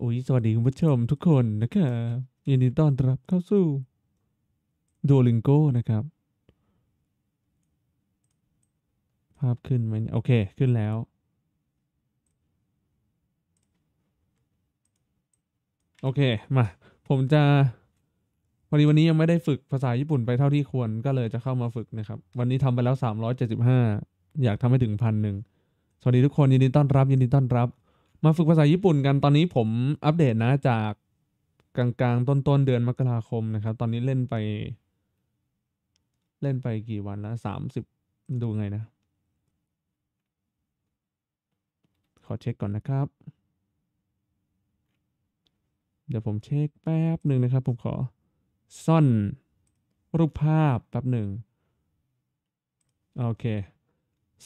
โอ้ยสวัสดีคุณผู้ชมทุกคนนะครับยินดีต้อนรับเข้าสู่ Duolingo นะครับ ภาพขึ้นไหมโอเค ขึ้นแล้ว โอเคมา ผมจะพอดีวันนี้ยังไม่ได้ฝึกภาษาญี่ปุ่นไปเท่าที่ควรก็เลยจะเข้ามาฝึกนะครับ วันนี้ทำไปแล้ว 375 อยากทำให้ถึงพันหนึ่งสวัสดีทุกคนยินดีต้อนรับ ยินดีต้อนรับมาฝึกภาษาญี่ปุ่นกัน ตอนนี้ผมอัปเดตนะจากกลางๆต้นๆ เดือนมกราคมนะครับ ตอนนี้เล่นไป เล่นไปกี่วันแล้วสามสิบดูไงนะ ขอเช็คก่อนนะครับ เดี๋ยวผมเช็คแป๊บหนึ่งนะครับ ผมขอซ่อนรูปภาพแป๊บหนึ่ง โอเค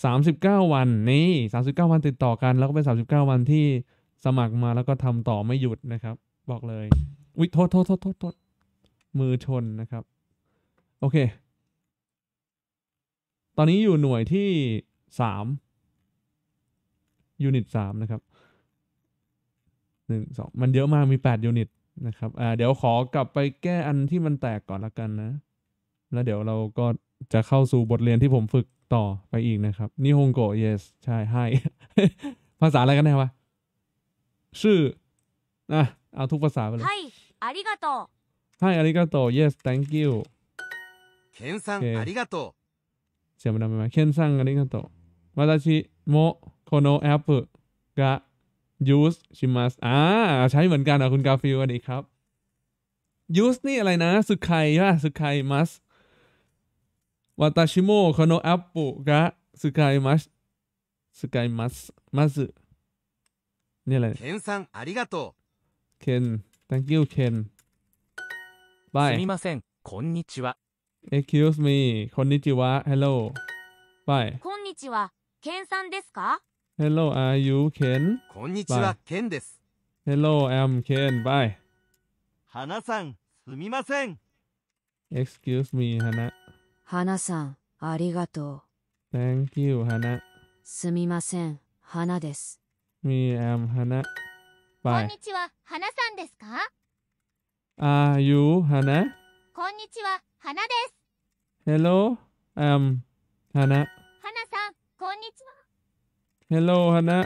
39 วันนี่39 วันติดต่อกัน แล้วก็เป็น39 วันที่สมัครมาแล้วก็ทำต่อไม่หยุดนะครับ บอกเลยวิทโทษโทษโทษโทษมือชนนะครับ โอเค ตอนนี้อยู่หน่วยที่3ยูนิต3นะครับ 1 2 มันเยอะมากมี8ยูนิตนะครับอ่าเดี๋ยวขอกลับไปแก้อันที่มันแตกก่อนละกันนะ แล้วเดี๋ยวเราก็จะเข้าสู่บทเรียนที่ผมฝึก่อไปอีกนะครับนิฮงโก yes ใช่ให้ภาษาอะไรกันแน่วะชื่อนะเอาทุกภาษาไปเลยใ่ขอาริกาโตใช่อาริกาโต yes thank you เคนซังอาริกาโตเชียงมันดังไปไหมเคนซังอาริกาโตวาตใชิโมโคโนแอปกะยูสชิมัสอ่าใช้เหมือนกันอ่ะคุณกาฟิลกันอีกครับยูสนี่อะไรนะ สุไคใช่ช่ะสุไคมัส私もこのアップが使います。使います。まず。ねえ、ケンさん、ありがとう。ケン、thank you, ケン。バイ。すみません、こんにちは。excuse me, こんにちは。hello. バイ。こんにちは、ケンさんですか ?hello, are you, Ken? こんにちは、ケンです。hello, I'm ケン、バイ。花さん、すみません。excuse me, 花。はなさん、ありがとう。Thank you, はな。すみません、はなです。Me am はな。こんにちは、はなさんですか Are you はなこんにちは、はなです。Hello, I'm a はな。はなさん、こんにちは。Hello, はな。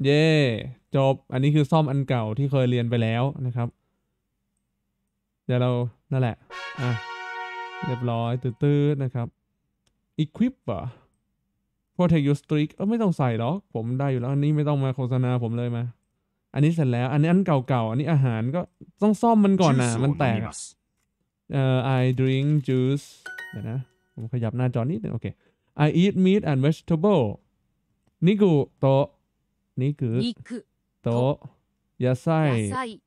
เย่จบ อันนี้คือ ซ่อม อันเก่า ที่เคยเรียนไปแล้ว นะครับ เดี๋ยวเรานั่นแหละอ่ะเรียบร้อยตื้อๆนะครับ equip อ่ะ protect your streak เออไม่ต้องใส่หรอกผมได้อยู่แล้ว อันนี้ไม่ต้องมาโฆษณาผมเลยมาอันนี้เสร็จแล้ว อันนี้อันเก่าๆ อันนี้อาหารก็ต้องซ่อมมันก่อนนะมันแตกเอ่อ I drink juice เดี๋ยวนะผมขยับหน้าจอนิดนึงโอเค I eat meat and vegetable นี่กูโตนี่คือโตยาไซ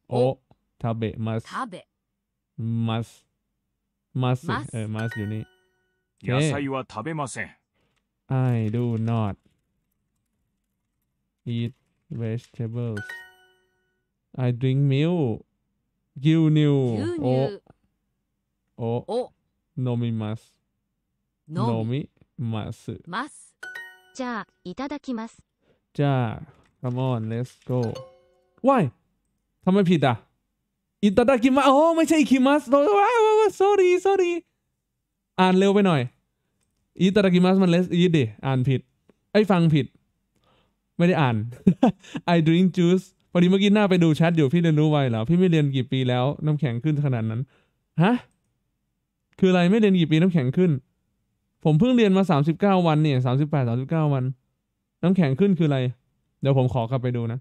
โอทาเบะมัสมัส must ますเออ must อยู่นี่野菜は食べません。I do not eat vegetables I drink milk กิวนิว牛โอ乳โอをโนมิมัสโน飲มิมัสます。じゃあ、いただきます。จ้า come on let's go why ทำไมผิดอ่ะอิตาดากิมะโอ้ไม่ใช่อิคิมัสโอ้วว้าวสอรี่สอ่านเร็วไปหน่อยอิตาดากิมัสมันเลส อีดิอ่านผิด ไอ้ฟังผิด ไม่ได้อ่าน I drink juice พอดีเมื่อกี้หน้าไปดูแชทอยู่พี่เรียนรู้ไวเหรอพี่ไม่เรียนกี่ปีแล้ว น้ำแข็งขึ้นขนาดนั้น ฮะ คืออะไรไม่เรียนกี่ปีน้ำแข็งขึ้น ผมเพิ่งเรียนมาสามสิบเก้าวันเนี่ยสามสิบแปดสามสิบเก้าวัน น้ำแข็งขึ้นคืออะไร เดี๋ยวผมขอกลับไปดูนะ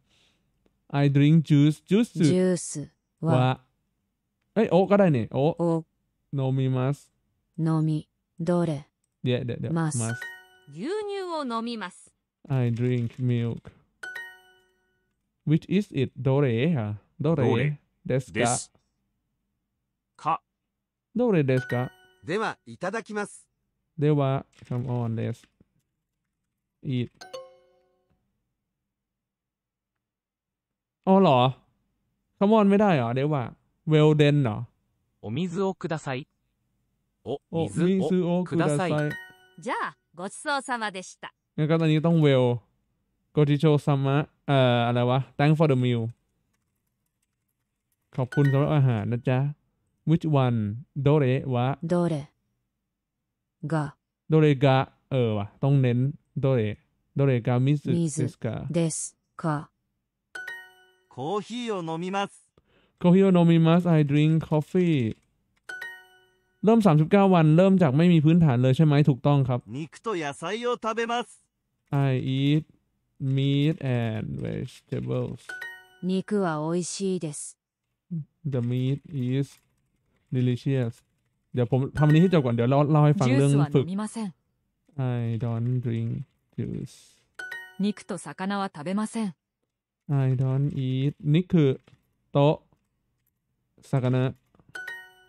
I drink juice juice juice は。えい、おからね。お。お。飲みます。飲み。どれで、で、で、ます。牛乳を飲みます。I drink milk. Which is it? どれどれですかか。どれですかでは、いただきます。では、come on, let's eat. あらคำมอนไม่ได้เหรอเดว่าเวลเดนเหรอ โอมิซุ โอ คุดาไซโอ มิซุ โอ คุดาไซじゃあごちそうさまでしたงั้นก็ตอนนี้ต้องเวลโกติโชซัมะ เอ่อ อะไรวะ t h a n k for the meal ขอบคุณสำหรับอาหารนะจ๊ะ which one โดเร วะ โดเรกโดเรกเออวะ ต้องเน้น โดเร โดเรกะมิสุสกสกコーヒーを飲みますコーヒーを飲みます I drink coffee เริ่ม39วันเริ่มจากไม่มีพื้นฐานเลยใช่ไหมถูกต้องครับ肉と野菜を食べます I eat meat and vegetables 肉は美味しいです The meat is delicious เดี๋ยวผมทำอันนี้ให้จบก่อนเดี๋ยวเราเล่าให้ฟังเรื่องฝึก I don't drink juice 肉と魚は食べません I don't eat นี่คือโต๊ะกน魚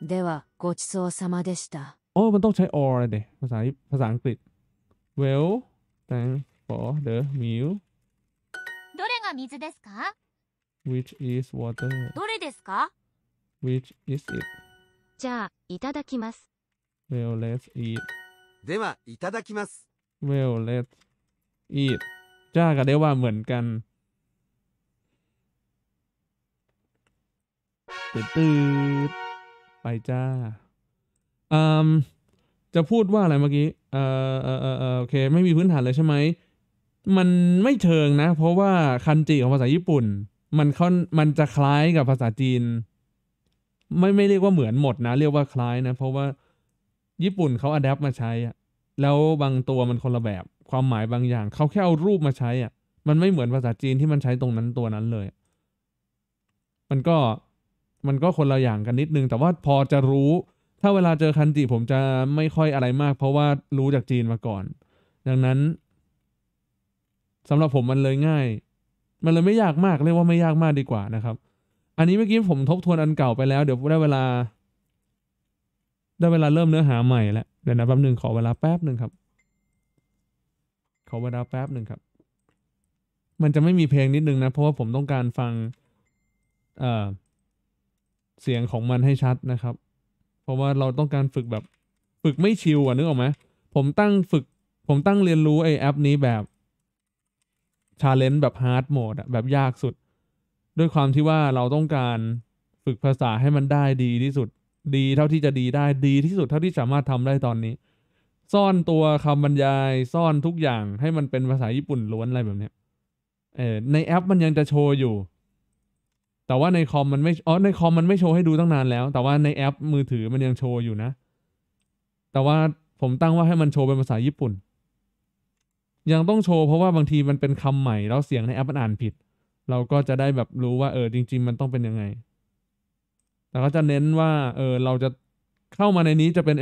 ではごちそうさまでしたโอ้มันต้องใช้ or เลยภาษา ภาษาอังกฤษ Well t h a n k for the meal どれが水ですか Which is water どれですか Which is it じゃあいただきます Well let's eat ではいただきます Well let's eat จ้ากับได้ว่าเหมือนกันตืดตืดไปจ้า อืม จะพูดว่าอะไรเมื่อกี้ เออเออเออโอเค ไม่มีพื้นฐานเลยใช่ไหมมันไม่เชิงนะ เพราะว่าคันจิของภาษาญี่ปุ่น มันค่อนมันจะคล้ายกับภาษาจีน ไม่ไม่เรียกว่าเหมือนหมดนะ เรียกว่าคล้ายนะ เพราะว่า ญี่ปุ่นเขาอัดแอปมาใช้อะ แล้วบางตัวมันคนละแบบ ความหมายบางอย่างเขาแค่เอารูปมาใช้อ่ะมันไม่เหมือนภาษาจีนที่มันใช้ตรงนั้นตัวนั้นเลย มันก็มันก็คนละอย่างกันนิดนึงแต่ว่าพอจะรู้ ถ้าเวลาเจอคันจิผมจะไม่ค่อยอะไรมาก เพราะว่ารู้จากจีนมาก่อน ดังนั้นสำหรับผมมันเลยง่าย มันเลยไม่ยากมากเรียกว่าไม่ยากมากดีกว่านะครับ อันนี้เมื่อกี้ผมทบทวนอันเก่าไปแล้ว เดี๋ยวได้เวลา ได้เวลาเริ่มเนื้อหาใหม่แล้วเดี๋ยวนะแป๊บหนึ่งขอเวลาแป๊บหนึ่งครับขอเวลาแป๊บหนึ่งครับ มันจะไม่มีเพลงนิดนึงนะเพราะว่าผมต้องการฟัง เอ่อเสียงของมันให้ชัดนะครับ เพราะว่าเราต้องการฝึกแบบฝึกไม่ชิวอ่ะนึกออกไหม ผมตั้งฝึกผมตั้งเรียนรู้ไอแอปนี้แบบชาเลนจ์แบบฮาร์ดโหมดอะแบบยากสุด ด้วยความที่ว่าเราต้องการฝึกภาษาให้มันได้ดีที่สุดดีเท่าที่จะดีได้ดีที่สุดเท่าที่สามารถทำได้ตอนนี้ ซ่อนตัวคำบรรยาย ซ่อนทุกอย่างให้มันเป็นภาษาญี่ปุ่นล้วนอะไรแบบเนี้ยเออในแอปมันยังจะโชว์อยู่แต่ว่าในคอมมันไม่ อ๋อ ในคอมมันไม่โชว์ให้ดูตั้งนานแล้ว แต่ว่าในแอปมือถือมันยังโชว์อยู่นะ แต่ว่าผมตั้งว่าให้มันโชว์เป็นภาษาญี่ปุ่น ยังต้องโชว์เพราะว่าบางทีมันเป็นคำใหม่แล้วเสียงในแอปมันอ่านผิด เราก็จะได้แบบรู้ว่าเออจริง ๆ มันต้องเป็นยังไง แต่ก็จะเน้นว่าเออเราจะเข้ามาในนี้จะเป็น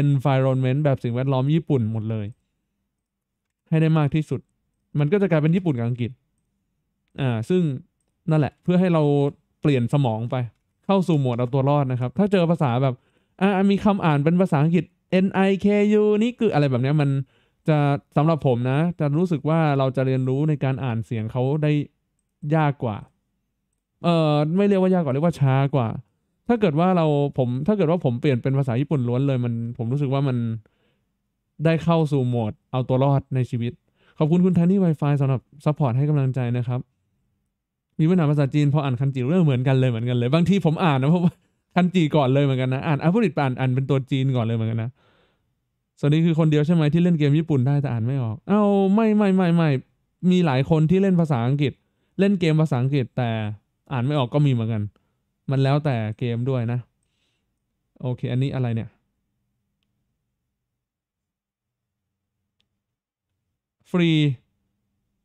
environment แบบสิ่งแวดล้อมญี่ปุ่นหมดเลย ให้ได้มากที่สุด มันก็จะกลายเป็นญี่ปุ่นกับอังกฤษ อ่า ซึ่งนั่นแหละเพื่อให้เราเปลี่ยนสมองไป เข้าสู่โหมดเอาตัวรอดนะครับ ถ้าเจอภาษาแบบอ่มีคำอ่านเป็นภาษาอังกฤษ N I K U นี่คืออะไรแบบนี้มันจะสำหรับผมนะ จะรู้สึกว่าเราจะเรียนรู้ในการอ่านเสียงเขาได้ยากกว่าเออไม่เรียกว่ายากกว่าเรียกว่าช้ากว่า ถ้าเกิดว่าเราผม ถ้าเกิดว่าผมเปลี่ยนเป็นภาษาญี่ปุ่นล้วนเลยมันผมรู้สึกว่ามันได้เข้าสู่โหมด เอาตัวรอดในชีวิตขอบคุณคุณแทนนี่ Wi-Fi สำหรับซัพพอร์ตให้กำลังใจนะครับมีปัญหาภาษาจีนพออ่านคันจีเรื่องเหมือนกันเลยเหมือนกันเลยบางที ผมอ่านนะเพราะว่าคันจีก่อนเลยเหมือนกันนะอ่านอัพริตอ่านอ่านเป็นตัวจีนก่อนเลยเหมือนกันนะส่วนนี้คือคนเดียวใช่ไหมที่เล่นเกมญี่ปุ่นได้แต่อ่านไม่ออก เอา้าไม่ไม่ไม่ไม่มีหลายคนที่เล่นภาษาอังกฤษ เล่นเกมภาษาอังกฤษแต่อ่านไม่ออกก็มีเหมือนกัน มันแล้วแต่เกมด้วยนะ โอเค อันนี้อะไรเนี่ยฟรี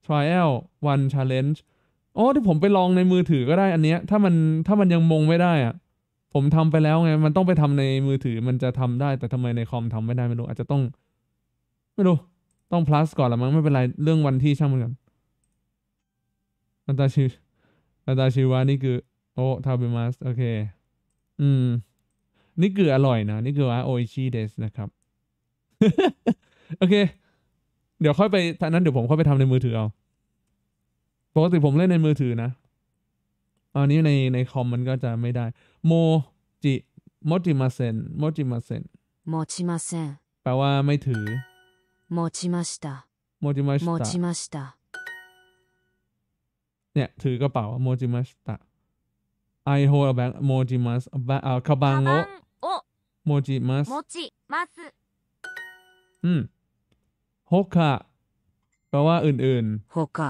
trial one challenge อ๋อที่ผมไปลองในมือถือก็ได้อันเนี้ย ถ้ามันถ้ามันยังมงไม่ได้อะผมทำไปแล้วไง มันต้องไปทำในมือถือมันจะทำได้ แต่ทำไมในคอมทำไม่ได้ไม่รู้ อาจจะต้อง ไม่รู้ ต้อง plus ก่อนละมั้งไม่เป็นไร เรื่องวันที่ช่างมันกันนาตาชินาตาชิวานี่คือโอ้ทาเบมัสโอเค อืม นี่คืออร่อยนะ นี่คือว่าโออิชิเดสนะครับ โอเค เดี๋ยวค่อยไปทานั้นเดี๋ยวผมค่อยไปทำในมือถือเอาปกติผมเล่นในมือถือนะอันนี้ในในคอมมันก็จะไม่ได้ โมจิโมจิมาเซนโมจิมาเซนโมจิมาเซน แปลว่าไม่ถือโมจิมาสตาโมจิมาสตาโมจิมาสตาเนี่ยถือกระเป๋าโมจิมาสตา I hold a bag โมจิมาสบะเอ่อกระบังโอโมจิมาสโมจิมาสอืมฮกะ แปลว่าอื่นๆฮกะ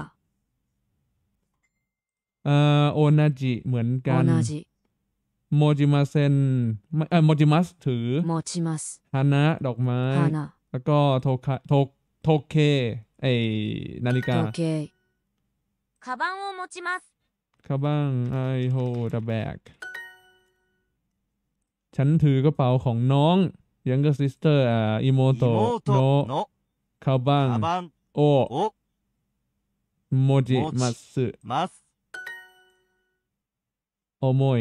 เอ่อโอนาจิเหมือนกัโอนาจิโมจิมาเซนไม่เอ่อโมจิมัสถือโมจิมัสฮานะดอกไม้ฮานะแล้วก็โทคะโทโทเคไอ้นาฬิกาโอเคาโバンを持ちますข้าบ้างไอโฮดะแบกฉันถือกระเป๋าของน้องยังก็ซิสเตอร์อ่าอิโมโตโนのข้าบ้างโอโมจิมัสมัสโอโมย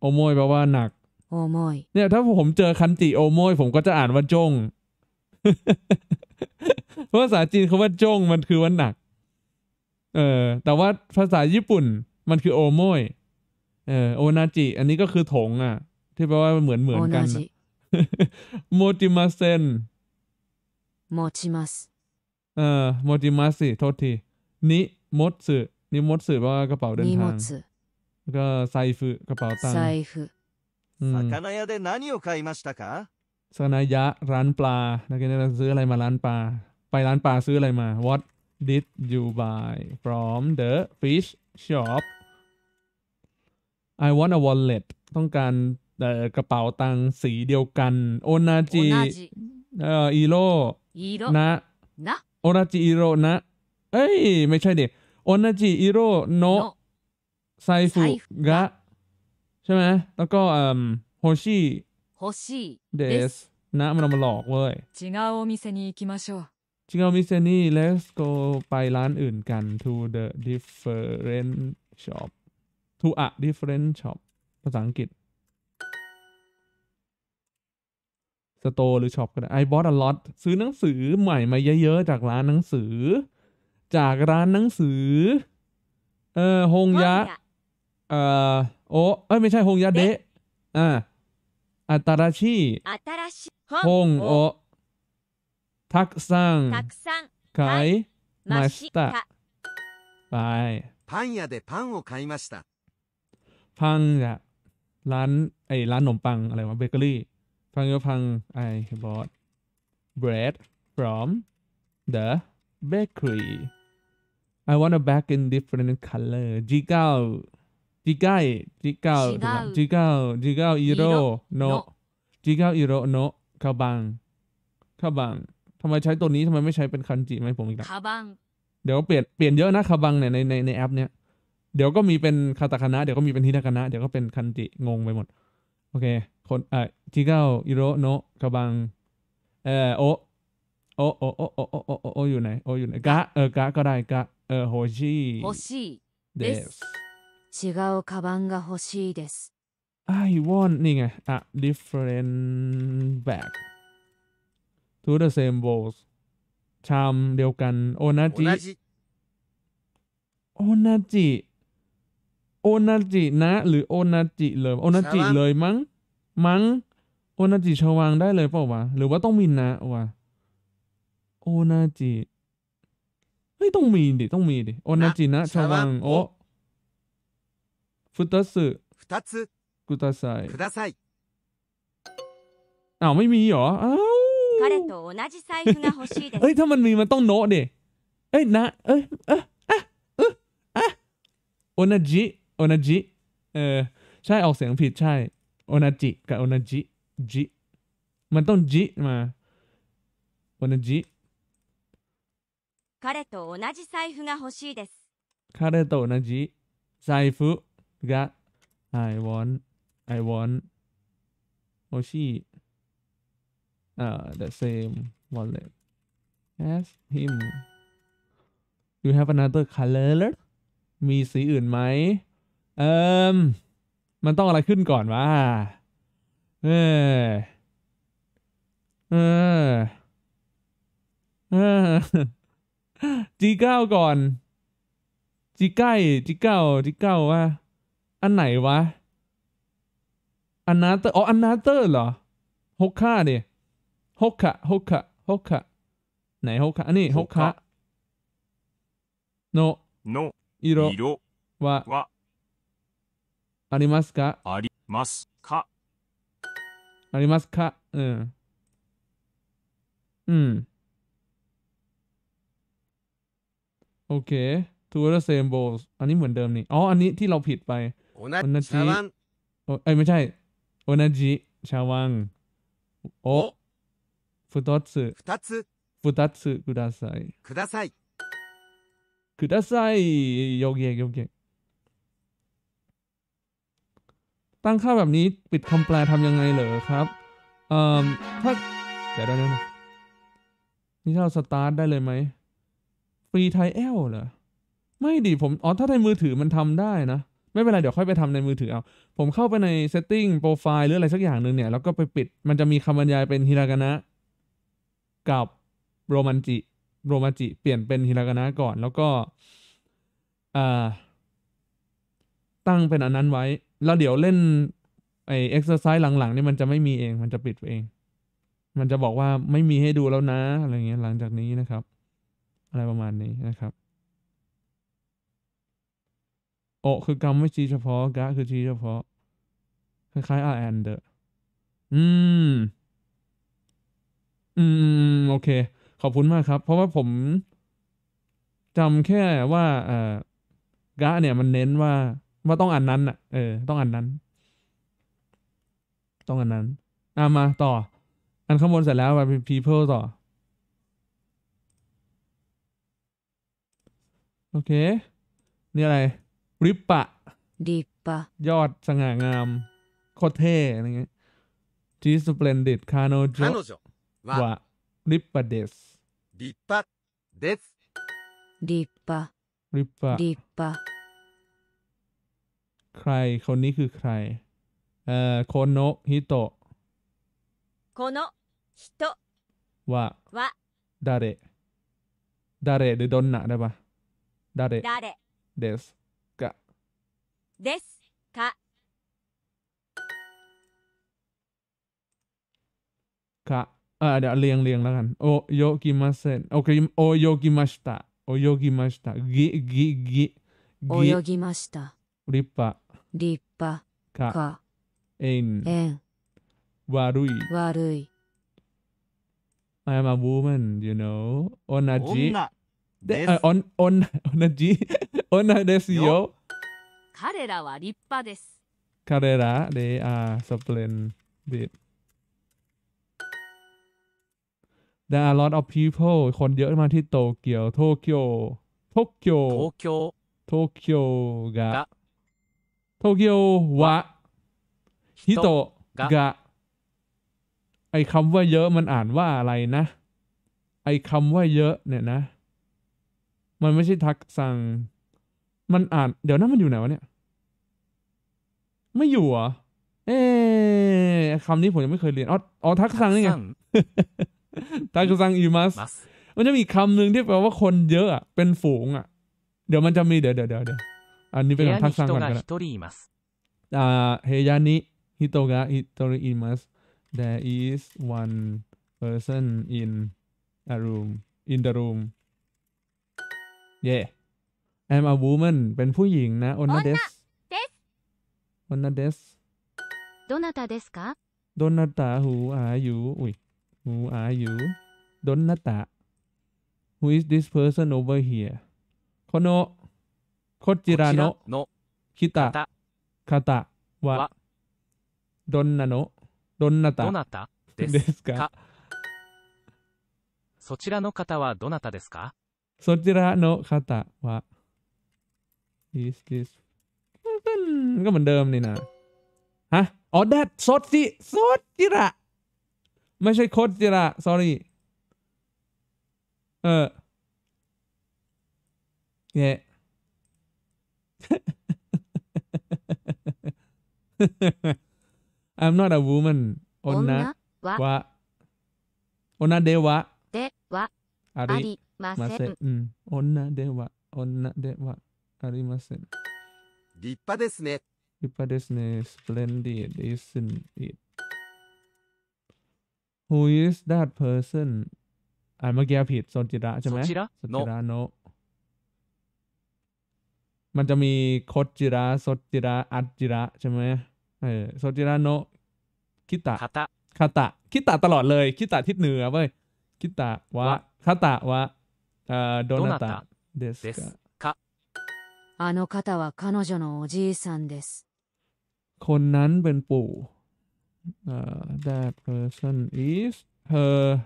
โอโมยแปลว่า หนัก โอโมยเนี่ย ถ้าผมเจอคันจิโอโมย ผมก็จะอ่านว่าจงเพราะภาษาจีนคาว่าจง มันคือว่าหนัก เออ แต่ว่าภาษาญี่ปุ่น มันคือโอโมย เออโอนาจิ อันนี้ก็คือถงอ่ะที่แปลว่าเหมือนเหมือนกันโมจิมาเซนโมจิมาสเออโมจิมาสสิโทษที นิมดสึนิมดสึแปลว่ากระเป๋าเดินทางก็ไซฟุกระเป๋าตังค์ไซฟุา屋でะを買いましたか魚屋ร้านปลานักเรียซื้ออะไรมาร้านปลา ไปร้านปลาซื้ออะไรมา What did you buy from the fish shop I want a wallet ต้องการกระเป๋าตังค์สีเดียวกันโอนาจิเอ่ีโรนะนะโอนาจิอีโรนะเอ้ยไม่ใช่เด็กโอนาจิอีโรโนไซฟุกะใช่ไหมแล้วก็โฮชิโฮชิเดสนะ มันมาหลอกเว้ย違うお店に行きましょう違うお店に let's go ไปร้าน อื่น กัน to the different shop to a different shop ภาษา อังกฤษ s t o ร์หรือช็อปก็ได้ I bought a lot ซื้อ หนังสือ ใหม่ มา เยอะๆ จากร้าน หนังสือ จากร้าน หนังสือ เออฮงยะเอ่อโอ้เอ้ยไม่ใช่ฮงยาเดะอ่าอัตราชีฮงโอทักซังขายมาสตาไปพพันยาเดันโอขายมาสตาพังยาร้านไอร้านขนมปังอะไรวะเบเกอรี่พังยาพังไอบอ o u g เบรด e ร d from the bakery I want a bag in different color จีเก้าจิกายจิก้าจิก้าจิก้าอิโรโนจิก้าอิโรโนคาบังคาบังทำไมใช้ตัวนี้ทำไมไม่ใช้เป็นคันจิไหมผมอีกคาบังเดี๋ยวเปลี่ยน เปลี่ยนเยอะนะคาบังเนี่ยในในในแอปเนี้ยเดี๋ยวก็มีเป็นคาตาคานะเดี๋ยวก็มีเป็นฮิตาคานะเดี๋ยวก็เป็นคันจิงงไปหมดโอเค คนอ่จิก้าอิโรโนคาบังเอ่อโอ โอโอโอโอโอโอโออยู่ไหนโออยู่ไหนกะ เออกะก็ได้กะ เออโฮชิโฮชิเดส違うカバンが欲しいです I want นี่ไง a different bag to the same bowls ชามเดียวกันโอนาจิโอนาจิโอนาจินะหรือโอนาจิเลยโอนาจิเลยมั้งมั้งโอนาจิชาวางได้เลยเปล่าวะหรือว่าต้องมีนะวะโอนาจิเฮ้ยต้องมีดิต้องมีดิโอนาจินะชาวางโอふたす。ふたつ。ください。ください。あ、もう意味いいよ。あ彼と同じ財布が欲しいです。え、たまに今、とんのね。え、な、え、え。あ、同じ、同じ。え、シャイオーセンピッチャイ。同じ、か、同じ、じ。ま、とんじ、ま、同じ。彼と同じ財布が欲しいです。彼と同じ財布。กะ I want I want โอชิเอ่อ the same wallet as him you have another color มีสีอื่นไหมเอิมมันต้องอะไรขึ้นก่อนวะเออเออเออจีเก้าก่อนจีใกล้จีเก้าจีเก้าวะอันไหนวะ อันนาเตอร์ อ๋อ อันนาเตอร์เหรอฮกคาดิฮกคะฮกคะฮกคะไหนฮกคะอันนี้ฮกคะโน โนอิโรวะวะありますかありますかありまริมัสคาอือมืม โอเคทัวร์เซมโบส อันนี้เหมือนเดิมนี่ อ๋อ อันนี้ที่เราผิดไปโอนาจิโอเอ้ยไม่ใช่โอนาจิ ชาวังโอฟุตัสึฟุตัสึกุดาไซคุดาไซคุดาไซโยเกะโยเกะตั้งค่าแบบนี้ ปิดคำแปลทำยังไงเหรอครับเอ่อ ถ้าเดี๋ยวเดี๋ยวนะนี่เราสตาร์ทได้เลยไหมฟรีไทเอลเหรอไม่ดิผมอ๋อถ้าในมือถือมันทำได้นะไม่เป็นไรเดี๋ยวค่อยไปทำในมือถือเอา ผมเข้าไปใน setting โปรไฟล์หรืออะไรสักอย่างหนึ่งเนี่ย แล้วก็ไปปิดมันจะมีคำบรรยายเป็นฮิรากานะกับโรมันจิโรมันจิ เปลี่ยนเป็นฮิรากานะก่อน แล้วก็ ตั้งเป็นอันนั้นไว้ แล้วเดี๋ยวเล่นไอเอ็กซ์ไซส์หลังๆ นี่มันจะไม่มีเอง มันจะปิดเอง มันจะบอกว่าไม่มีให้ดูแล้วนะอะไรเงี้ยหลังจากนี้นะครับ อะไรประมาณนี้นะครับโอคือกรรมไม่ชี้เฉพาะกะคือชี้เฉพาะ คล้ายๆอาแอนเดอร์อืม อืม โอเค ขอบคุณมากครับ เพราะว่าผมจำแค่ว่าเอ่อกะเนี่ยมันเน้นว่าว่าต้องอันนั้นอ่ะเออ ต้องอันนั้น ต้องอันนั้น อ่ะมาต่อ อันข้างบนเสร็จแล้วไปพีเพิลต่อ โอเค นี่อะไรริปปะดิปะยอดสง่างาม โคตรเท่อะไรเงี้ยจีสเปลนดิตคาโนโจวะริปปะเดสริปปะเดสริปปะริปปะริปปะใครคนนี้คือใคร เอ่อโคโนะฮิโตะโคโนะฮิโตะ วะ วะดาเรดาเรหรือดนนะได้ปะดาเรดาเรเดสですかか ah, ada liang-liang lah kan. O kimasen. Oke, o yokimashita. O yokimashita. Gi gi gi. gi. O yokimashita. Ripa. Ripa. Ka. Ka. En. En. Warui. Warui. I am a woman, you know. Onaji. Onna. Des. Uh, on on onaji. Ona desu yo. 彼らは立派です。彼ら they are splendid there are a lot of people คนเยอะมากที่โตเกียว โตเกียว โตเกียวโตเกียวโตเกียวกะโตเกียววะ ฮิโตะกะไอคำว่าเยอะมันอ่านว่าอะไรนะ ไอคำว่าเยอะเนี่ยนะ มันไม่ใช่ทักสั่งมันอ่านเดี๋ยวนะมันอยู่ไหนวะเนี่ยไม่อยู่เหรอเอ๊คำนี้ผมยังไม่เคยเรียนอ๋ออทักซังนี่ไงทักซังอีมัสมันจะมีคำหนึ่งที่แปลว่าคนเยอะเป็นฝูงอ่ะ เดี๋ยวมันจะมีเดี๋ยวเดี๋ยวเดี๋ยวอันนี้เป็นทักซังก่อนกันละอ่าเฮยานิฮิโตกะฮิโตริอีมัส there is one person in a room in the room yeah I'm a woman เป็นผู้หญิงนะโอนนาเดสโอนนาเดสどなたですかどなた who are you อุ้ย who are you どなた who is this person over here このこちらのきた方はどんなのどなたどなたですかそちらの方はどなたですかそちらの方は this this ก็เหมือนเดิมนี่นะฮะอ๋อ that โซจิโดจิระไม่ใช่โคดจิระ sorry เออเนี่ย I'm not a woman โอนนะวะโอนนะเดวะเดวะอาริมาเซอืมโอนะเดวะโนนะเดวะありません。立派ですね。立派ですね。Splendid, isn't it? Who is that person? อ่านเมื่อกี้ผิดโซนจิระใช่ไหมโซนจิระโนมันจะมีโคจิระโซจิระอัจจิระใช่ไหมเออโซจิระโนคิตะคาตะคาตะ คิตะตลอดเลย คิตะทิศเหนือเว้ย คิตะวะคาตะวะเอ่อโดนาตะเดสกあの方は彼女のおじいさんです。คนนั้นเป็นปู่ uh, that person is her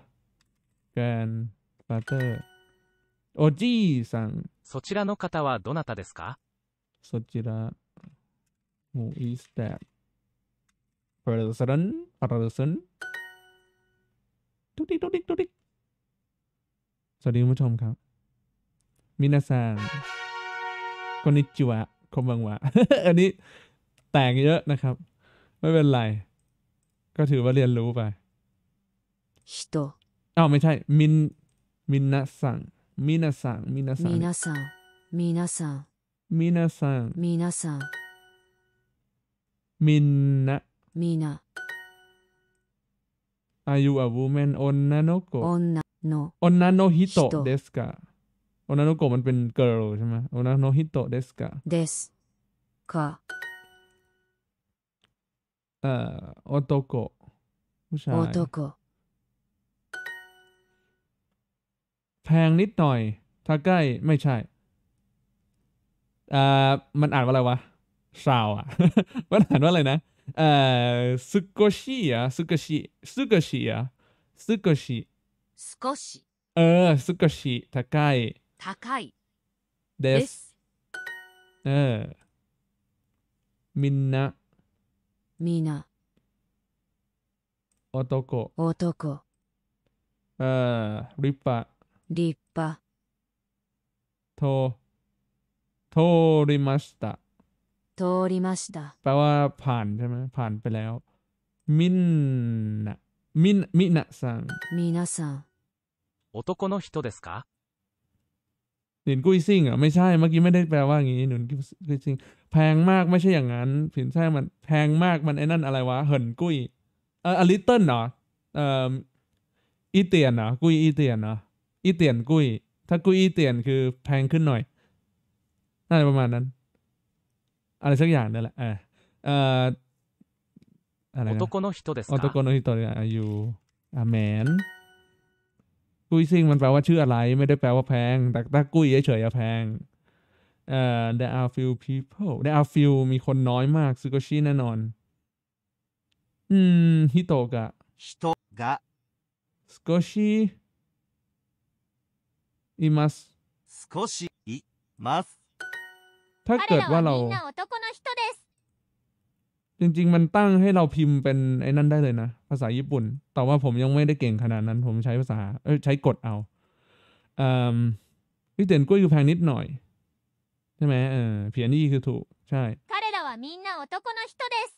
grandfather おじいさんそちらの方はどなたですかそちら who is that person person ตุ๊กติ๊กตุ๊ค็นนิจวะคมบางวะอันนี้แต่งเยอะนะครับ ไม่เป็นไร ก็ถือว่าเรียนรู้ไปโตอ้าวไม่ใช่มินมินาสังมินาสังมินาสังมินาสังมินาสังมินาสังมินาสังมินนะมินา Are you a woman? 女の子。โの。女の人ですかโอนาโนโกะมันเป็นเกิร์ลใช่ไหมโอนาโนฮิโตะเดสกะเดสกะเอ่อโอโตโกะผู้ชายโอโตโกะแพงนิดหน่อยถ้าใกล้ไม่ใช่เอ่อมันอ่านว่าอะไรวะสาวอ่ะมันอ่านว่าอะไรนะเอ่อสุโกชิอะสุโกชิสุกชิอะสุกชิสโกชิเออสุโกชิ้าใกล้高いです。ええ。みんな。みんな。男。男。ええ。立派。立派。と、通りました。通りました。パワーパン、パンペレオ。みんな、みんな、みなさん。みなさん。男の人ですかหลินกุ้ยซิ่งอ่ะไม่ใช่เมื่อกี้ไม่ได้แปลว่าอย่างนี้หลินกุ้ยซิ่งแพงมากไม่ใช่อย่างนั้นผินแท้มัน แพงมากมันไอ้นั่นอะไรวะเหินกุ้ยเอออลิตเติ้ลเนาะเอ่ออีเตียนเนาะกุ้ยอีเตียนเนาะอีเตียนกุ้ย ถ้ากุ้ยอีเตียนคือแพงขึ้นหน่อยน่าจะประมาณนั้นอะไรสักอย่างนั่นแหละออเอ่ออะไรนะโตโกโนฮิ人ตすดสอายุอาแมนกุ้ยซิ่งมันแปลว่าชื่ออะไรไม่ได้แปลว่าแพง แต่ถ้ากุ้ยเฉยๆแพงเอ่อ there are few people there are few มีคนน้อยมากซูโกชิแน่นอน อืมฮิโตกะฮิโตกะซูโกชิอิมัสซูโกชิอิมัสถ้าเกิดว่าเราจริงๆ มันตั้งให้เราพิมพ์เป็นไอ้นั่นได้เลยนะ ภาษาญี่ปุ่น แต่ว่าผมยังไม่ได้เก่งขนาดนั้น ผมใช้ภาษา เอ้ใช้กดเอาเอ่าพี่เตีนกล้วยคือแพงนิดหน่อย ใช่ไหมเออเพียนี่คือถูกใช่คาเรดะวามินนาโอโตโกโนฮิโตเดส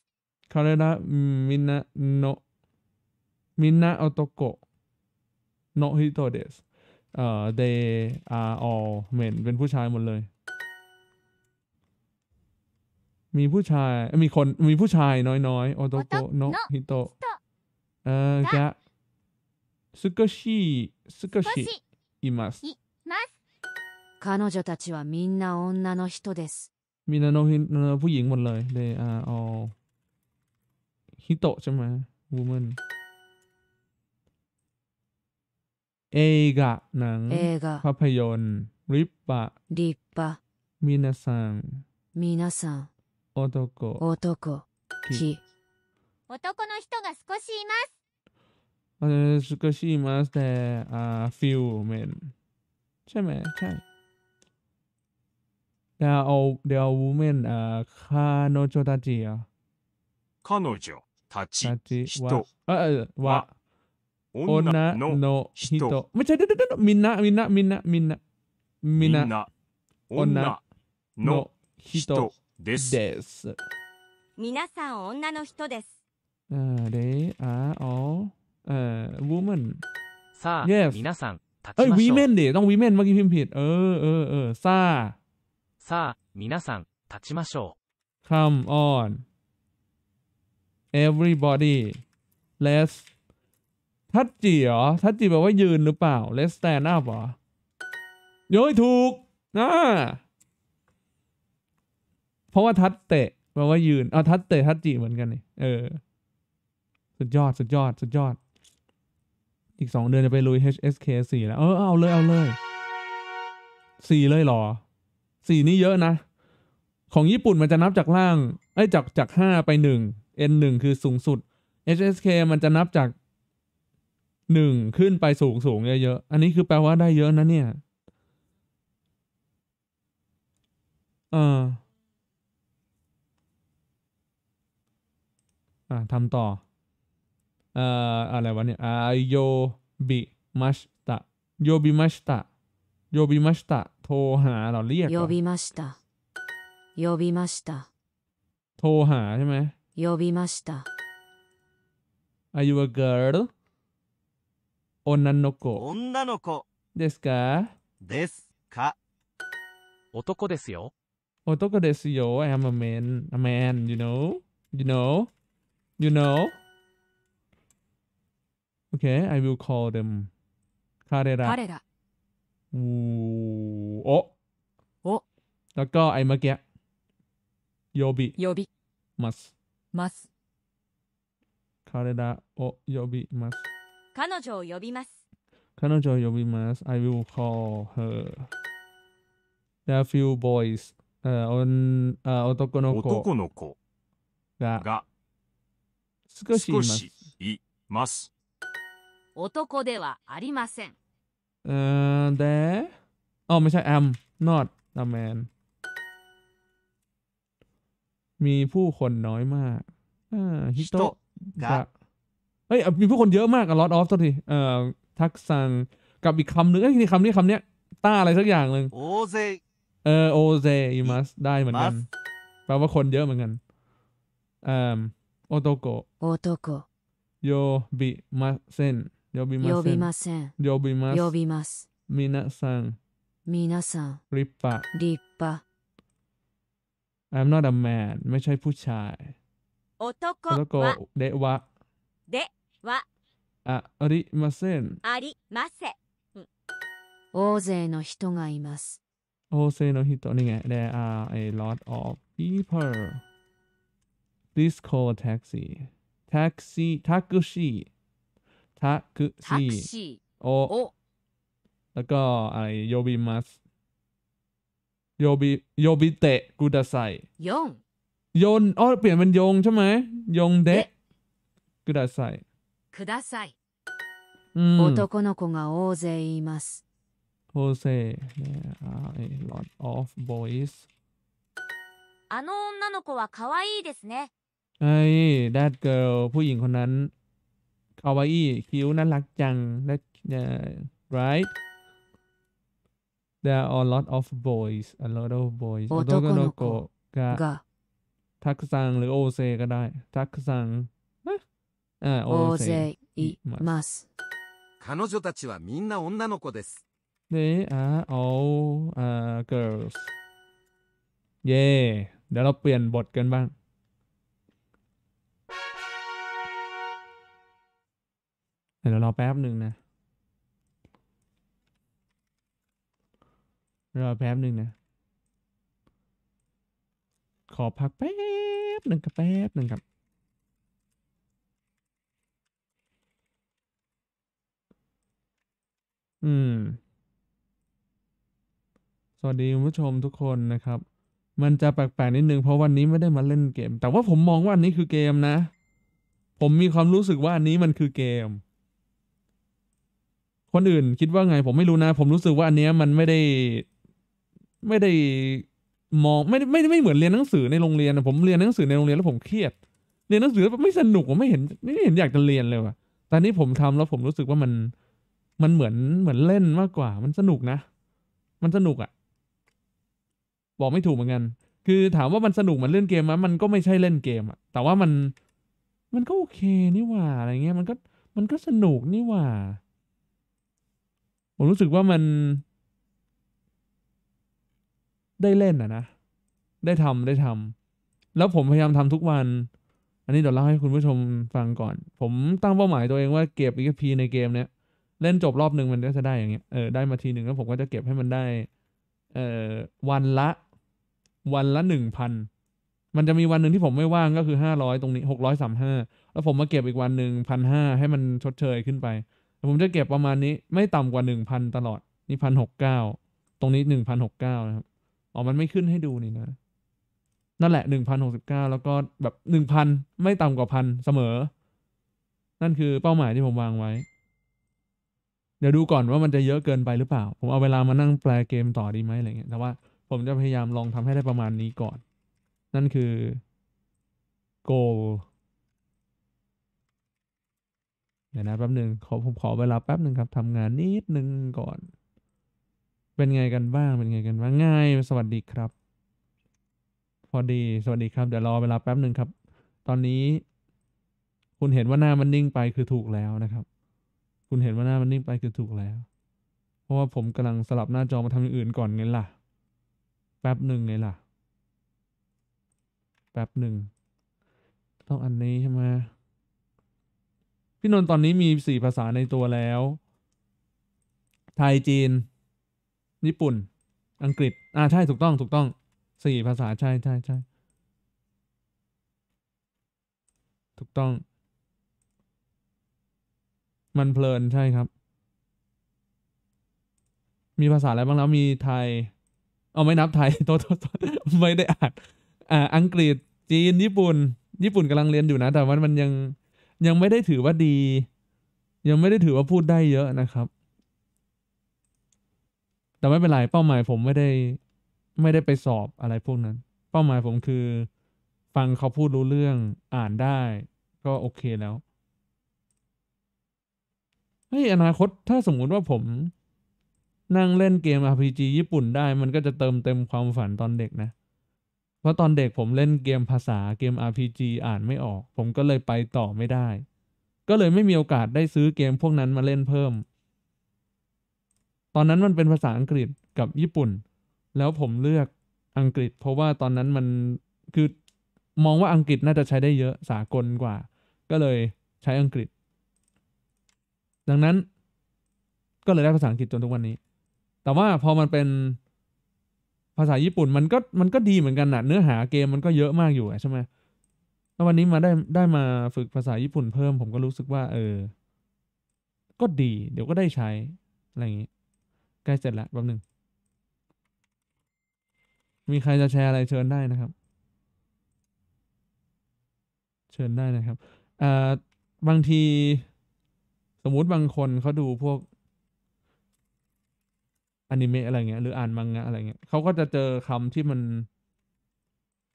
คาเรดะมินนาโนมินนาโอโตโกโนฮิโตเดสเอ่อ they are all men เป็นผู้ชายหมดเลยมีผู้ชาย มีคน มีผู้ชายน้อยๆโอโตโกะโนฮิโตะ เอ่อกะสุกชิสุกชิ อิมัสคาาานนนนนจตัชิิวะมอ彼女たちはみんな女の人です。みんなのผู้หญิงหมดเลย เดอ y าโอฮิโตะ ใช่ไหมวูแมนเอกะหนัง ภาพยนตร์ ริปปะริปปะมินาซังมินาซัง男男き男の人が少しいます。あ少しいますああ、few あ、あ n ちゃああ。ゃい。で、お、で、お、ウメン、あ、彼女たちや。彼女たち人。人あ、は。女の人。めっちゃ出てたのみんな、みんな、みんな、みんな。みんな。女の人。ですです皆さん女の人ですあれあおえ e y are woman さあ Yes 皆さん立ちましょ women ดิต้อง women เมื่อกี้พิมさあ皆さん立ちましょう。Come on everybody let's ทัดจีเหรอทัดจีแปลว่ายืนหรือเปล่า let's stand up เหรอโย้ยถูกนะเพราะว่าทัดเตะแปลว่ายืนเอาทัดเตะทัดจีเหมือนกันนี่เออสุดยอดสุดยอดสุดยอด อีกสองเดือนจะไปลุย HSK สี่แล้ว เออเอาเลยเอาเลยสี่เลยหรอสี่นี่เยอะนะ ของญี่ปุ่นมันจะนับจากล่างไอ้จากจากห้าไปหนึ่ง N หนึ่งคือสูงสุด HSK มันจะนับจากหนึ่งขึ้นไปสูงสูงเยอะๆอันนี้คือแปลว่าได้เยอะนะ เนี่ยอ่า่ะทำต่ออ่อะไรวะเนี่ยอ่าโยบิมัชตะ โยบิมัชตะ โยบิมัชตะ โทรหาเราเรียก โยบิมหชตะโยบิมびชตะ โทรหาใช่ไหมโยบิมびชตะ Are you a girl โอนันโนโกะ女の子โนโกですかですか男ですよ男ですよ I am a man a man you know you know You know? Okay, I will call them 彼ら。彼ら。おお。お。แล้วก็ไอ้เมื่อกี้โยบิโยบิมัสมัส彼らを呼びます。彼女を呼びます。彼女を呼びます。I will call her. There are few boys. uh, on, uh, 男の子。男の子。が。が。少しいます。います男ではありません。うーん、で、あ、ไม่ใช่ am not a man มีผู้คนน้อยมากอฮิโตะเฮ้ยมีผู้คนเยอะมากอะอตออฟตัวทีเอ่อทักซังกับอีกคำหนึ่งเอ้ยนี่คำนี้คำเนี้ยต้าอะไรสักอย่างหนึ่งโอเซเออโอเซยูมัสได้เหมือนกัน แปลว่าคนเยอะเหมือนกันอ่า男男呼びません呼びません呼びません呼びます呼びます皆さんみなさん立派立派 I'm not a man ไม่ใช่ผู้ชาย男男はではではあありませんありません大勢の人がいます大勢の人にね There are a lot of people p l e a タクシー、タクシー、タクシー。タクシー。お。おだから、呼びます。呼び、呼びてください。よん。あ、ぴんぴんよん、ちゃんで。ください。ください。うん、男の子が大勢います。あの女の子は可愛いですね。ไอ้ด that girl ผู้หญิงคนนั้นคาวาอี้คิ้วน่ารักจัง t h a right there are a lot of boys a lot of boys โอโตโกโนโกะกะทักซังหรือโอเซก็ได้ทักซังอ่าโอเซอิมัส彼女たちはみんな女の子です They are all uh, girls. เย่เดี๋ยวเราเปลี่ยนบทกันบ้างเดี๋ยวเราแป๊บหนึ่งนะ รอแป๊บหนึ่งนะ ขอพักแป๊บหนึ่งกับแป๊บหนึ่งครับอืม สวัสดีคุณผู้ชมทุกคนนะครับ มันจะแปลกๆนิดนึง เพราะวันนี้ไม่ได้มาเล่นเกม แต่ว่าผมมองว่าอันนี้คือเกมนะ ผมมีความรู้สึกว่าอันนี้มันคือเกมคนอื่นคิดว่าไงผมไม่รู้นะ ผมรู้สึกว่า อันเนี้ยมันไม่ได้ ไม่ได้มองไม่ไม่ไม่เหมือนเรียนหนังสือในโรงเรียนผมเรียนหนังสือในโรงเรียนแล้วผมเครียด เรียนหนังสือแล้วไม่สนุกผมไม่เห็นไม่เห็นอยากจะเรียนเลยว่ะตอนนี้ผมทำแล้วผมรู้สึกว่ามัน มันเหมือนเหมือนเล่นมากกว่า มันสนุกนะมันสนุกอะ่ะ บอกไม่ถูกเหมือนกัน คือ ถามว่ามันสนุกเหมือนเล่นเกมไหมมันก็ไม่ใช่เล่นเกมอ่ะแต่ว่ามันมันก็โอเค นี่หว่าอะไรเงี้ยมันก็มันก็สนุกนี่หว่าผมรู้สึกว่ามัน ได้เล่นอะนะ ได้ทำได้ทำแล้วผมพยายามทำทุกวัน อันนี้เดี๋ยวเล่าให้คุณผู้ชมฟังก่อน ผมตั้งเป้าหมายตัวเองว่าเก็บอีกพีในเกมเนี้ยเล่นจบรอบหนึ่งมันก็จะได้อย่างเงี้ยเออได้มาทีหนึ่งแล้วผมก็จะเก็บให้มันได้เอ่อวันละ วันละหนึ่งพันมันจะมีวันหนึ่งที่ผมไม่ว่างก็คือห้าร้อยตรงนี้หกร้อยสามห้าแล้วผมมาเก็บอีกวันหนึ่งพันห้าให้มันชดเชยขึ้นไปผมจะเก็บประมาณนี้ไม่ต่ำกว่าหนึ่งพันตลอดนี่พันหกเก้าตรงนี้หนึ่งพันหกเก้านะครับอ๋อมันไม่ขึ้นให้ดูนี่นะ นั่นแหละหนึ่งพันหกสิบเก้าแล้วก็แบบหนึ่งพันไม่ต่ำกว่าพันเสมอ นั่นคือเป้าหมายที่ผมวางไว้ เดี๋ยวดูก่อนว่ามันจะเยอะเกินไปหรือเปล่า ผมเอาเวลามานั่งแปลเกมต่อดีไหมอะไรเงี้ยแต่ว่า ผมจะพยายามลองทำให้ได้ประมาณนี้ก่อน นั่นคือ goal เดี๋ยวนะแป๊บหนึ่งขอผมขอเวลาแป๊บหนึ่งครับทำงานนิดหนึ่งก่อน เป็นไงกันบ้างเป็นไงกันบ้างง่ายสวัสดีครับ พอดีสวัสดีครับเดี๋ยวรอเวลาแป๊บหนึ่งครับ ตอนนี้ คุณเห็นว่าหน้ามันนิ่งไปคือถูกแล้วนะครับ คุณเห็นว่าหน้ามันนิ่งไปคือถูกแล้ว เพราะว่าผมกำลังสลับหน้าจอมาทำอย่างอื่นก่อนไงล่ะแป๊บหนึ่งไงล่ะแป๊บหนึ่งต้องอันนี้ใช่ไหมพี่นนท์ตอนนี้มีสี่ภาษาในตัวแล้ว ไทยจีน ญี่ปุ่น อังกฤษ อ่าใช่ถูกต้องถูกต้องสี่ภาษาใช่ใช่ใช่ถูกต้อง มันเพลินใช่ครับ มีภาษาอะไรบ้างแล้วมีไทยเอาไม่นับไทยโทษไม่ได้อ่านอ่าอังกฤษจีนญี่ปุ่น ญี่ปุ่นกำลังเรียนอยู่นะ แต่ว่ามันยังยังไม่ได้ถือว่าดี ยังไม่ได้ถือว่าพูดได้เยอะนะครับ แต่ไม่เป็นไรเป้าหมายผมไม่ได้ไม่ได้ไปสอบอะไรพวกนั้น เป้าหมายผมคือ ฟังเขาพูดรู้เรื่องอ่านได้ก็โอเคแล้วเฮ้ยอนาคตถ้าสมมุติว่าผม นั่งเล่นเกม RPG ญี่ปุ่นได้ มันก็จะเติมเต็มความฝันตอนเด็กนะเพราะตอนเด็กผมเล่นเกมภาษาเกม RPG อ่านไม่ออก ผมก็เลยไปต่อไม่ได้ ก็เลยไม่มีโอกาสได้ซื้อเกมพวกนั้นมาเล่นเพิ่ม ตอนนั้นมันเป็นภาษาอังกฤษกับญี่ปุ่น แล้วผมเลือกอังกฤษเพราะว่าตอนนั้นมันคือมองว่าอังกฤษน่าจะใช้ได้เยอะสากลกว่า ก็เลยใช้อังกฤษ ดังนั้นก็เลยได้ภาษาอังกฤษจนทุกวันนี้ แต่ว่าพอมันเป็นภาษาญี่ปุ่นมันก็มันก็ดีเหมือนกันนะเนื้อหาเกมมันก็เยอะมากอยู่ใช่ไหมแล้ววันนี้มาได้ได้มาฝึกภาษาญี่ปุ่นเพิ่มผมก็รู้สึกว่า เออ ก็ดี เดี๋ยวก็ได้ใช้อะไรอย่างนี้ ใกล้เสร็จละแป๊บหนึ่ง มีใครจะแชร์อะไรเชิญได้นะครับ เชิญได้นะครับอ่าบางทีสมมุติบางคนเขาดูพวกอนิเมะอะไรเงี้ยหรืออ่านมังงะอะไรเงี้ยเขาก็จะเจอคำที่มัน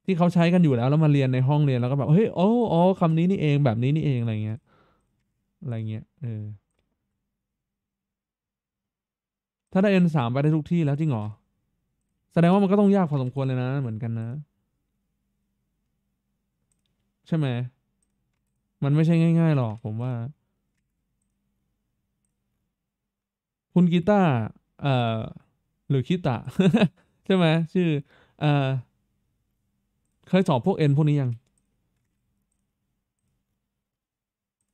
ที่เขาใช้กันอยู่แล้ว แล้วมาเรียนในห้องเรียนแล้วก็แบบเฮ้ยโอ้โอ้คำนี้นี่เองแบบนี้นี่เองอะไรเงี้ย อะไรเงี้ยเออ ถ้าได้ N สามไปได้ทุกที่แล้วจริงหรอ แสดงว่ามันก็ต้องยากพอสมควรเลยนะ เหมือนกันนะ ใช่ไหมมันไม่ใช่ง่ายๆหรอกผมว่า คุณกีตาร์เอ่อหรือคิตะ ใช่ไหมชื่อ เอ่อ เคยสอบพวกเอ็นพวกนี้ยัง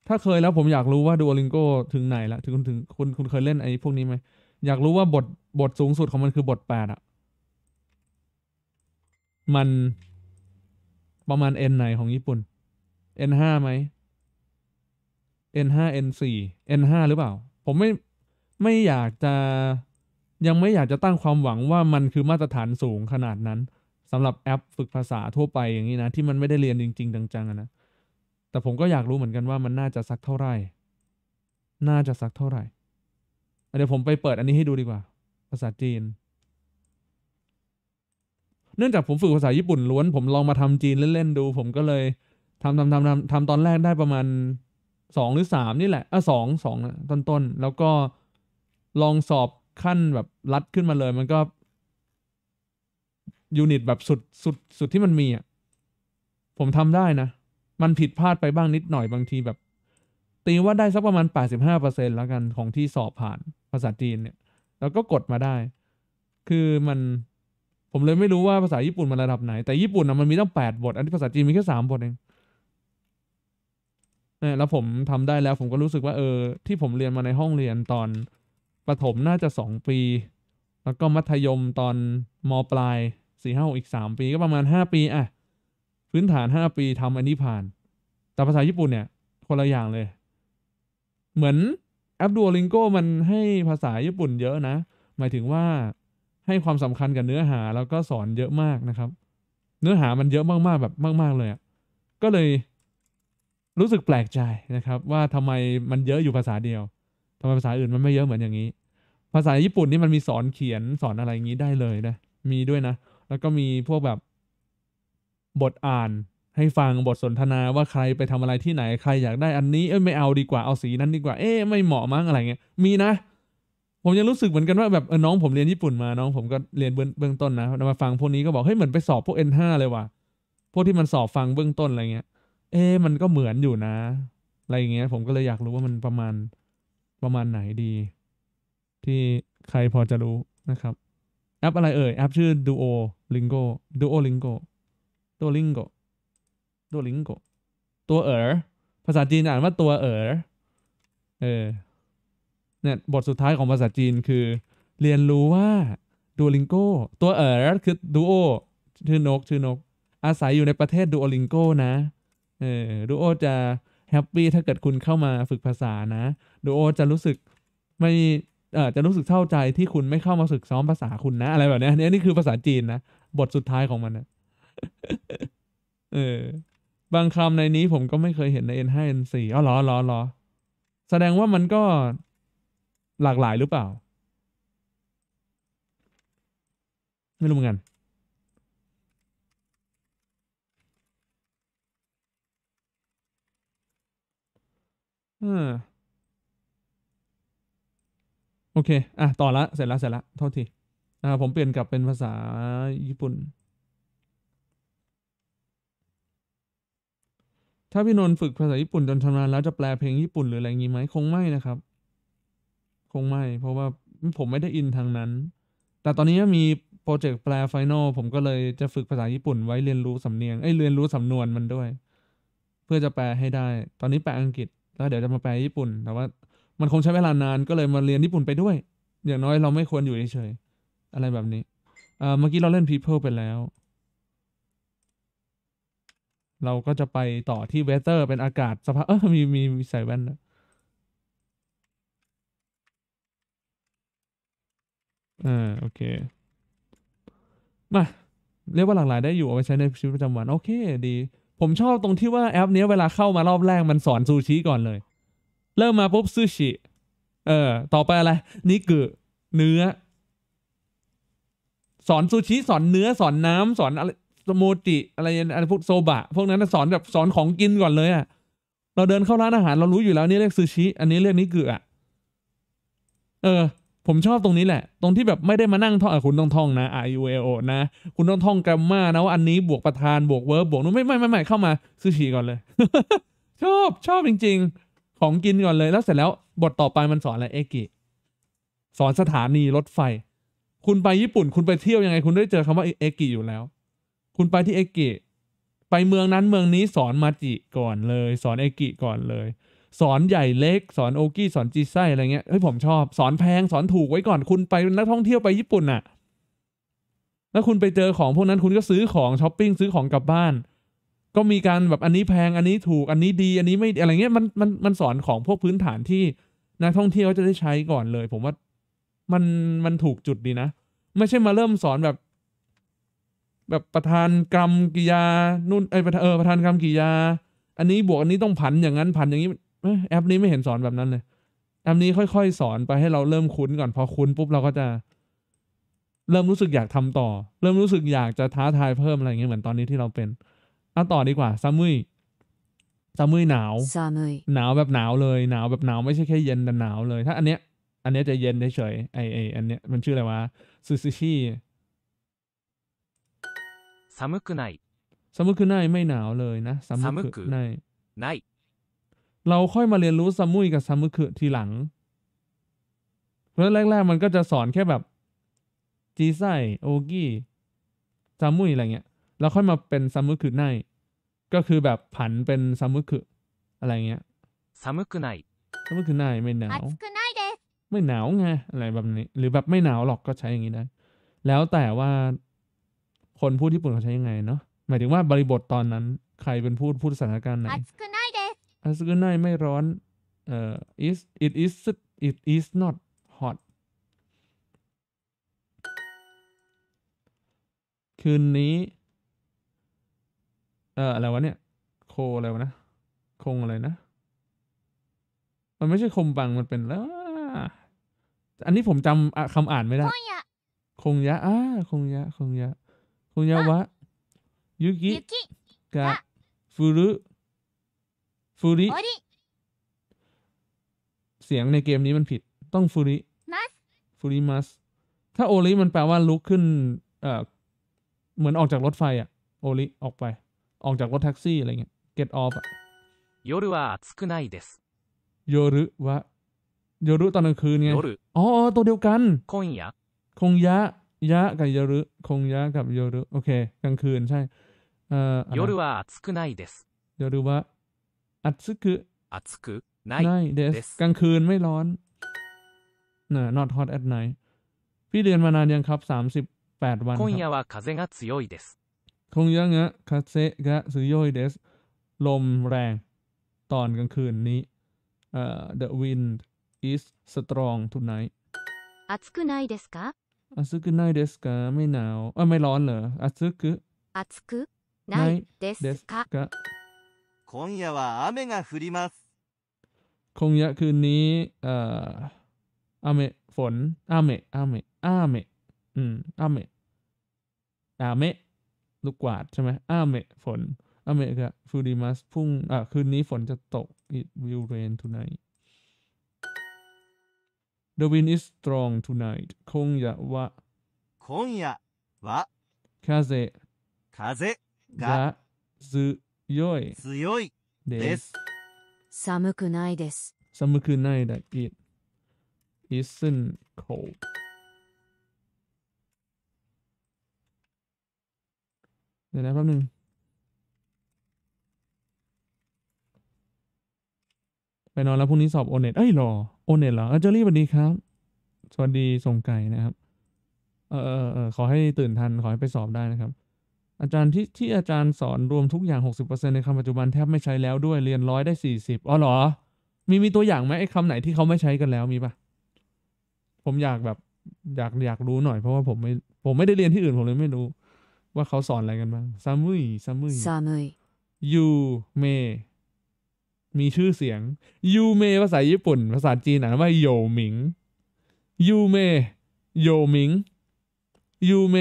ถ้าเคยแล้วผมอยากรู้ว่าดูโอลิงโกถึงไหนละถึงคุณถึงคุณคุณเคยเล่นไอ้พวกนี้ไหมอยากรู้ว่าบทบทสูงสุดของมันคือบทแปดอะมัน ประมาณ n ไหนของญี่ปุ่น n ห้าไหม n ห้า n สี่ n ห้าหรือเปล่า ผมไม่ไม่อยากจะยังไม่อยากจะตั้งความหวังว่ามันคือมาตรฐานสูงขนาดนั้น สำหรับแอป ฝึกภาษาทั่วไปอย่างนี้นะที่มันไม่ได้เรียนจริงๆ จังๆนะ แต่ผมก็อยากรู้เหมือนกันว่ามันน่าจะสักเท่าไหร่ น่าจะสักเท่าไหร่เดี๋ยวผมไปเปิดอันนี้ให้ดูดีกว่า ภาษาจีน เนื่องจากผมฝึกภาษาญี่ปุ่นล้วน ผมลองมาทำจีนเล่นๆ ดู ผมก็เลยทำทำทำทำทำตอนแรกได้ประมาณสองหรือสามนี่แหละอ่ะสองสองต้นต้นแล้วก็ลองสอบขั้นแบบรัดขึ้นมาเลย มันก็ยูนิตแบบสุดสุด สุดที่มันมีอ่ะผมทำได้นะ มันผิดพลาดไปบ้างนิดหน่อยบางทีแบบตีว่าได้สักประมาณ85%แล้วกันของที่สอบผ่านภาษาจีนเนี่ย แล้วก็กดมาได้ คือมันผมเลยไม่รู้ว่าภาษาญี่ปุ่นมันระดับไหน แต่ญี่ปุ่นนะมันมีตั้ง8 บท อันที่ภาษาจีนมีแค่ 3 บทเองเนี่ยแล้วผมทำได้แล้วผมก็รู้สึกว่าเออ ที่ผมเรียนมาในห้องเรียนตอนประถมน่าจะ 2 ปี แล้วก็มัธยมตอนมปลาย 4 5 6 อีก 3 ปีก็ประมาณ 5 ปีอะพื้นฐาน 5 ปีทำอันนี้ผ่าน แต่ภาษาญี่ปุ่นเนี่ยคนละอย่างเลย เหมือนแอปดูลิงโกมันให้ภาษาญี่ปุ่นเยอะนะ หมายถึงว่าให้ความสำคัญกับเนื้อหาแล้วก็สอนเยอะมากนะครับ เนื้อหามันเยอะมากๆ แบบมากๆเลยอ่ะ ก็เลยรู้สึกแปลกใจนะครับ ว่าทำไมมันเยอะอยู่ภาษาเดียวทำไมภาษาอื่นมันไม่เยอะเหมือนอย่างนี้ภาษาญี่ปุ่นนี่มันมีสอนเขียนสอนอะไรอย่างนี้ได้เลยนะ มีด้วยนะ แล้วก็มีพวกแบบบทอ่าน ให้ฟังบทสนทนาว่าใครไปทำอะไรที่ไหน ใครอยากได้อันนี้เอ้ยไม่เอาดีกว่าเอาสีนั้นดีกว่าเอ้ไม่เหมาะมั้งอะไรเงี้ยมีนะ ผมยังรู้สึกเหมือนกันว่าแบบน้องผมเรียนญี่ปุ่นมาน้องผมก็เรียนเบื้องต้นนะมาฟังพวกนี้ก็บอกเฮ้ยเหมือนไปสอบพวก N5 เลยว่ะพวกที่มันสอบฟังเบื้องต้นอะไรเงี้ย เอ้มันก็เหมือนอยู่นะ อะไรเงี้ยผมก็เลยอยากรู้ว่ามันประมาณประมาณไหนดีที่ใครพอจะรู้นะครับ แอปอะไรเอ่ย แอปชื่อ Duo Lingo Duo Lingo Duolingo Duolingo ตัวเอ๋อภาษาจีนอ่านว่าตัวเอ๋อเออเนี่ยบทสุดท้ายของภาษาจีนคือ เรียนรู้ว่าดูลิงโกตัวเอ๋อคือดูโอชื่อนก ชื่อนก อาศัยอยู่ในประเทศดูโอลิงโกนะ เออดูโอจะแฮปปี้ถ้าเกิดคุณเข้ามาฝึกภาษานะดูโอจะรู้สึกไม่จะรู้สึกเศร้าใจที่คุณไม่เข้ามาฝึกซ้อมภาษาคุณนะ อะไรแบบนี้อันนี้นี่คือภาษาจีนนะ บทสุดท้ายของมันนะเออ บางคำในนี้ผมก็ไม่เคยเห็นใน N5 N4 อ๋อหรอหรอหรอแสดงว่ามันก็หลากหลายหรือเปล่า ไม่รู้เหมือนกัน อืมโอเค อ่ะ ต่อละ เสร็จละเสร็จละโทษทีอ่า ผมเปลี่ยนกลับเป็นภาษาญี่ปุ่น ถ้าพี่นนท์ฝึกภาษาญี่ปุ่นจนชำนาญแล้วจะแปลเพลงญี่ปุ่นหรืออะไรงี้ไหม คงไม่นะครับ คงไม่ เพราะว่าผมไม่ได้อินทางนั้น แต่ตอนนี้มีโปรเจกต์แปลไฟนอลผมก็เลยจะฝึกภาษาญี่ปุ่นไว้เรียนรู้สำเนียง เอ้ย เรียนรู้สำนวนมันด้วย เพื่อจะแปลให้ได้ ตอนนี้แปลอังกฤษ แล้วเดี๋ยวจะมาแปลญี่ปุ่น แต่ว่ามันคงใช้เวลานานก็เลยมาเรียนญี่ปุ่นไปด้วย อย่างน้อยเราไม่ควรอยู่เฉยๆอะไรแบบนี้เมื่อกี้เราเล่น people ไปแล้ว เราก็จะไปต่อที่ weather เป็นอากาศสภาพเออมีมีใส่แว่นนะอ่าโอเค มา เรียกว่าหลากหลายได้อยู่เอาไปใช้ในชีวิตประจำวัน โอเค ดี ผมชอบตรงที่ว่าแอปนี้เวลาเข้ามารอบแรกมันสอนซูชิก่อนเลยเริ่มมาปุ๊บซูชิ เออ ต่อไปอะไร นิกุเนื้อ สอนซูชิสอนเนื้อสอนน้ำสอนอะไรโมจิอะไรอะไรพวกโซบะพวกนั้นสอนแบบสอนของกินก่อนเลยอะ่ะ เราเดินเข้าร้านอาหาร เรารู้อยู่แล้วนี่เรียกซูชิ อันนี้เรียกนิกกอ่ะเออ ผมชอบตรงนี้แหละ ตรงที่แบบไม่ได้มานั่งท่องคุณต้องท่องนะ I U L O นะ คุณต้องท่องกรมมานะ ว่าอันนี้บวกประธานบวกเวิร์บบวกนู้นไม่ไม่ไม่เข้ามาซูชิก่อนเลย ชอบชอบจริง ๆของกินก่อนเลยแล้วเสร็จแล้วบทต่อไปมันสอนอะไรเอกิสอนสถานีรถไฟ คุณไปญี่ปุ่น คุณไปเที่ยวยังไง คุณได้เจอคำว่าเอกิอยู่แล้ว คุณไปที่เอกิไปเมืองนั้นเมืองนี้สอนมาจิก่อนเลย สอนเอกิก่อนเลย สอนใหญ่เล็กสอนโอกี้สอนจีไซอะไรเงี้ยเฮ้ยผมชอบ สอนแพงสอนถูกไว้ก่อนคุณไปนักท่องเที่ยวไปญี่ปุ่นน่ะแล้วคุณไปเจอของพวกนั้นคุณก็ซื้อของช้อปปิ้งซื้อของกลับบ้านก็มีการแบบอันนี้แพงอันนี้ถูกอันนี้ดีอันนี้ไม่อะไรเงี้ยมันมันมันสอนของพวกพื้นฐานที่นักท่องเที่ยวจะได้ใช้ก่อนเลย ผมว่ามันมันถูกจุดดีนะ ไม่ใช่มาเริ่มสอนแบบ แบบประธานกรรมกิยานู่นเออประธานเออประธานกรรมกิยา อันนี้บวกอันนี้ต้องผันอย่างนั้นผันอย่างนี้แอปนี้ไม่เห็นสอนแบบนั้นเลย แอปนี้ค่อยๆสอนไปให้เราเริ่มคุ้น ก่อนพอคุ้น ปุ๊บเราก็จะ เริ่มรู้สึกอยากทำต่อ เริ่มรู้สึกอยากจะท้าทายเพิ่มอะไรเงี้ยเหมือนตอนนี้ที่เราเป็นเอาต่อดีกว่าซามุยซามุยหนาวุยหนาวแบบหนาวเลย หนาวแบบหนาวไม่ใช่แค่เย็นแต่หนาวเลย ถ้าอันเนี้ย อันเนี้ยจะเย็นเฉยไอไออันเนี้ยมันชื่ออะไรวะซูซูชิามุกุไนซามุคุไนไม่หนาวเลยนะซามุคุไนไน เราค่อยมาเรียนรู้ซามุยกับซามุคุทีหลัง เพราะแรกๆมันก็จะสอนแค่แบบจีไซโอกี้ซามุยอะไรเงี้ยแล้วค่อยมาเป็นซัมมุคือไนก็คือแบบผันเป็นซัมมุคืออะไรเงี้ยซัมมุคือไนซัมมุคือไนไม่หนาว ไม่หนาวไง อะไรแบบนี้ หรือแบบไม่หนาวหรอกก็ใช้อย่างนี้ได้ แล้วแต่ว่าคนพูดญี่ปุ่นเขาใช้ยังไงเนาะ หมายถึงว่าบริบทตอนนั้น ใครเป็นพูดพูดสถานการณ์ไหนอัสกุไไนไม่ร้อน เอ่อ is it is it is not hot คืนนี้เอออะไรวะเนี่ยโคอะไรวะนะคงอะไรนะ มันไม่ใช่คมบังมันเป็นแล้วอันนี้ผมจำคำอ่านไม่ได้คงยะอ่าคงยะ คงยะ คงยะวะยุกิกะฟูรุฟูริเสียงในเกมนี้มันผิดต้องฟูริฟูริมัสถ้าโอริมันแปลว่าลุกขึ้นเอ่อเหมือนออกจากรถไฟอ่ะ โอริออกไปออกจากรถแท็กซี่อะไรเงี้ย get off ยอะสは暑ไนเดสยอรุวะยอรุตอนกลางคืนไงอ๋อตัวเดียวกันคยะคงยะยะกับยอรุคงยะกับยอรุโอเคกลางคืนใช่ยอ่อ夜は暑くไนเดสยรุวะอัตสึกุ暑くないでกลางคืนไม่ร้อนน่ะ not hot at night พี่เรียนมานานยังครับสามสิบแปดวันครับ今夜は風が強いですคงยังะคาเซกะซูโยเดสลมแรงตอนกลางคืนนี้เอ่อ the wind is strong tonight อ暑くないですか暑くないสすかไม่หนาวเออไม่ร้อนเหรอ暑く暑くなอですか今夜は雨が降りますคงยะคืนนี้เอ่ออาเมะฝนอาเมะอาเมะอาเมะอืมอาเมะอาเมะลูกกวาดใช่ไหมอ้าเมฝนอ้าเมก็ฟูดีมัสพุ่งอ่ะคืนนี้ฝนจะตก it will rain tonight The wind is strong tonight. คงยะวาคงยะวาคาเซคาเซกะซึยอยซึยอยเดสซามุคุไนเดสซามุคุไนดะอิท isn't ค o l เดี๋ยวนะแป๊บนึงไปนอนแล้ว พรุ่งนี้ สอบโอเน็ตเอ้ยรอโอเน็ตเหรอเจอรี่สวัสดีครับ สวัสดีส่งไก่นะครับ เออเออเออขอให้ตื่นทัน ขอให้ไปสอบได้นะครับ อาจารย์ที่ที่อาจารย์สอนรวมทุกอย่าง 60%ในคำปัจจุบันแทบไม่ใช้แล้วด้วยเรียนร้อยได้ 40 อ๋อเหรอ มีมีตัวอย่างไหมไอ้คำไหนที่เขาไม่ใช้กันแล้วมีปะผมอยากแบบ อยากอยากรู้หน่อยเพราะว่าผมไม่ผมไม่ได้เรียนที่อื่นผมเลยไม่รู้ว่าเขาสอนอะไรกันบ้างซามุยซามุยมุยูเม มีชื่อเสียง ยูเมภาษาญี่ปุ่นภาษาจีนอ่านว่า โยหมิง ยูเม โยหมิง ยูเม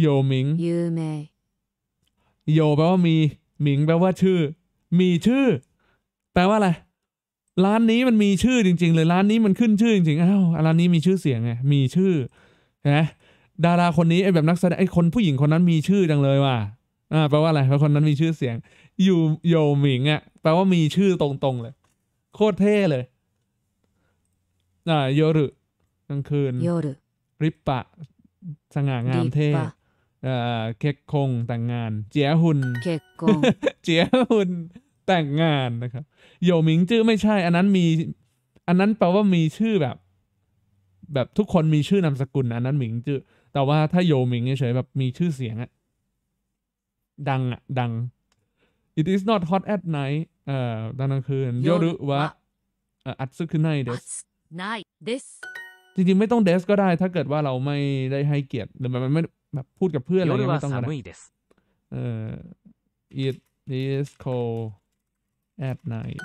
โยหมิงเมโยแปลว่ามี หมิงแปลว่าชื่อ มีชื่อ แปลว่าอะไร ร้านนี้มันมีชื่อจริงๆเลย ร้านนี้มันขึ้นชื่อจริงๆ อ้าว ร้านนี้มีชื่อเสียงไง มีชื่อนะดาราคนนี้ไอ้แบบนักแสดงไอ้คนผู้หญิงคนนั้นมีชื่อจังเลยว่ะ อ่าแปลว่าอะไรเพราะคนนั้นมีชื่อเสียงยูโยหมิงอะ่ะแปลว่ามีชื่อตรงๆเลย โคตรเท่เลย อ่าโยรุกลางคืน โยรุริปปะ สง่างามเท่ เอ่อเคกคงแต่งงาน เจียหุน เคกคง เจียหุนแต่งงานนะครับ โยหมิงจื้อไม่ใช่ อันนั้นมี อันนั้นแปลว่ามีชื่อแบบ แบบทุกคนมีชื่อนามสกุล อันนั้นหมิงจื้อแต่ว่าถ้าโยมิงเฉยแบบมีชื่อเสียงอะดังอะดัง it is not hot at night เอ่อตอนกลางคืนโยรุวะอัดซึคอไนเดสไนเดสจริง ๆ ไม่ต้องเดสก็ได้ ถ้าเกิดว่าเราไม่ได้ให้เกียรติหรือแบบไม่แบบ พูดกับเพื่อนอะไรไม่ต้องเ็ดเอ่อ it is cold at night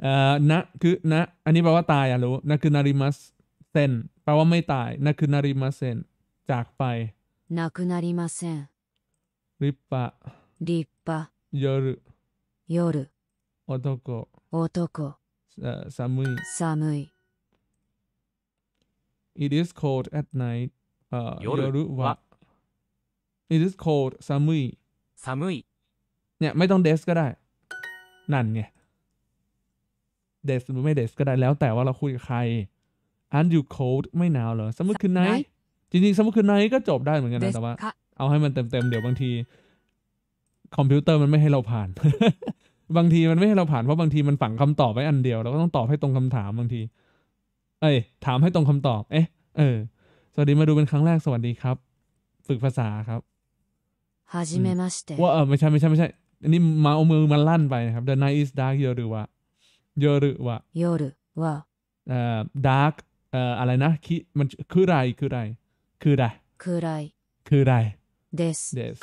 เอ่อนะคือนะ อันนี้แปลว่าตายอะรู้นะคือนาริมัสเซนแปลว่าไม่ตายนัุนาริมาเซน จากไปนคุนาริมาเซนริปปะริปปะยอรุยอรุโอโตโกโอโตโกซามุยซามุย It is cold at night ยอรุวะ It is cold ซามุยซามุยเนี่ยไม่ต้องเดสก็ได้ นั่นไง เดสหรือไม่เดสก็ได้แล้วแต่ว่าเราคุยกับใคร aren't you cold ไม่หนาวเหรอ สมมติคืนไหนจริงๆสมมติคืนไหนก็จบได้เหมือนกันนะแต่ว่าเอาให้มันเต็มๆเดี๋ยวบางที คอมพิวเตอร์มันไม่ให้เราผ่านบางทีมันไม่ให้เราผ่านเพราะบางทีมันฝังคำตอบไว้อันเดียวเราก็ต้องตอบให้ตรงคำถามบางที เอ้ยถามให้ตรงคำตอบเอ๊ะเออ สวัสดีมาดูเป็นครั้งแรกสวัสดีครับ ฝึกภาษาครับฮัจิเมมาสเตว่าเออไม่ใช่ไม่ใช่ไม่ใช่อันนี้มาเอามือมันลั่นไปนะครับ The night is dark โยรุวะโยรุวะโยรุวะเอ่อ dark อ่ออะไรนะคิมันคือไรคือไรคือไรคือไรคือไรเดสเดส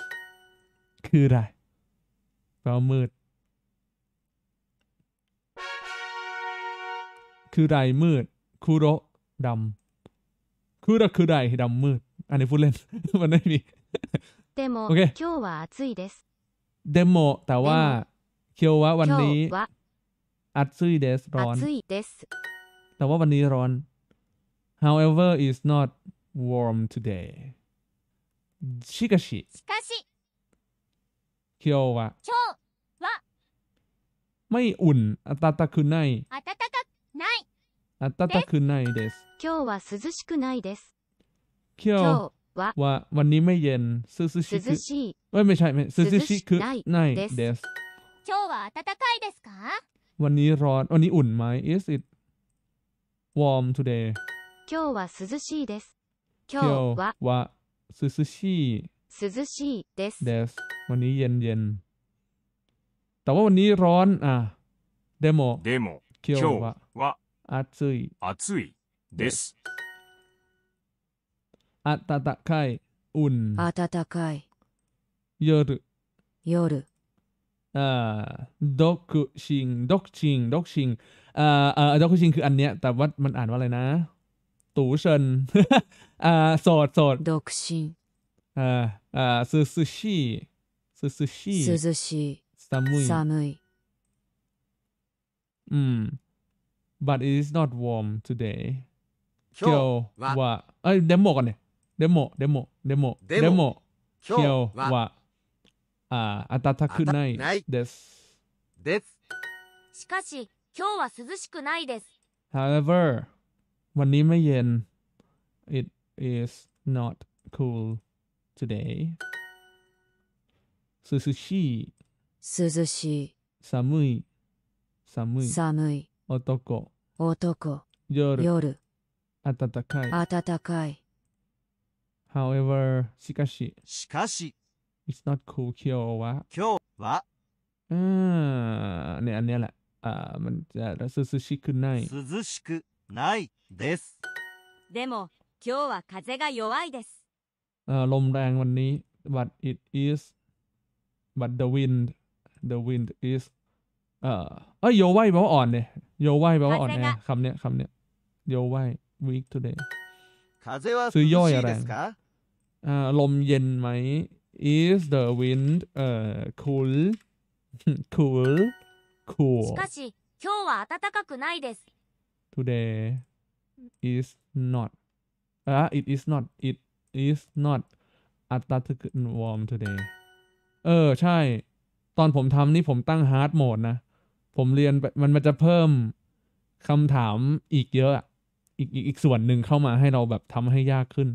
คือไรแปลว่ามืดคือไรมืดคูโรดำคือรคือไรดำมืดอันนี้พูดเล่นมันไม่มีでも、okay. 今日は暑いเดโมแต่ว่าเคียวว่าวันนี้ยเดสร้อนแต่ว่าวันนี้ร้อน however is not warm today しかししかし今日は今日はไม่อุ่นอตตัะคุないอかตない暖かくないです今日は涼しくないです今日ははวันนี้ไม่เย็น涼しい涼しいเอ้ยไม่ใช่ไม่涼しくないです今日は暖かいですかวันนี้ร้อนวันนี้อุ่นไหม is it warm today 今日は涼しいです。今日はは涼しい涼しいです。です。วันนี้เย็นเย็นแต่ว่าวันนี้ร้อนอ่ะでもでも今日は暑い暑いです。暖かいอุ่น暖かい夜夜อ่าดอกชิงดอกชิงดอกชิงอ่าอ่าดอกชิงคืออันเนี้ยแต่ว่ามันอ่านว่าอะไรนะ独身あโสดโส独身ああ涼しい涼しい涼しい寒い寒いうん but it is not warm today 今日はあでもかねでもでもでもでも今日はあ暖かくないですですしかし今日は涼しくないです however วันนี้ไม่เย็น it is not cool today 涼しい涼しい寒い寒い寒い男男夜夜暖かい暖かい However しかししかし It's not cool 今日は今日はうんねあねあらあ、ま、じゃあ涼しくない涼しくないです。でも今日は風が弱いです。あロムランはね、but it is, but the wind, the wind is, あ、uh, uh, 弱いばはおね。弱いばはおね。かむね、かむね。弱い、weak today。風は強いですかロムイェンマイ、is the wind、uh, cool? cool? Cool? しかし、今日は暖かくないです。today is not อ h it is not it is not อ t a t ะกนวอร์ม today เออใช่ ตอนผมทำนี่ผมตั้ง hard mode นะผมเรียนมันมันจะเพิ่มคำถามอีกเยอะอีกอีกอีกส่วนหนึ่งเข้ามาให้เราแบบทำให้ยากขึ้น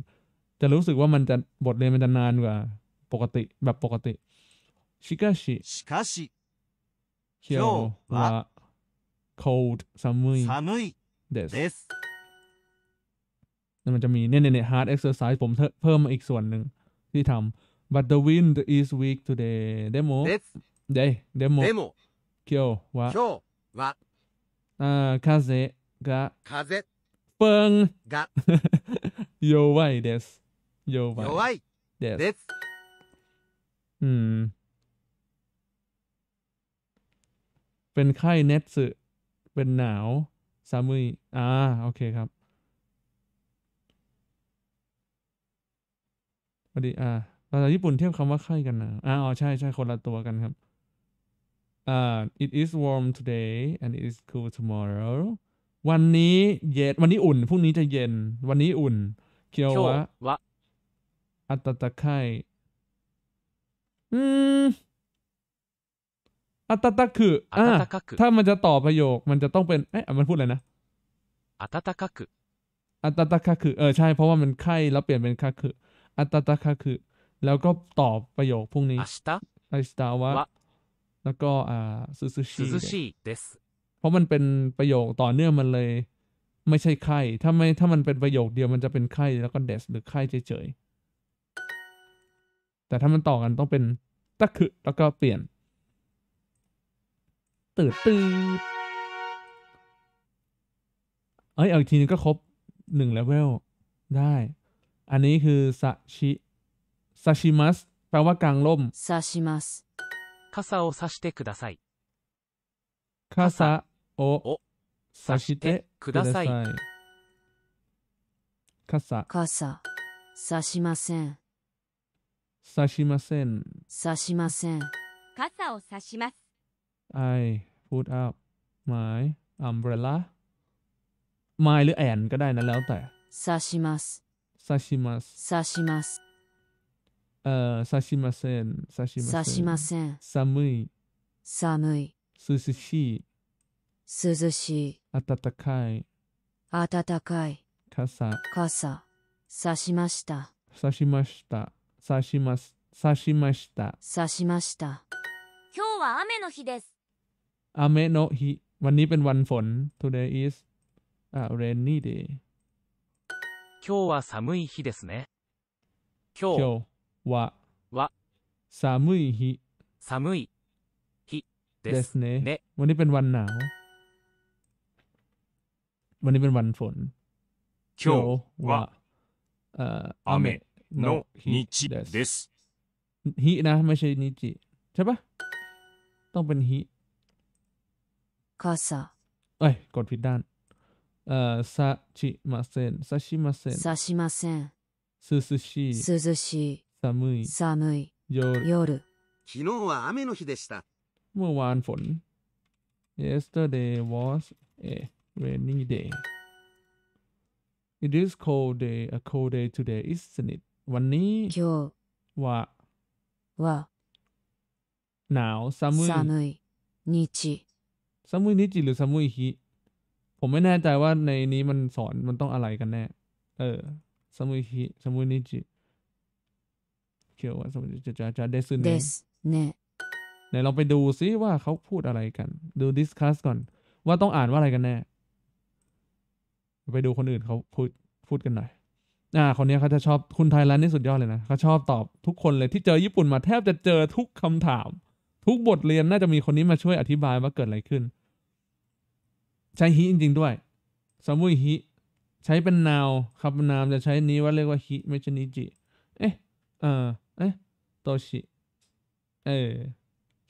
จะรู้สึกว่ามันจะบทเรียนมันจะนานกว่า ปกติ แบบปกติชิกาชิาชิเคียวว่า cold ซัมมุย this this มันจะมีเนี่ยเนี่ย hard exercise ผมเพิ่มมาอีกส่วนหนึ่งที่ทำ but the wind is weak today demo day demo demo เกียววะวอ่าคาเซกะคาเซเปิงกะโยไวเดสโยไวายวเดสอืมเป็นไข้เนตสึเป็นหนาวซามุย อ่า โอเคครับพอดี อ่า ภาษาญี่ปุ่นเทียบคำว่าไข้กันนะอ่าอ๋อ ใช่ใช่คนละตัวกันครับอ่า it is warm today and it is cool tomorrow วันนี้เย็นวันนี้อุ่นพรุ่งนี้จะเย็น วันนี้อุ่น เคียววะ อัตตะไคอืมอัตตะคืออ่าถ้ามันจะต่อประโยค มันจะต้องเป็น เอ๊ะ มันพูดอะไรนะอัตตะคืออัตตะคือเออ ใช่ เพราะว่ามันไข้แล้วเปลี่ยนเป็นคาคืออัตตะคือ แล้วก็ตอบประโยคพวกนี้อาสตาวะ แล้วก็ อ่าซูซูชิเพราะมันเป็นประโยคต่อเนื่องมันเลยไม่ใช่ไข้ถ้าไม่ ถ้ามันเป็นประโยคเดียวมันจะเป็นไข้แล้วก็เดสหรือไข้เฉยๆแต่ถ้ามันต่อกันต้องเป็นตะคือแล้วก็เปลี่ยนตื่นตืดเอ้ยเอาีกทีนึงก็ครบหนึ่งเลเวลได้ อันนี้คือซาชิซาชิมัสแปลว่ากลางร่มซาชิมัสคาซาโอซาชิเตะคุดาไซคาซาโอซาชิเตะคุดาไซคาซาคาซาซาชิมาเซนซาชิมาเซนซาชิมาเซนคาาซโอาชิมัสไอ put up my umbrella my หรือ and ก็ได้นะแล้วแต่ซาชิมัสซาชิมัสซาชิมัสเอ่อซาชิมาเซนซาชิมาเซนซาชิมาเซน寒い寒い涼しい涼しい暖かい暖かい傘傘刺しました刺しました刺します刺しました刺しました今日は雨の日ですอเมโนฮิวันนี้เป็นวันฝน today is a rainy day 今日は寒い日ですね今日はは寒い日寒い日ですねวันนี้เป็นวันหนาว วันนี้เป็นวันฝน今日は雨の日ですฮินะไม่ใช่นิจิใช่ปะต้องเป็นฮิ casa เอ้ยกดผิดด้านเอ่อซาชิมาเซนซาชิมาเซนさしませんซูซูชิ涼しいซามุย寒いโยน夜昨日は雨の日でした。เมื่อวานฝน yesterday was a rainy day it is cold day a cold day today isn't it วันนี้今ว่า日はหนาวซามุย寒い日ซามุยนิจิหรือซามุยฮิผมไม่แน่ใจว่าในนี้มันสอนมันต้องอะไรกันแน่ เออซามุยฮิซามุยนิจิเขียวว่าซามุยจะจะจะเดซึเนไหนลองไปดูซิว่าเขาพูดอะไรกัน ดูดิสคัสก่อน ว่าต้องอ่านว่าอะไรกันแน่ ไปดูคนอื่นเขาพูด พูดกันหน่อย อ่า คนนี้เขาจะชอบคุณไทยแลนด์นี่สุดยอดเลยนะ เขาชอบตอบทุกคนเลยที่เจอญี่ปุ่นมาแทบจะเจอทุกคำถาม ทุกบทเรียนน่าจะมีคนนี้มาช่วยอธิบายว่าเกิดอะไรขึ้นใช้ฮีจริงๆด้วยซามุยฮีใช้เป็นนาวคำนามจะใช้นี้ว่าเรียกว่าฮิไม่ใช่นิจิเอ๊ะเอ่อ เอ๊ะโตชิ เอ๊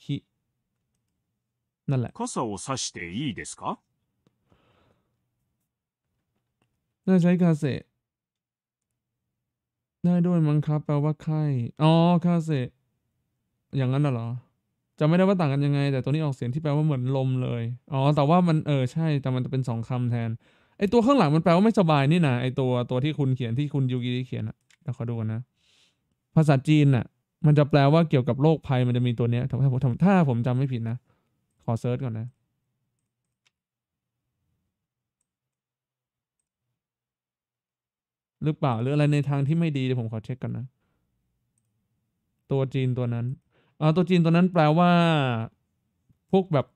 ฮิ นั่นแหละไを差ดていいですかน่าใช้คาเซได้ด้วยมั้งครับ แปลว่าไข้อ๋อ คาเซอย่างนั้นเหรอจะไม่ได้ว่าต่างกันยังไง แต่ตัวนี้ออกเสียงที่แปลว่าเหมือนลมเลย อ๋อแต่ว่ามันเออใช่แต่มันจะเป็นสองคำแทนไอตัวข้างหลังมันแปลว่าไม่สบายนี่นะไอตัวตัวที่คุณเขียนที่คุณยูกิเขียนอะเราขอดูนะ ภาษาจีนอะมันจะแปลว่าเกี่ยวกับโรคภัยมันจะมีตัวเนี้ยถ้าผมถ้าผมจำไม่ผิดนะขอเซิร์ชก่อนนะ หรือเปล่าหรืออะไรในทางที่ไม่ดีเดี๋ยวผมขอเช็คกันนะตัวจีนตัวนั้นอตัวจีนตัวนั้นแปลว่า พวกแบบ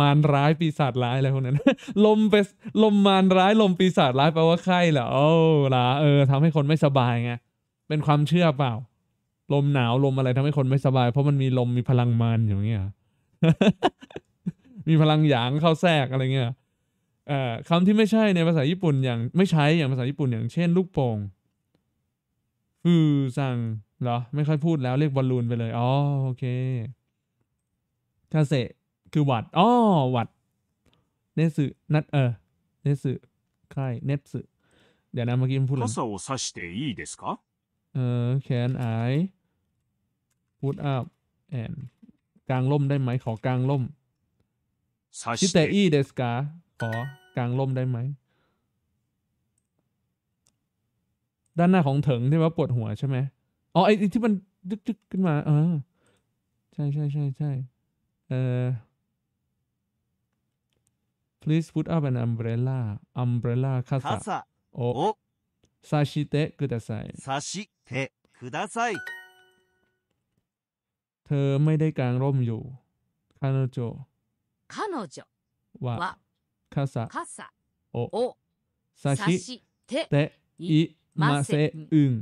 มารร้ายปีศาจร้ายอะไรพวกนั้นลมไปลมมารร้ายลมปีศาจร้ายแปลว่าไข้เหรอโอ้ล่ะเออทำให้คนไม่สบายไงเป็นความเชื่อเปล่า ลมหนาว ลมอะไรทำให้คนไม่สบาย เพราะมันมีลมมีพลังมารอย่างเงี้ย มีพลังหยางเข้าแทรกอะไรเงี้ยเอ่อคำที่ไม่ใช่ในภาษาญี่ปุ่นอย่างไม่ใช้อย่างภาษาญี่ปุ่นอย่างเช่นลูกโป่งฟอซังเหรอไม่ค่อยพูดแล้วเรียกบอลลูนไปเลย อ๋อ โอเคทาเซคือวัดอ๋อวัด เนสึนัดเออเนสึใครเนสึเดี๋ยวนะเมื่อกี้พูดอลไร傘をอしていいですかเออ can I put up and กลางล่มได้ไหม ขอกลางล่มชิเตอีเดสกาขอกลางล่มได้ไหม ด้านหน้าของเถิงที่ว่าปวดหัวใช่ไหมอ๋อไอ้ที่มันดึกดึกขึ้นมาเออใช่ใช่ใช่ใช่เออ please put up an umbrella umbrella คาซาโอซาชิเตะกุดาไซซาชิเตะกุดาไซเธอไม่ได้กางร่มอยู่คาโนโจคาโนโจว่าคาซาคาซาโอซาชิเตะอิมาเซอึง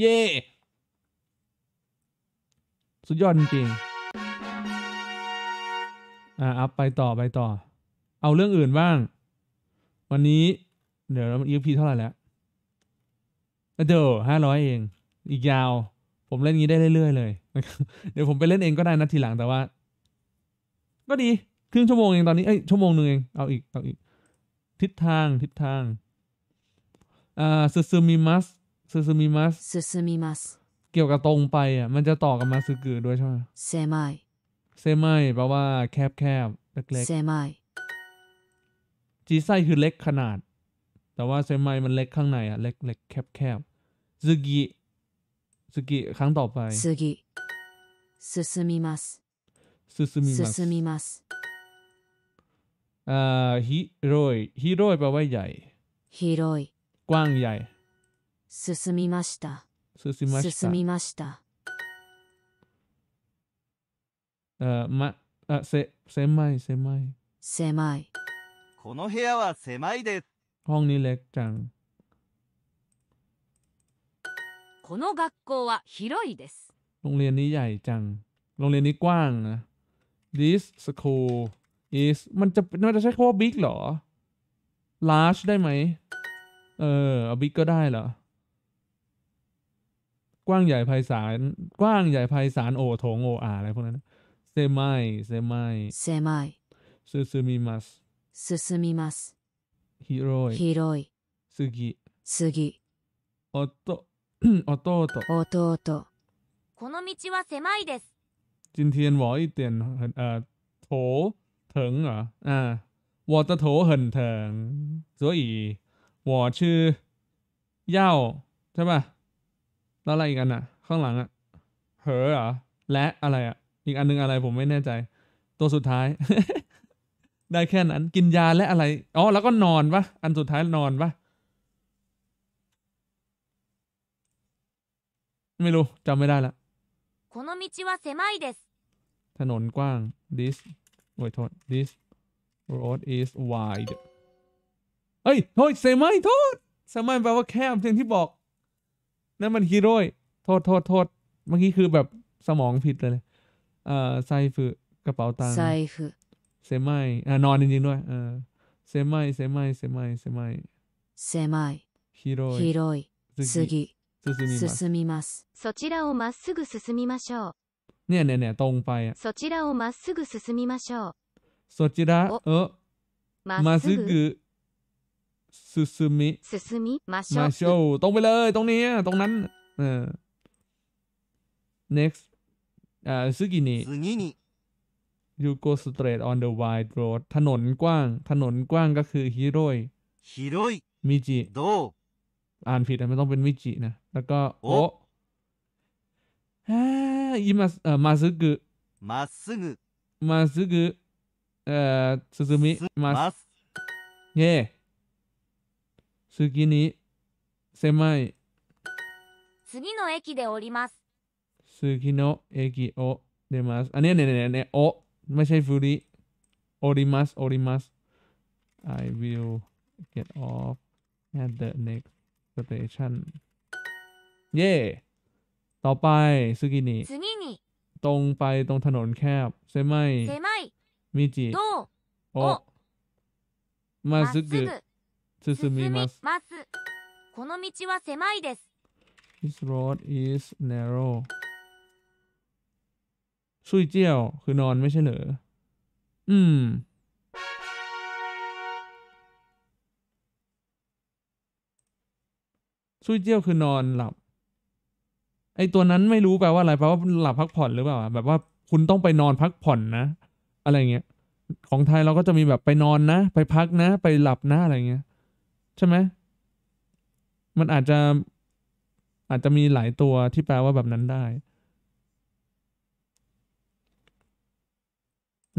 เย่ สุดยอดจริงอ่ะอัพไปต่อ ไปต่อ เอาเรื่องอื่นบ้าง วันนี้ เดี๋ยวเราอีพีเท่าไหร่แล้วเดี๋ยวห้าร้อยเอง อีกยาว ผมเล่นงี้ได้เรื่อยๆเลย เดี๋ยวผมไปเล่นเองก็ได้นะทีหลังแต่ว่า ก็ดี ครึ่งชั่วโมงเอง ตอนนี้ เอ้ย ชั่วโมงหนึ่งเอง เอาอีก เอาอีก ทิศทาง ทิศทาง อ่าซูซูมิมัสซูซูมิมัสิมัสเกี่ยวกับตรงไปอ่ะมันจะต่อกับมาซึกือด้วยใช่ไหมเซัยเซไม่แปลว่าแคบแคบกเล็กเซมัยจีไซคือเล็กขนาด แต่ว่าเซไม่มันเล็กข้างในอ่ะเล็กเล็กแคบแคบซึกิซึกิครั้งต่อไป次กิซูซูซูมิมัส進みますอ่าฮิโรยฮิโรยแปลว่าใหญ่ฮโร่ กว้างใหญ่進みました進みました進みましたあまあせ狭い狭い狭いこの部屋は狭いですห้องนี้เล็กจังこの学校は広いですโรงเรียนนี้ใหญ่จังโรงเรียนนี้กว้างนะ this school is มันจะมันจะใช้คำว่า big หรอ large ได้ไหมเออเอา big ก็ได้เหรอกว้างใหญ่ไพศาลกว้างใหญ่ไพศาลโอโถงโออาอะไรพวกนั้นเซมายเซมายเซมายซูซูมิมัสซูซูมิมัสฮิโรยฮิโรยสุกิสุกิโอโตโอโตโอโตโอโตこの道は狭いです。今天我一点很呃头疼啊啊，我的头很疼，所以我去要对吧？แล้วอะไรอีกันอ่ะ ข้างหลังอ่ะเหอเหรอและอะไรอ่ะ อีกอันนึงอะไรผมไม่แน่ใจ ตัวสุดท้าย ได้แค่นั้น กินยาและอะไร อ๋อ แล้วก็นอนปะอันสุดท้ายนอนปะไม่รู้จำไม่ได้ละこの道は狭いですถนนกว้าง this โอ้ยโทษ this road is wide เอ้ยโทษเซมายโทษเซมายแปลว่าแคบอย่างที่บอกนั่นมันฮีโร่โทษโทษโทษเมื่อกี้คือแบบสมองผิดเลย เอ่อไซฟือกระเป๋าตังค์ไซฟึเซมายอ่านอนจริงๆด้วยเออเซมายเซมายเซมายเซมายเซมายฮีโร่ฮีโร่สุกิ進みますそちらをまっすぐ進みิมัสเนี่ยเนี่ยเนี่ยตรงไปอะそちらをまっすぐ進みましょうそちらเออมาุซูซูมิซูซูมิมาโชมาโชตรงไปเลยตรงนี้ตรงนั้นเออ next อ่าซึกินิซึกินิ you go straight on the wide road ถนนกว้าง ถนนกว้างก็คือฮิโร่ฮิโร่มิจิโดอ่านผิดนะไม่ต้องเป็นมิจินะ แล้วก็โอฮ่าอิมาเอ่อมาซึกุมาซึกุมาซึกุเอ่อซูซูมิมาเย่次に狭い次の駅で降ります次の駅を出ますอันนี้เนี่ยเนี่ยเนี่ยโอไม่ใช่ฟูริโอริมัสโอริมัส I will get off at the next station เย่ต่อไปซึกินิตรงไปตรงถนนแคบเซไมมิจิโอมาสึกุ進みますこの道は狭いです This road is narrow ซุยเจียวคือนอนไม่ใช่เหรออืมซุยเจียวคือนอนหลับ ไอตัวนั้นไม่รู้แปลว่าอะไรแปลว่าหลับพักผ่อนหรือเปล่าแบบว่าคุณต้องไปนอนพักผ่อนนะ อะไรเงี้ย ของไทยเราก็จะมีแบบไปนอนนะ ไปพักนะ ไปหลับนะอะไรเงี้ยใช่ไหม มันอาจจะอาจจะมีหลายตัวที่แปลว่าแบบนั้นได้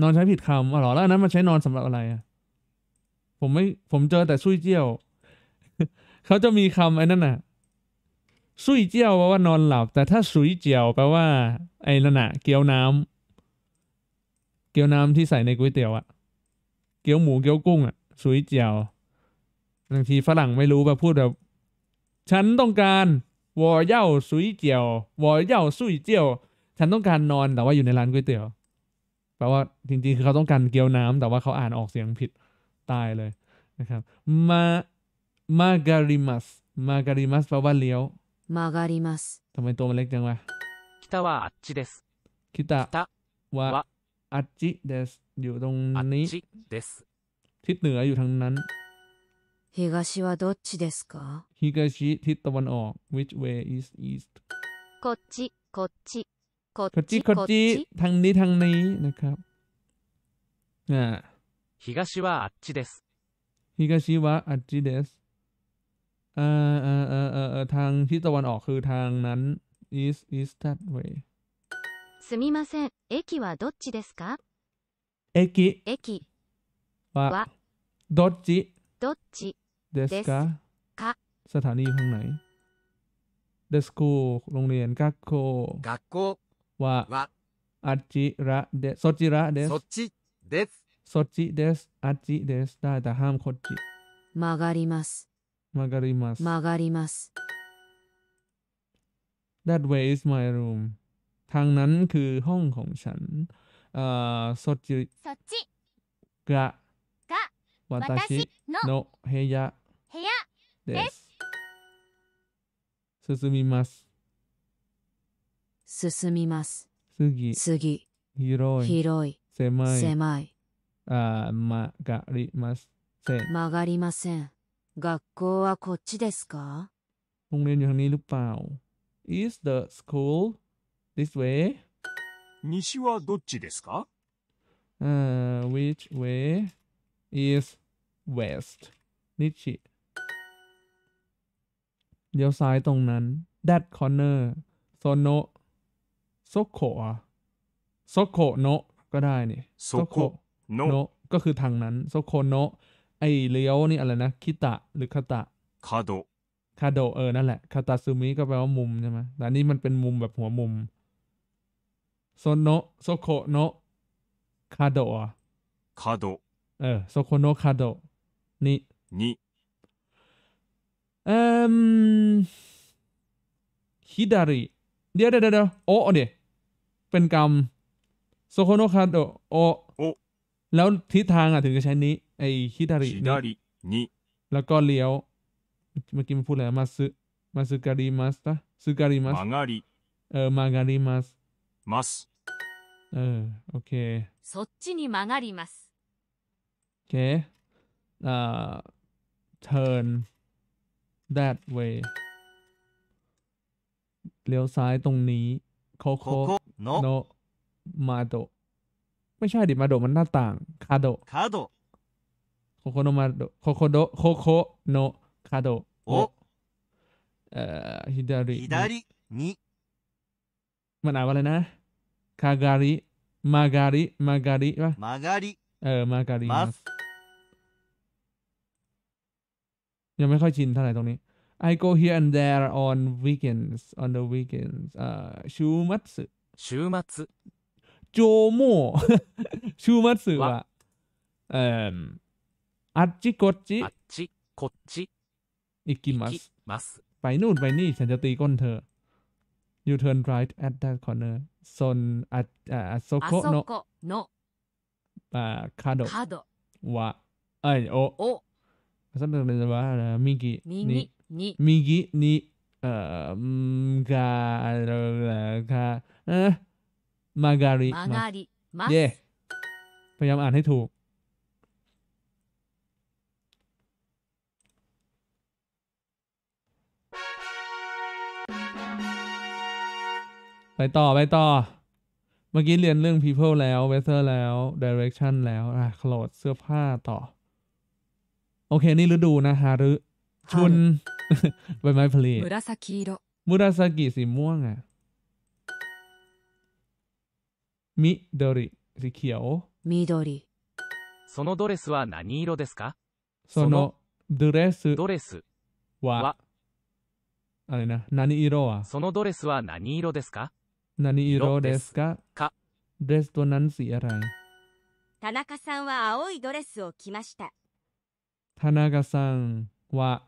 นอนใช้ผิดคำอ๋อหรอแล้วนั้นมาใช้นอนสำหรับอะไรอ่ะผมไม่ ผมเจอแต่ซุยเจี้ยว เขาจะมีคำไอ้นั่นน่ะซุยเจี้ยวแปลว่านอนหลับ แต่ถ้าซุยเจียวแปลว่า ไอ้นั่นน่ะเกี๊ยวน้ำเกี๊ยวน้ำที่ใส่ในก๋วยเตี๋ยวอ่ะ เกี๊ยวหมูเกี๊ยวกุ้งอ่ะซุยเจียวบางทีฝรั่งไม่รู้แบบพูดแบบฉันต้องการวอเย่าซุยเจียววอเย่าซุยเจียวฉันต้องการนอนแต่ว่าอยู่ในร้านก๋วยเตี๋ยวแปลว่าจริงๆคือเขาต้องการเกี๊ยวน้ำแต่ว่าเขาอ่านออกเสียงผิดตายเลยนะครับมามาการิมัสมาการิมัสแปลว่าเลี้ยวมาการิมัสทำไมตัวมันเล็กจังวะคิตาว่าอัจจิเดสคิตาว่าอัจจิเดสอยู่ตรงนี้ทิศเหนืออยู่ทางนั้น東はどっちですか東ทิศตะวันออก which way is east こっちこっちこっちこっちทางนี้ทางนี้นะครับอ่า東はあっちです東はあっちですเอ่อเอ่อเอ่อเอ่อทางทิศตะวันออกคือทางนั้น is is that way すみません駅はどっちですか駅駅はどっちどっちเดสกาสถานีทางไหนเดสกูโรงเรียนกักโกกโกวาอาจิระเดสโซจิระเดสโซจิเดสโซจิเดสอาจิเดสได้แต่ห้ามโคจิากริมัสมากริมัส That way is my room ทางนั้นคือห้องของฉันเอ่อโซจิโซจิกะกะวาตาชิโนเฮยะです。進みます。進みます。次。次。広い。広い。狭い。狭い。あ曲がりません。曲がりません。学校はこっちですかโรงเรียนอยู่ทางนี้หรือเปล่า Is the school this way? 西はどっちですか uh, Which way is west? 西เลี้ยวซ้ายตรงนั้น that corner โซโนโซโคะโซโคโนก็ได้นี่โซโคโนก็คือทางนั้นโซโคโนไอเลี้ยวนี่อะไรนะคิตะหรือคาตะคาโดคาโดเออนั่นแหละคาตาซูมิก็แปลว่ามุมใช่ไหมแต่นี่มันเป็นมุมแบบหัวมุมโซโนโซโคโนคาโดคาโดเออโซโคโนคาโดนี่นี่ Um, ฮิดาริเดี๋ยวเดี๋ยวเดี๋ยวโอ้เดี๋ยเป็นกรรมโซโคโนคาโดโอแล้วทิศทางอ่ะถึงจะใช้นี้ไอฮิดารินี่แล้วก็เลี้ยวเมื่อกี้มันพูดอะไรมาซึมาซึการิมัสตะซึการิมัสเออมาการิมัสมัสเออโอเคそっちにริมまสโอเคอ่าิร์น that way เลี้ยวซ้ายตรงนี้โคโคここโนมาโดไม่ใช่ดิมาโดมันหน้าต่างคาโดาโคโคโนมาโดโคโคโดโคโคโนคาโดอเอ่อฮิดาริ左ิมันอ่านว่าอะไรนะคาการิมาการิมาการิป่ะาริเออมาการิมายังไม่ค่อยชินเท่าไหร่ตรงนี้ I go here and there on weekends on the weekends ชูมัตสึชูมัตสึ โจโมชูมัตสึอะเอ่อあっちこっちあっちこっち行きまมัส ไปนู่นไปนี่ฉันจะตีก้นเธอ You turn right at that corner ซนอะอะโซโคโนะอ่าคาโดะวะเอ้ยโอ右に、に、右に、あがるิ曲ิมิกิまิเย่พยายามอ่านให้ถูก ไปต่อ ไปต่อ เมื่อกี้เรียนเรื่อง people แล้ว weather แล้ว direction แล้วอ่ะโหลดเสื้อผ้าต่อโอเค นี่ฤดูนะฮารุชุนใบไม้ผลิมุราซากิโรมุราซากิสีม่วงอ่ะมิโดริสีเขียวมิโดริそのドレスは何色ですかそのドレスドレスはあれな何色はそのドレスは何色ですか何色ですかかドレスと何สีอะไร田中さんは青いドレスを着ました田中さんは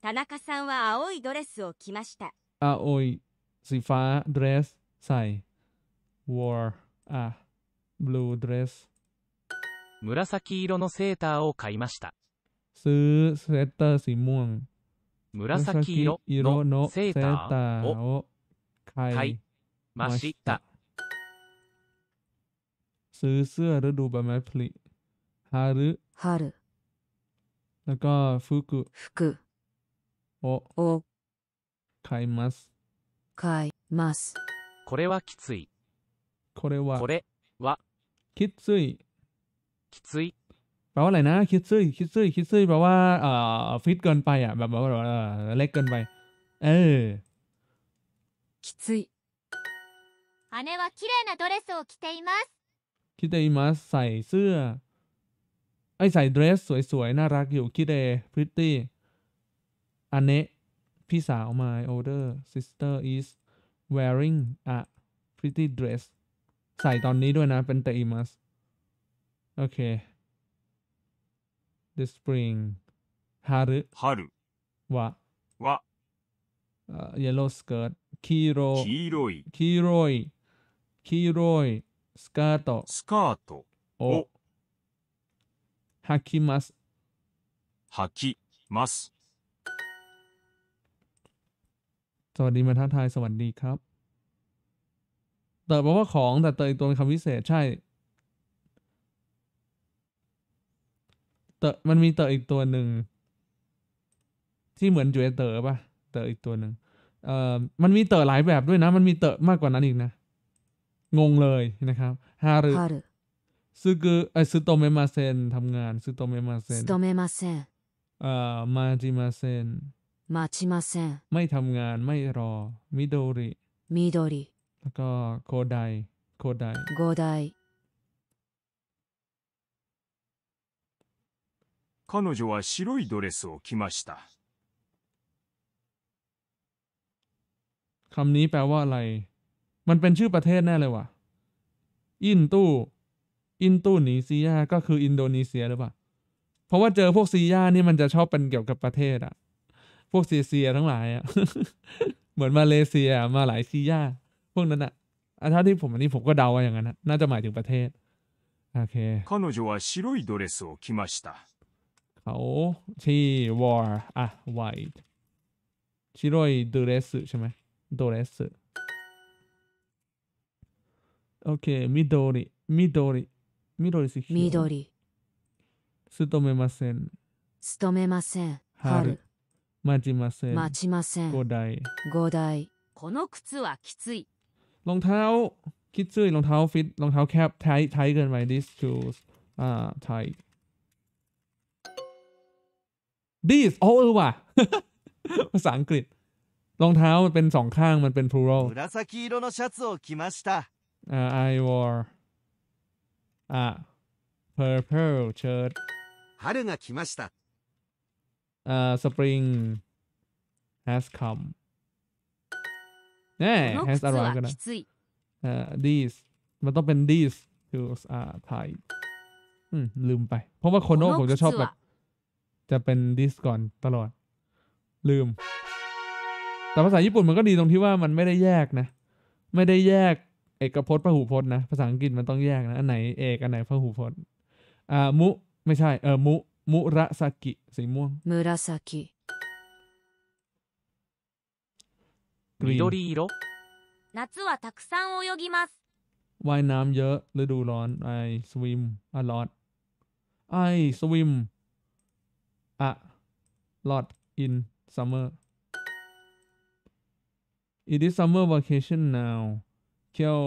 田中さんは青いドレスを着ました。青いสีฟ้า dress ใส่ wore a b 紫色のセーターを買いました。ซืセーターสีม紫色のセーターを買いました。ซื้อเสื้อฤดูใบไ那个服服务を買います買いますこれはきついこれはこれはきついきつい爸爸来拿，气水，气水，气水，爸爸，呃，fit 过快啊，爸爸，爸爸，累过快，呃，气水。姉は綺麗なドレスを着ています。着ています。サ彩色。ไอใส่เดรสสวยๆน่ารักอยู่คิดเดพริตตี้อันนี้พี่สาวมา older sister is wearing a pretty dress ใส่ตอนนี้ด้วยนะเป็นเตอมัสโอเค the spring ฮารุฮารุวะวะ yellow skirt คีโร่คีโร่คีโร่สกาโต้สกาโตโอ吐きます。吐きます。สวัสดีมาท้าทายสวัสดีครับ เติบบอกว่าของ แต่เติกตัวเป็นคำวิเศษใช่ เติมันมีเติอีกตัวหนึ่ง ที่เหมือนจุเอเตอป่ะ เติอีกตัวหนึ่ง เอ่อ มันมีเติหลายแบบด้วยนะ มันมีเติมากกว่านั้นอีกนะ งงเลยนะครับ ฮารุซึกไอซึโตเมมาเซนทำงานซึโตเมมาเซนโตเมมาเซนเอ่อมาจิมาเซนมาจิมาเซนไม่ทำงานไม่รอ มิโดริมิโดริแล้วก็โคไดโคไดโคได彼女は白いドレスを着ました。คำนี้แปลว่าอะไร มันเป็นชื่อประเทศแน่เลยว่ะอินตู้อินโดนีเซียก็คืออินโดนีเซียหรือเปล่า เพราะว่าเจอพวกซียานี่มันจะชอบเป็นเกี่ยวกับประเทศอะ พวกเซียเซียทั้งหลายอะเหมือนมาเลเซียมาหลายซียาพวกนั้นอะอันท่าที่ผมอันนี้ผมก็เดาว่าอย่างนั้นนะน่าจะหมายถึงประเทศ โอเคเขาที่ war อ่ะ white ชิโร่ดูเรสใช่ไหมดดเรสโอเคมิโดริมิโดริ緑です。緑。勤めません。勤めません。春。待ちません。待ちません。五台。五台。この靴はきつい。รองเท้าคิดซื้อรองเท้าฟิตรองเท้าแคบไทไทเกินไป these shoes อ่าไท these อ๋อเออว่ะภาษาอังกฤษรองเท้ามันเป็นสองข้างมันเป็น plural อ่า I wore a purple shirt 春が来ました่ h spring has come แน่ has arrived กนะเอ่อ these มันต้องเป็น these shoes are tight ลืมไป เพราะว่าโคโนผมจะชอบแบบจะเป็น this ก่อนตลอด ลืมแต่ภาษาญี่ปุ่นมันก็ดีตรงที่ว่ามันไม่ได้แยกนะ ไม่ได้แยกเอกพจน์พหูพจน์นะ ภาษาอังกฤษมันต้องแยกนะ อันไหนเอก อันไหนพหูพจน์ อ่า มุ ไม่ใช่ เออ มุ มุระสากิสีม่วงมุระสากิกรีน緑色夏はたくさん泳ぎますว่ายน้ำเยอะฤดูร้อน I swim a lot I swim a lot in summer It is summer vacation now เคียว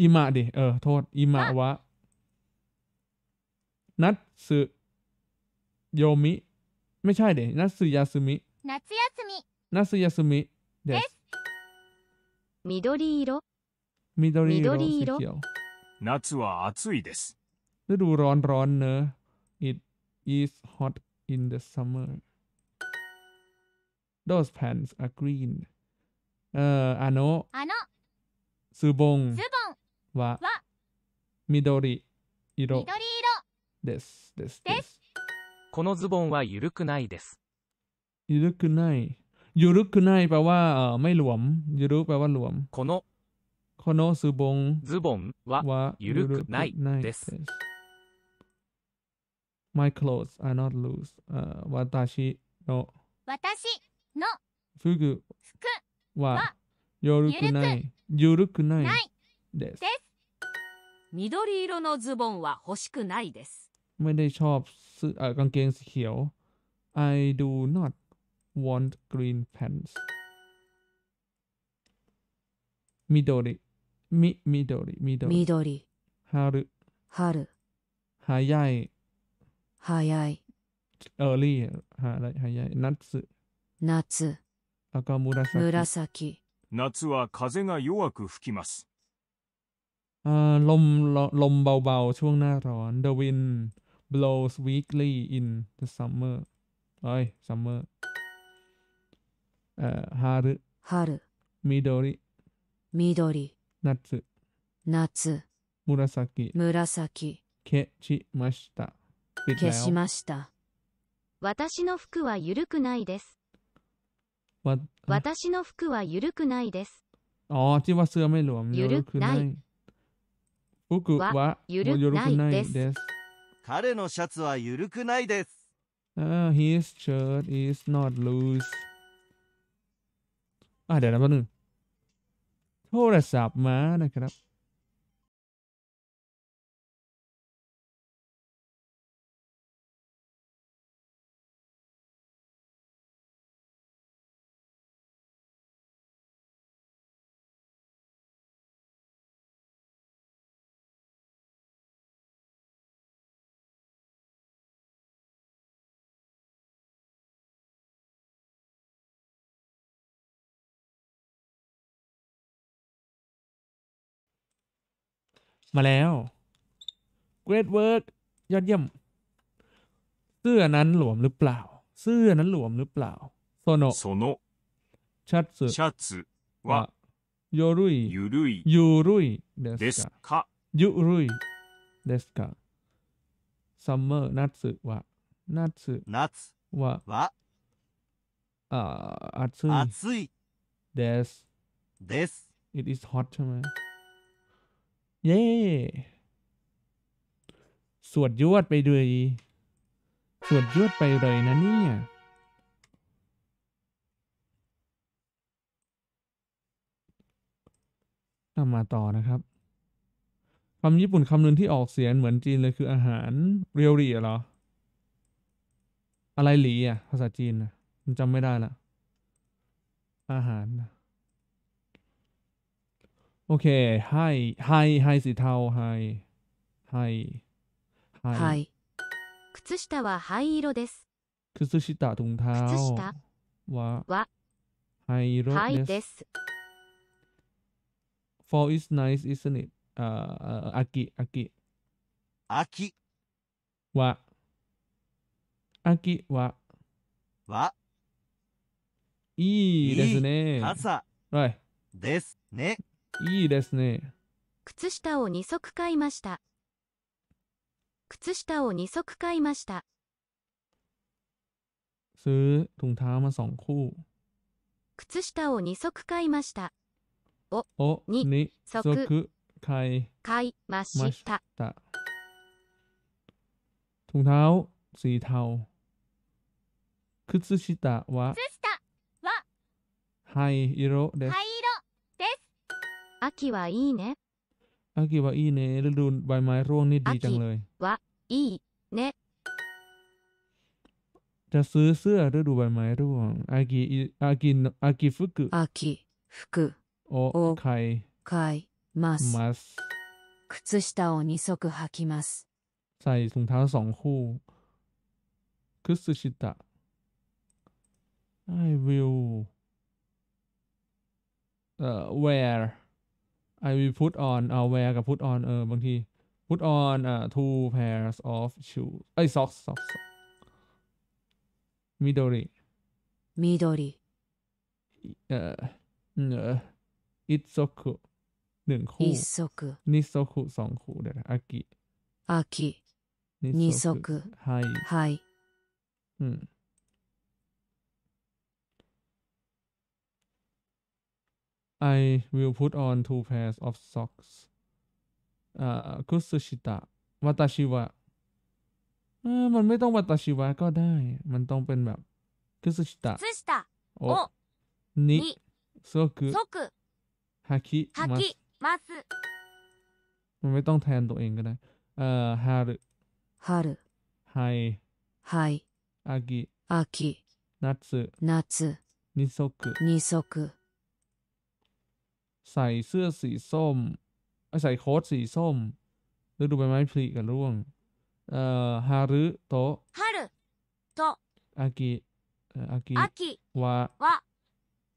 อิมะดิเออโทษอิมะวะนัตสึโยมิไม่ใช่เดนัตสึยาสึมินัตสึยาสึมิเดส緑色มิโดริโรสีเขียว夏ุ暑いですฤดูร้อนร้อนเนอะ it is hot in the summer those pants are green เอ่ออาโนอาโนズボンは緑色です。です。です。このズボンはゆるくないです。ゆるくない。ゆるくないばはลว่าไゆるแปลวこのこのズボンズボンはゆるくないです。です My clothes are not loose. 私の私の服はゆるくない。ゆるくないないです。緑色のズボンは欲しくないです。ไม่ได้ชอบเสื้อกา I do not want green pants 緑、み、緑、緑。ร春。มิมิโดริมิโดริมิโด夏は風が弱く吹きます。The wind blows weakly in the summer. はい、サマー。春。春。緑。緑。夏。夏。紫。紫。消しました。消しました。私の服は緩くないです。私の服はゆるくないです。ああ、ちはすがめるわ。ゆるくない。服はゆるくないです。彼のシャツはゆるくないです。Uh, his shirt is not loose. อ่ะเโทรศัพท์มานะครับมาแล้ว Great work ยอดเยี่ยมเสื้อนั้นหลวมหรือเปล่า เสื้อนั้นหลวมหรือเปล่าโซโนโซโนชัตสึชัตสึวะโยรุยยูรุยยูรุยเดสกะยูรุยเดสกะซัมเมอร์นัตสึวะนัตสึนัตวะวะอ่าอัตสึอัตสึเดสเดส it is hot ใช่ไหมเย่สวดยวดไปเลยสวดยวดไปเลยนะเนี่ยนำมาต่อนะครับคำญี่ปุ่นคำนึงที่ออกเสียงเหมือนจีนเลยคืออาหารเรียวรีเหรอ อะไรหลีอ่ะ ภาษาจีนนะมันจำไม่ได้ละอาหารนะโอเคはいはいはいはいはいはいはい靴下は灰色です靴下とんたは灰色です灰です Fall is nice isn't it? あきあきあきはあきははいいですね傘、right. ですねいいですね。靴下を二足買いました。靴下を二足買いました。ซื้อถุงเท้ามาสองคู่。靴下を二足買いました。お、お、2足買い、ました。ถุง靴下は、靴下は、灰色です。อ秋はいいねอีเนอากิวะอีเนะฤดูใบไม้ร่วงนี่ดีจังเลยอากิวะいいねจะซื้อเสื้อฤดูใบไม้ร่วงอากิอากิอากิฟุกุอากิฟุกุโอโอไค買いますมัสกุを2足履きますใส่ถุงเท้าสองคู่คุสึชิตา I will เอ wear I will put on เอา wear กับ put on เออบางที put on อ่า two pairs of shoes ไอ้ socks socks ม i ดอร i ม i ดอร i เออเออ itsoku หนึ่งคู่ itsoku nisoku สองคู่เดี๋ยวอากิอากินิโซกุไฮไฮอืม I will put on two pairs of socks คุสุชิตะวัตชิวะมันไม่ต้องวัตชิวะก็ได้มันต้องเป็นแบบคุสุชิตะโอนิโซกุฮากิมัสมันไม่ต้องแทนตัวเองก็ได้เอ่อฮารุฮารุไฮไฮอากิอากินัตสึนัตสึนิโซกุนิโซกุใส่เสื้อสีส้ม ใส่โค้ทสีส้มฤดูใบไม้ผลิกันร่วงเอ่อฮารุโตะฮารุโตะอากิอากิอากิวะวะ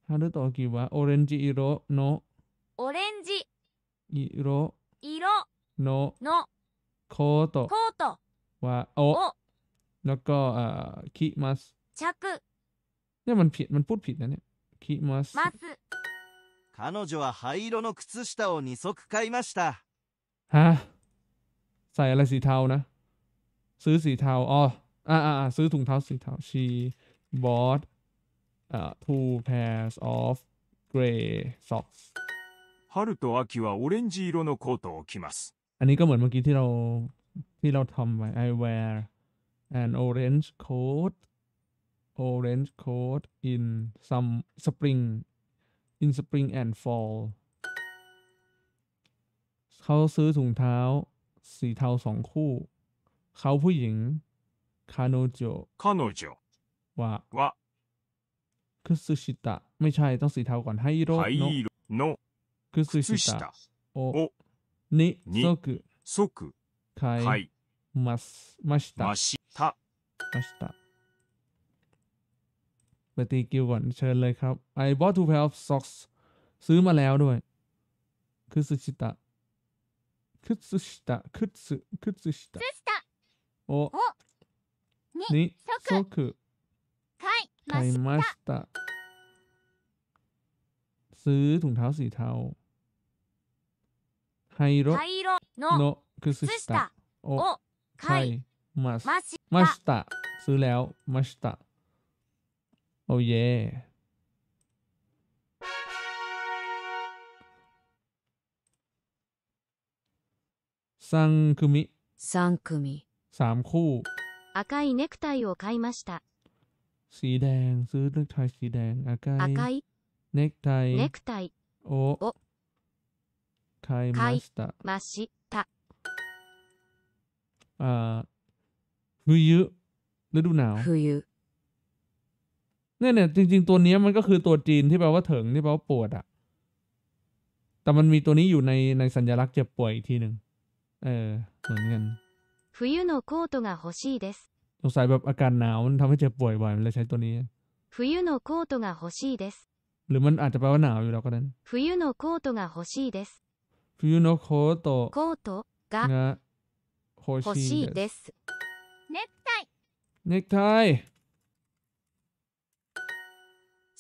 ฮารุโตะอากิวะออเรนจิอิโรโนออเรนจิอิโรอิโรโนโนโคโตะโคโตะ วะ โอ แล้วก็เอ่อคิมัสชักเนี่ยมันผิด มันพูดผิดนะเนี่ย คิมัสมัส彼女は灰色の靴下を二足買いました。ฮะใส่อะไรสีเทานะซื้อสีเทาอ๋ออ่าอ่ซื้อถุงเท้าสีเทา she bought uh, two pairs of gray socks ฮารุ์ตอากิวะออเรนจ์สีโคโตะโอคิมัสอันนี้ก็เหมือนเมื่อกี้ที่เราที่เราทำไป I wear an orange coat orange coat in some spring in spring and fall เขาซื้อถุงเท้าสีเทาสองคู่ เขาผู้หญิงคาโนโจคาโนโจวาวาคือซูชิตะไม่ใช่ต้องสีเทาก่อนไฮโรโนคือซูชิตะโอนิโซกุโซกุไคมัสมาชิตะมาชิตะไปตีกิลก่อนเชิญเลยครับ I bought two pair of socks ซื้อมาแล้วด้วยคือสุชิตะคือสุชิตะคือซุคือซุชิตะโอ้นี่อซคุไคมาสตะซื้อถุงเท้าสีเทาไฮโรโนคือสุชิตะโอไคมาสมาสตะซื้อแล้วมาสตะ Oh yeah. San kumi. 3組สามคู่赤いネクタイを買いましたสีแดงซื้อเนไทสีแดง赤い赤いเนกไネクタイを買いましたましたあ。冬ฤดูหนาว冬เนี่ยเนี่ยจริง ๆ ตัวนี้มันก็คือตัวจีนที่แปลว่าเถิงที่แปลว่าปวดอะแต่มันมีตัวนี้อยู่ในในสัญลักษณ์เจ็บป่วยอีกทีหนึ่งเออเหมือนกันโคโตะฮอชิเดสงสัยแบบอาการหนาวมันทำให้เจ็บป่วยบ่อยมันเลยใช้ตัวนี้คโตะฮอชิเดสหรือมันอาจจะแปลว่าหนาวอยู่แล้วก็ได้冬ูコーโがโしいですโのコートコートが欲しいですネクタイネクไท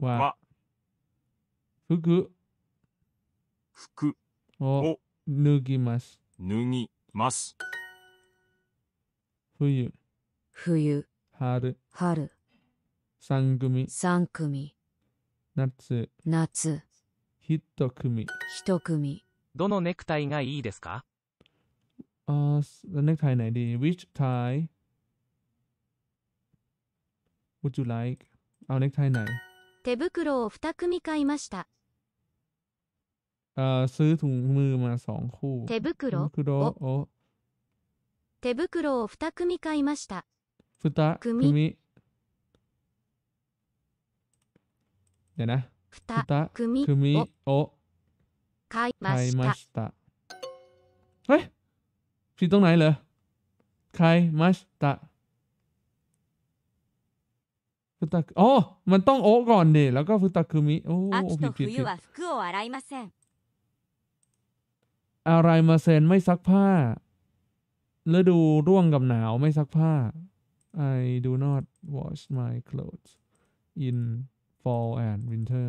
は、服服を脱ぎます。脱ぎます。冬、冬、春、春、三組、三組、夏、夏、一組。一組、どのネクタイがいいですかあー、すネクタイไหนดี Which tie would you like? あ、อา n e c 手袋を2組買いました。ถุงมือมาสองคู่手袋โอ手袋を2組買いましたฟุตะคุมิเดุตมิคมิโอ買いましたเฮ้ยผิดงไหน買いましたฟุตาโอ้มันต้องโอ้ก่อนเนี่ยแล้วก็ฟุตาคุมิโอ้ผิดผิดผิดอะไรมาเซนไม่ซักผ้าฤดูร่วงกับหนาวไม่ซักผ้า I do not wash my clothes in fall and winter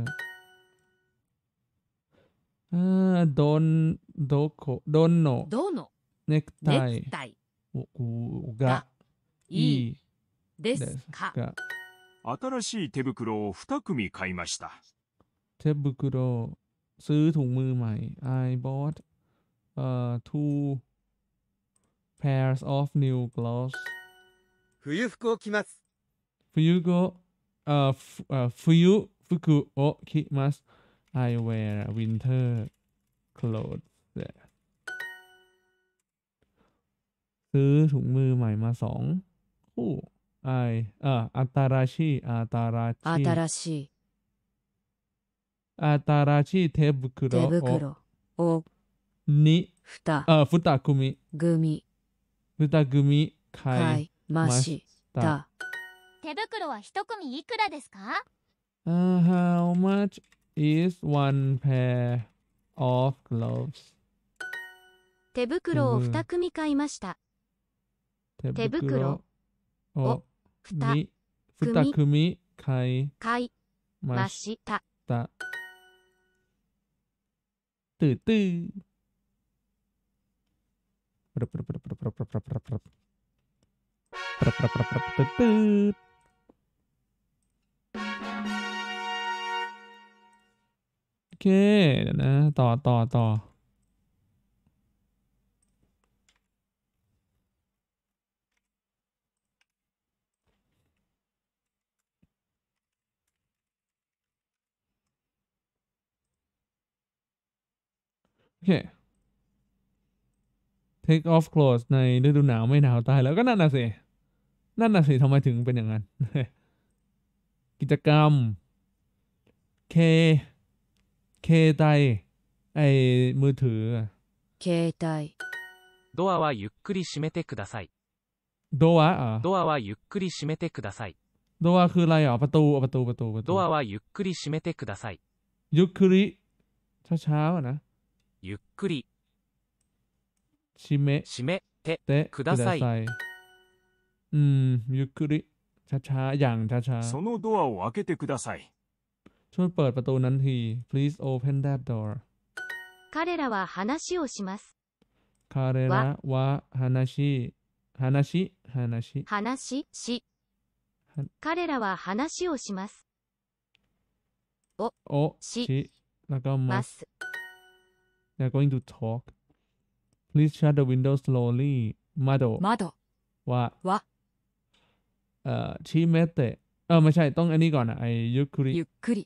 โดน โดโคโดนโนโดโนเนคไทโอกะอีですか新しい手袋を2組買いました。手袋、スーツอถุงมือให I bought uh, two pairs of new gloves. 冬服を着ます。冬を、uh, uh, 冬服を着ます。I wear winter clothes. ซื้อถุงมือใหม่มาสองคู่はい。あ、新しい、らしい。新しい。新しい手袋を。手袋を。に。ふた。あ、ふた組。組。ふた組買いました。手袋は一組いくらですか、uh, ?How much is one pair of gloves? 手袋を二組買いました。手袋をふたみ、ふたくみ、かい、かい、ました。た。ตื่ตื่ปรับปบบบบบบบบบบบบตืโอเคนะต่อต่อต่อค take off clothes ในฤดูหนาวไม่หนาวตายแล้วก็นั่นน่ะสินั่นน่ะสิทำไมถึงเป็นอย่างนั้น กิจกรรม เค เคไตไอมือถือเคไตドアはゆっくり閉めてくださいドアอ่ะドアはゆっくり閉めてくださいドアคืออะไรอ่ะประตูประตู ประตู ประตูドアはゆっくり閉めてくださいゆっくりช้าๆนะゆっくり締め締めてください。うん、ゆっくりちゃちゃ、やん、ちゃちゃ。そのドアを開けてください。ช่วยเปิดปร please open that door 彼らは話をします彼らは話話話話し彼らは話をしますおおします They're a going to talk. Please shut the window slowly. Mado. Mado. ว่าว่าเอ่อชิเมเตะเออไม่ใช่ต้องอันนี้ก่อนนะไอยุคุริยุคุริ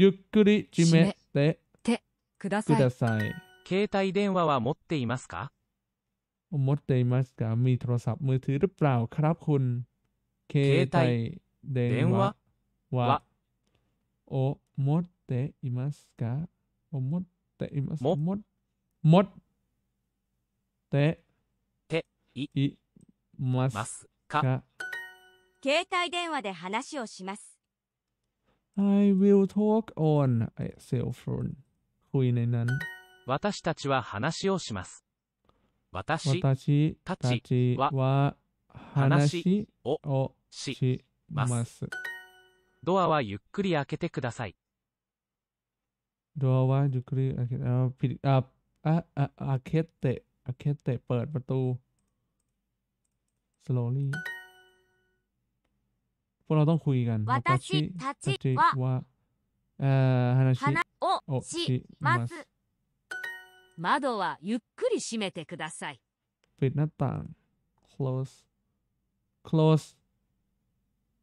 ยุคุริชิเมเตะเตะคุください携帯電話は持っていますか持っていますかมีโทรศัพท์มือถือหรือเปล่าครับคุณ携帯電話はお持っていますかお持っています。も、も、て、て、い、いますか。携帯電話で話をします。I will talk on a cell phone. คุยในนั้น私たちは話をします。私たちは話をします。ドアはゆっくり開けてください。ดัววาจุกรีอาเคตเผิดอ่าอ่าอาเคตเตะอาเคตเตะเปิดประตูสโลลี่พวกเราต้องคุยกันวาตาชิทัชิวะเอ่อฮานาชิโอชิมาส窓はゆっくり閉めてください。ปิดหน้าต่าง close close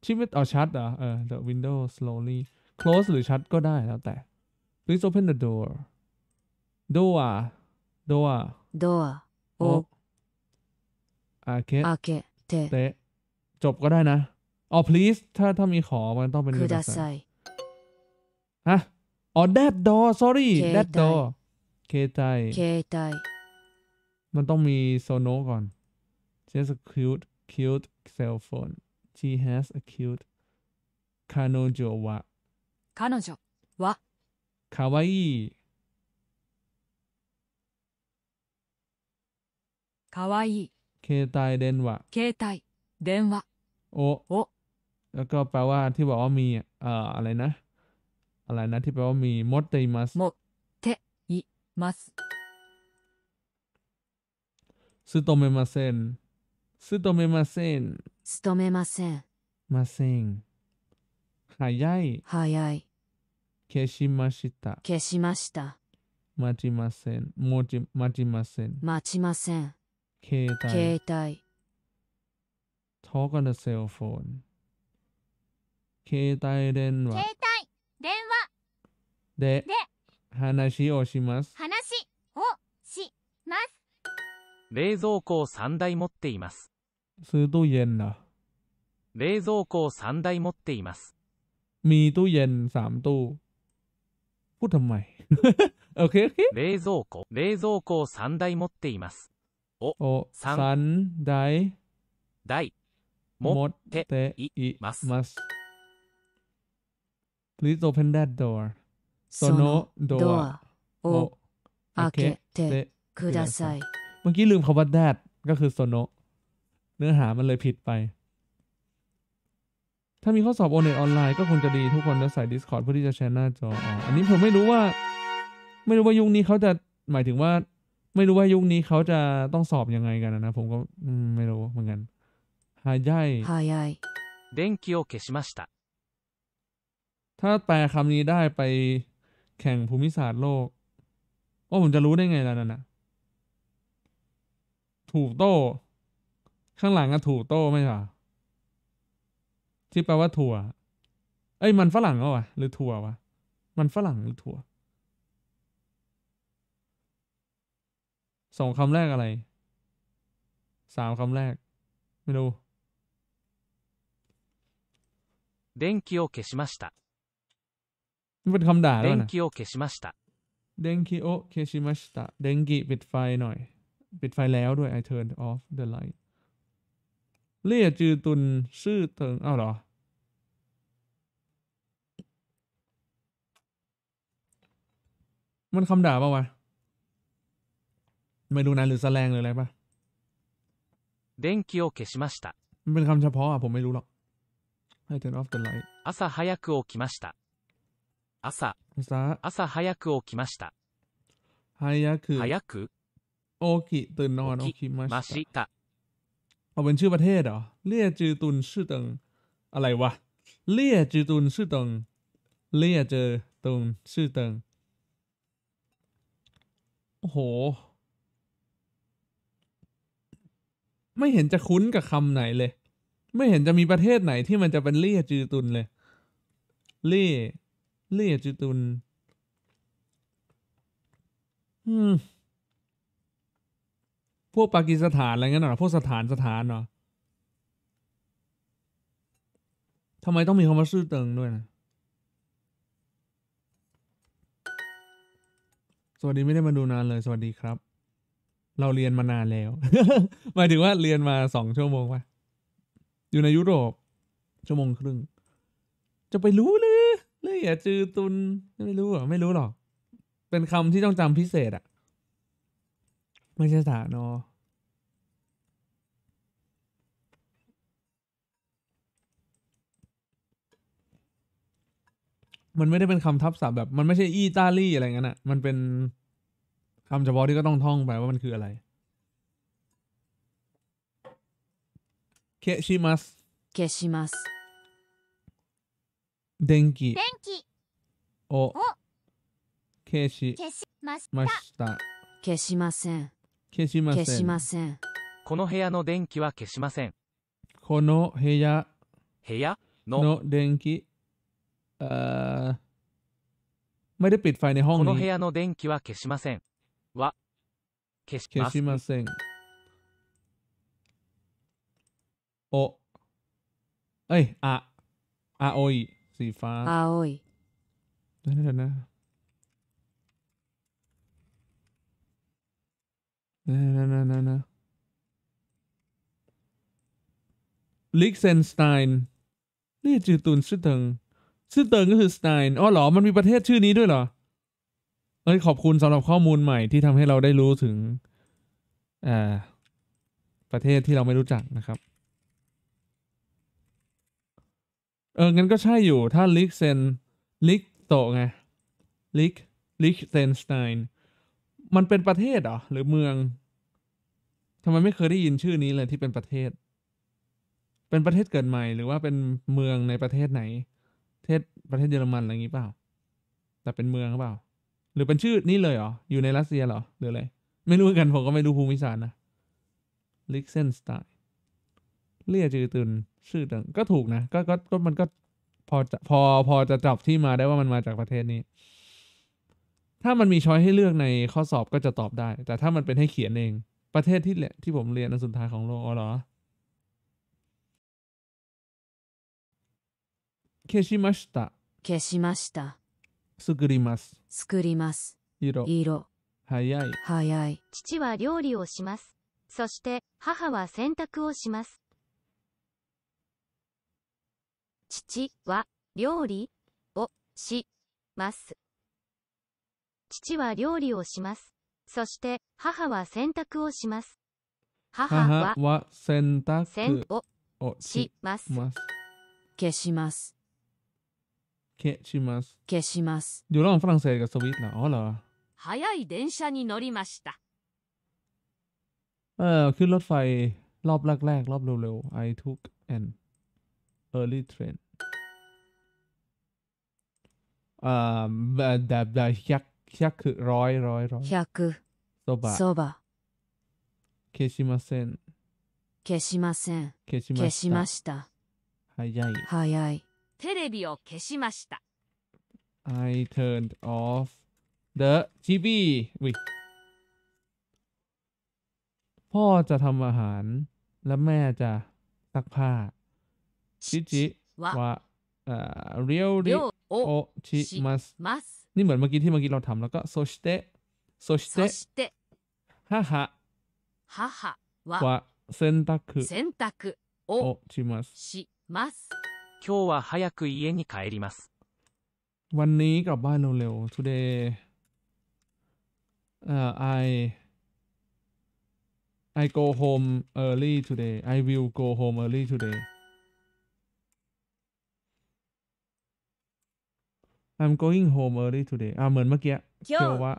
ชิมิตเอาชัดอ่ะเออ the window slowly close หรือชัดก็ได้แล้วแต่ Please open the door. Door. Door. Door. โอ a k e คอาเตจบก็ได้นะอ๋อ please ถ้าถ้ามีขอมันต้องเป็นคอดาไซฮะอ๋อ that door sorry that door เคไตเคไตมันต้องมีโซโนก่อน she has a cute cute cell phone she has a cute 彼女は彼女はคาวาอิคาวาอิเค電ายเด話โอโอแล้วก็แปลว่าที่บอกว่ามีเอ่ออะไรนะอะไรนะที่แปลว่ามีมดเตมัสมดเตมัสสึโตเมมาเซนสึโตเมมาเซนสึโตเมมาเซนมาเซงหายายหายาย消しました。消しました。待ちません。もち待ちません。待ちません。携帯。携帯。Talk on the 携帯電話。携帯電話。で、で話をします。話をします。冷蔵庫を3台持っています。するとえんな。冷蔵庫を3台持っています。みどตู้เย3ตพูดทำไม โอเคโอเค冷蔵庫冷蔵庫を3台持っていますโอโอซันซันไดไดมดเตอิมัสมัส Please open that door そのドアを開けてくださいเมื่อกี้ลืมคำว่า that ก็คือ sono เนื้อหามันเลยผิดไปถ้ามีข้อสอบโอเน็ตออนไลน์ก็คงจะดีทุกคนจะใส่ Discord เพื่อที่จะแชร์หน้าจออออันนี้ผมไม่รู้ว่า ไม่รู้ว่ายุคนี้เขาจะหมายถึงว่า ไม่รู้ว่ายุคนี้เขาจะต้องสอบยังไงกันนะ ผมก็ไม่รู้เหมือนกันหายใจหายใจ電気を消しましたถ้าแปลคำนี้ได้ไปแข่งภูมิศาสตร์โลก โอ้ ผมจะรู้ได้ไงล่ะนั่นนะถูกโต้ ข้างหลังก็ถูกโต้ไม่ใช่ที่แปลว่าถั่ว เอ้ยมันฝรั่งเหรอวะหรือถั่ววะ มันฝรั่งหรือถั่วสองคำแรกอะไร สามคำแรก ไม่รู้電気を消しました。เป็นคำด่าแด้วยนะ電気を消しました。電気を消しました。電気ปิดไฟหน่อย ปิดไฟแล้วด้วย I turned off the light. เลี่ยจือตุนซื่อเถิงเอ้าหรอ มันคำด่าปะวะ ไม่ดูนานหรือแสดงหรืออะไรปะเด電ิโอเคชิมาสตะมันเป็นคำเฉพาะอะผมไม่รู้หรอกให้ turn off the light 朝早く起きました。朝朝早く起きました。早く早く起きตื่นนอน起きました。เอาเป็นชื่อประเทศเหรอเลี่ยจือตุนชื่อตงอะไรวะเลี่ยจือตุนชื่อตงเลี่ยเจอตุนชื่อตงโอ้โหไม่เห็นจะคุ้นกับคำไหนเลยไม่เห็นจะมีประเทศไหน ที่มันจะเป็นเลี่ยจือตุนเลยเลี่ยเลี่ยจือตุนอืมพวกปากีสถานอะไรเงี้ยหรอพวกสถานสถานเนาะทำไมต้องมีคำว่าซื่อเติงด้วยนะ สวัสดีไม่ได้มาดูนานเลย สวัสดีครับ เราเรียนมานานแล้วหมายถึงว่าเรียนมาสองชั่วโมงปะอยู่ในยุโรป ชั่วโมงครึ่ง จะไปรู้เลยเลยอย่าจือตุน ไม่รู้อ่ะไม่รู้หรอก เป็นคำที่ต้องจำพิเศษอ่ะไม่ใช่สานมันไม่ได้เป็นคำทับศัพท์แบบ มันไม่ใช่อิตาลีอะไรเงี้ยนะมันเป็นคำเฉพาะที่ก็ต้องท่องไปว่ามันคืออะไร เคชิมัส เคชิมัส เดนกิกิโอเคชิมัสมาสชิมัสเซน消しません。消しません。この部屋の電気は消しません。この部屋部屋の電気あมこの部屋の電気は消しません。は消し消しません。おเいああおいอาโอยสนะนะนะนะลิกเซนสไตน์นี่จือตุนชื่อเติงชื่อเติงก็คือสไตน์อ๋อเหรอมันมีประเทศชื่อนี้ด้วยเหรอ เอ้ยขอบคุณสำหรับข้อมูลใหม่ที่ทำให้เราได้รู้ถึงอประเทศที่เราไม่รู้จักนะครับ เอองั้นก็ใช่อยู่ถ้าลิกเซนลิกโตไงลิกลิกเซนสไตน์มันเป็นประเทศเหรอ หรือเมืองทำไมไม่เคยได้ยินชื่อนี้เลยที่เป็นประเทศ เป็นประเทศเกิดใหม่ หรือว่าเป็นเมืองในประเทศไหน เทศประเทศเยอรมันอะไรอย่างนี้เปล่า แต่เป็นเมืองเปล่า หรือเป็นชื่อนี้เลยเหรอ อยู่ในรัสเซียเหรอหรืออะไร ไม่รู้กันผมก็ไม่ดูภูมิศาสตร์นะ ลิกเซนสไตน์เลียจือตุนชื่อต่างก็ถูกนะก็ก็ก็มันก็พอจะพอพอจะจับที่มาได้ว่ามันมาจากประเทศนี้ ถ้ามันมีช้อยให้เลือกในข้อสอบก็จะตอบได้ แต่ถ้ามันเป็นให้เขียนเองประเทศที่ที่ผมเรียนอันสุดท้ายของโลกอเเคชิมสตะ消しました作ります作ります色色早い早い父は料理をしますそして母は洗濯をします父は料理をします父は料理をしますそして、母は洗濯をします。母は洗濯をします。消します。消します。消します。よろんフランスがスーな。早い電車に乗りました。เออขึ้นรถไฟรอบแรกๆรอบเร็วๆ I took an 100ร้อยร้อยร้อยซบะโซบะそเ消しません消しません消し消しまましたした早い早いテレビを消しました I turned off the TV อุ๊ยพ่อจะทำอาหารและแม่จะซักผ้าชิจิวะวะเอ่อเรียวริโอชิชิมัสますนี่เหมือนเมื่อกี้ที่เมื่อกี้เราทำแล้วก็โซชิเตะโซชิเตะฮ่าฮ่าฮ่าฮ่าว่ะเซนตักเซนตักโอชิมัสชิมัส今日は早く家に帰ります。วันนี้กลับบ้านเร็วๆ today เอ่อ I I go home early today I will go home early today I'm going home early today อ่าเหมือนเมื่อกี้เคียววา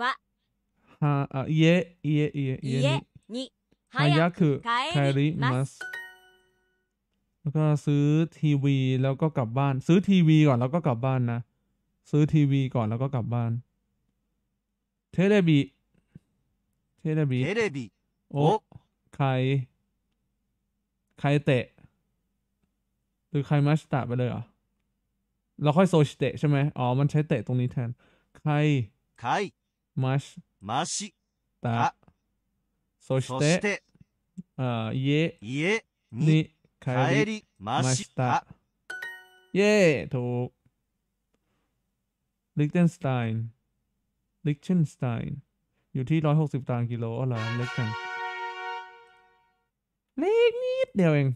วะฮะอ่าเย่เย่เย่เย่นี่ฮายะคือคาริมัสแล้วก็ซื้อทีวีแล้วก็กลับบ้าน ซื้อทีวีก่อนแล้วก็กลับบ้านนะ ซื้อทีวีก่อนแล้วก็กลับบ้าน เทเลบีเทเลบีเทเลบีโอ้ใคร ใครเตะหรือใครมัสตาไปเลยเหรอเราค่อยโซชิเตะใช่ไหมอ๋อ มันใช้เตะตรงนี้แทนใครใครมาชมาชิตะโซชิเตะเอ่อเยเยนี่าชิตะเย่ถูกลิกเทนสไตน์ ลิกเทนสไตน์ อยู่ที่ร้อยหกสิบตารางกิโลอะไรเล็กจังเล็กนิดเดียวเอง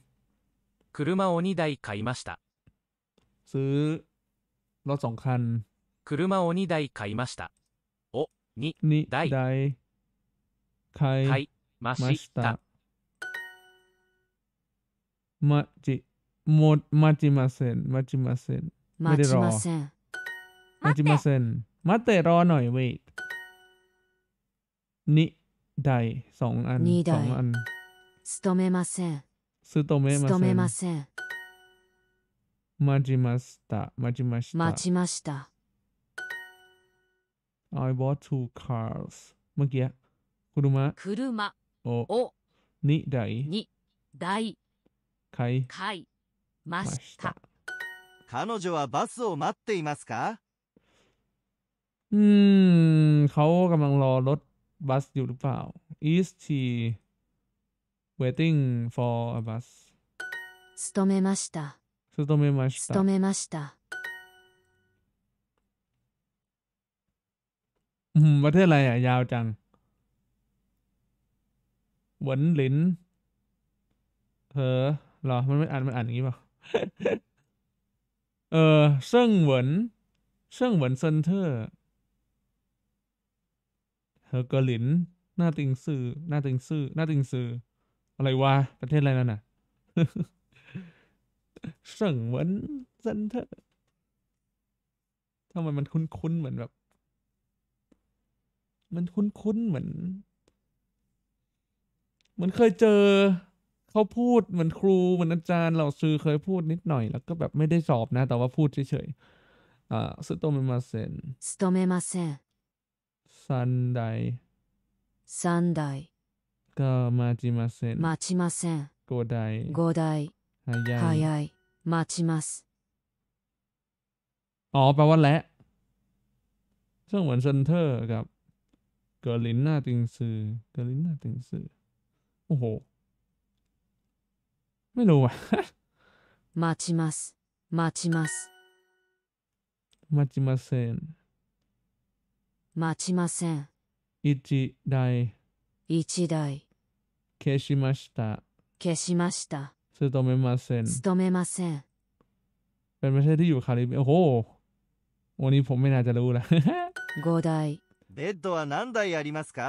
ซื้อรถสองคัน車を2台買いました。お、2นี่台ได้ใคร買いまมาしสตาた。มาจิหมดมาจิมาเซนมาจิมาเซนไม่ได้待ちรอません。มาจิมาเซนมาเตะรอหน่อยเวทนิไดสองอันนิไดสองอัน勤めません。ซูโตเมะมา勤เซめนません。待ちました。待ちました。待ちました。I bought two cars. まきや。車。車。お。お。に、だい。に、だい。かい。かい。ました。彼女はバスを待っていましすかうーん、顔がまんろ、ロッバスよるぱう。Is she waiting for a bus? 勤めました。勤めました。勤めました。อืมประเทศอะไร อ่ะ ยาวจังหวนหลินเออหรอมันไม่อ่านมันอ่านอย่างนี้ป่ะเออเซิงเหวินเซิงเหวินเซนเทอร์เฮอกหลินหน้าติงซื่อหน้าติงซื่อหน้าติงซื่ออะไรวะประเทศอะไรนั่นน่ะส่งเหมือนซันเทอร์ทำไมมันคุ้นๆ เหมือนแบบ มันคุ้นๆ เหมือน เหมือนเคยเจอ เขาพูดเหมือนครูเหมือนอาจารย์เราซื้อเคยพูดนิดหน่อย แล้ว ก็แบบไม่ได้สอบนะ แต่ว่าพูดเฉยๆอ่าสโตเมมาเซนสตเมมาเซนซันไดซันไดก็มาจิมาเซนมาจิมาเซนโกไดโกไดฮาายยมาชิมัสอ๋อแปลว่าและซึ่งเหมือนเซนเตอร์กับเกิร์ลินหน้าติงซือเกิร์ลินหน้าติงซือโอ้โห ไม่รู้อ่ะมาชิมัสมาชิมัสมาชิมัสเซนมาชิมัสเซนอิจิไดอิจิไดเคชิมัสตาเคชิมัสตาสโตเมมาเซนสโตเมมาเซนเป็นประเทศที่อยู่คาริบเบียนโอ้โห วันนี้ผมไม่น่าจะรู้ละโกายเบッドは何台ありますか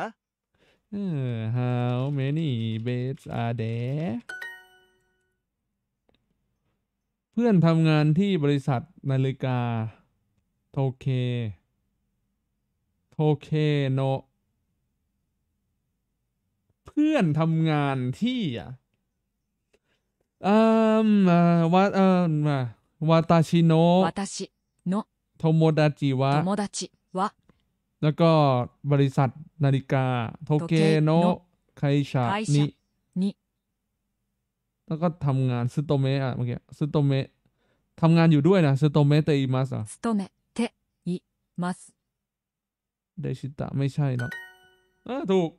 How many beds are there เพื่อนทำงานที่บริษัทนาฬิกาโทเคโทเคโน เพื่อนทำงานที่อ่ะเอ่อวาเอ่อวาตาชิโนวาตาชิโนะโทโมดาจิวะโทโมดาจิวะแล้วก็บริษัทนาฬิกาโทเกโนไคชา นิแล้วก็ทำงานซึโตเมะอะเมื่อกี้ซึโตเมะทำงานอยู่ด้วยนะซึโตเมะเตอิมัสอะซึโตเมะเตอิมัสเดชิตะไม่ใช่หรอกถูก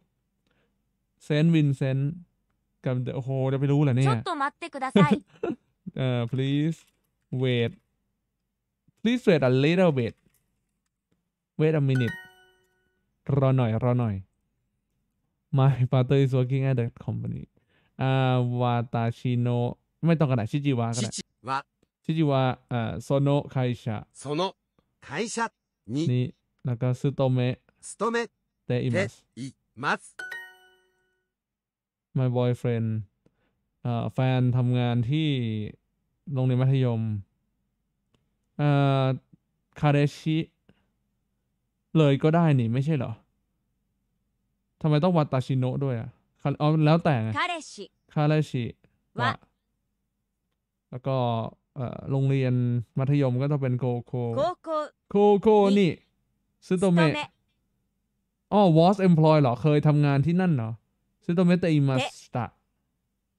เซนวินเซนกับโอ้โหจะไปรู้เหรอเนี่ちょยっと待ってくださいเอ่อ please wait please wait a little bit wait a minute รอหน่อยรอหน่อย my father is working at the company อ่าวาตาชิโนไม่ต้องกันนะชิจิวะก็ได้父はชิจิวะเอ่อโซโนะไคชะโโซนะไคชะนี่แล้วก็สึโตเมะ勤めเมเตอิมัสเตอิมัส my boyfriend แฟนทำงานที่ โรงเรียนมัธยมคาเดชิ เลยก็ได้นี่ ไม่ใช่เหรอ ทำไมต้องวัตาชิโนะด้วยอ่ะ๋อ แล้วแต่ไง คาเดชิคาเดชิวะแล้วก็โรงเรียนมัธยมก็ต้องเป็นโคโคโคโคนี่ซึโตเมะ อ๋อ was employed เหรอเคยทำงานที่นั่นเหรอ勤めていました。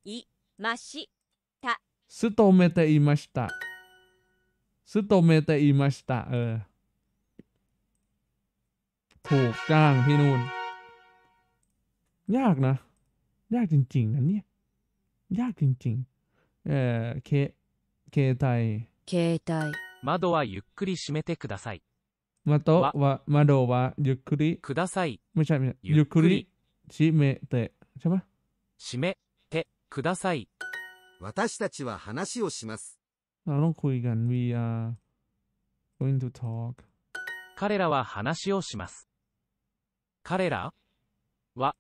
いました。勤めていました。勤めていました。えー、ถูกจ้างพี่นูน่นยากนะยากจร窓はゆっくり閉めてください。窓は窓はゆっくりください。ゆっくり。ゆっくり締めて什么締めてください私たちは話をします彼らは話をします彼らは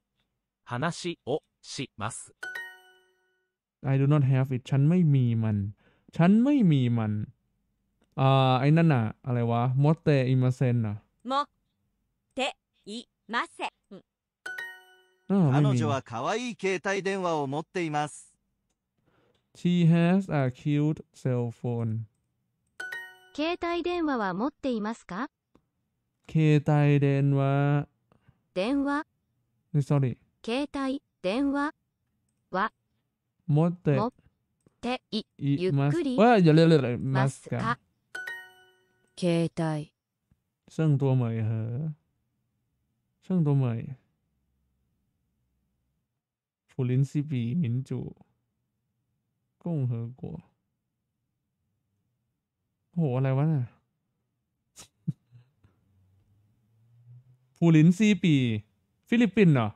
話をします I do not have it ฉันไม่มีมันฉันไม่มีมันอ่าไอ้นั่นน่ะอะไรวะ持っていませんนっていません彼女は可愛い携帯電話を持っています She has a cute cell phone 携帯電話は持っていますか携帯電話電話 Sorry 携帯電話は持って持っていゆっくりますか携帯剩多美和剩多美普林西比民主共和国โหอะไรวะน่ะ ฟูลินซีปี ฟิลิปปินส์เหรอ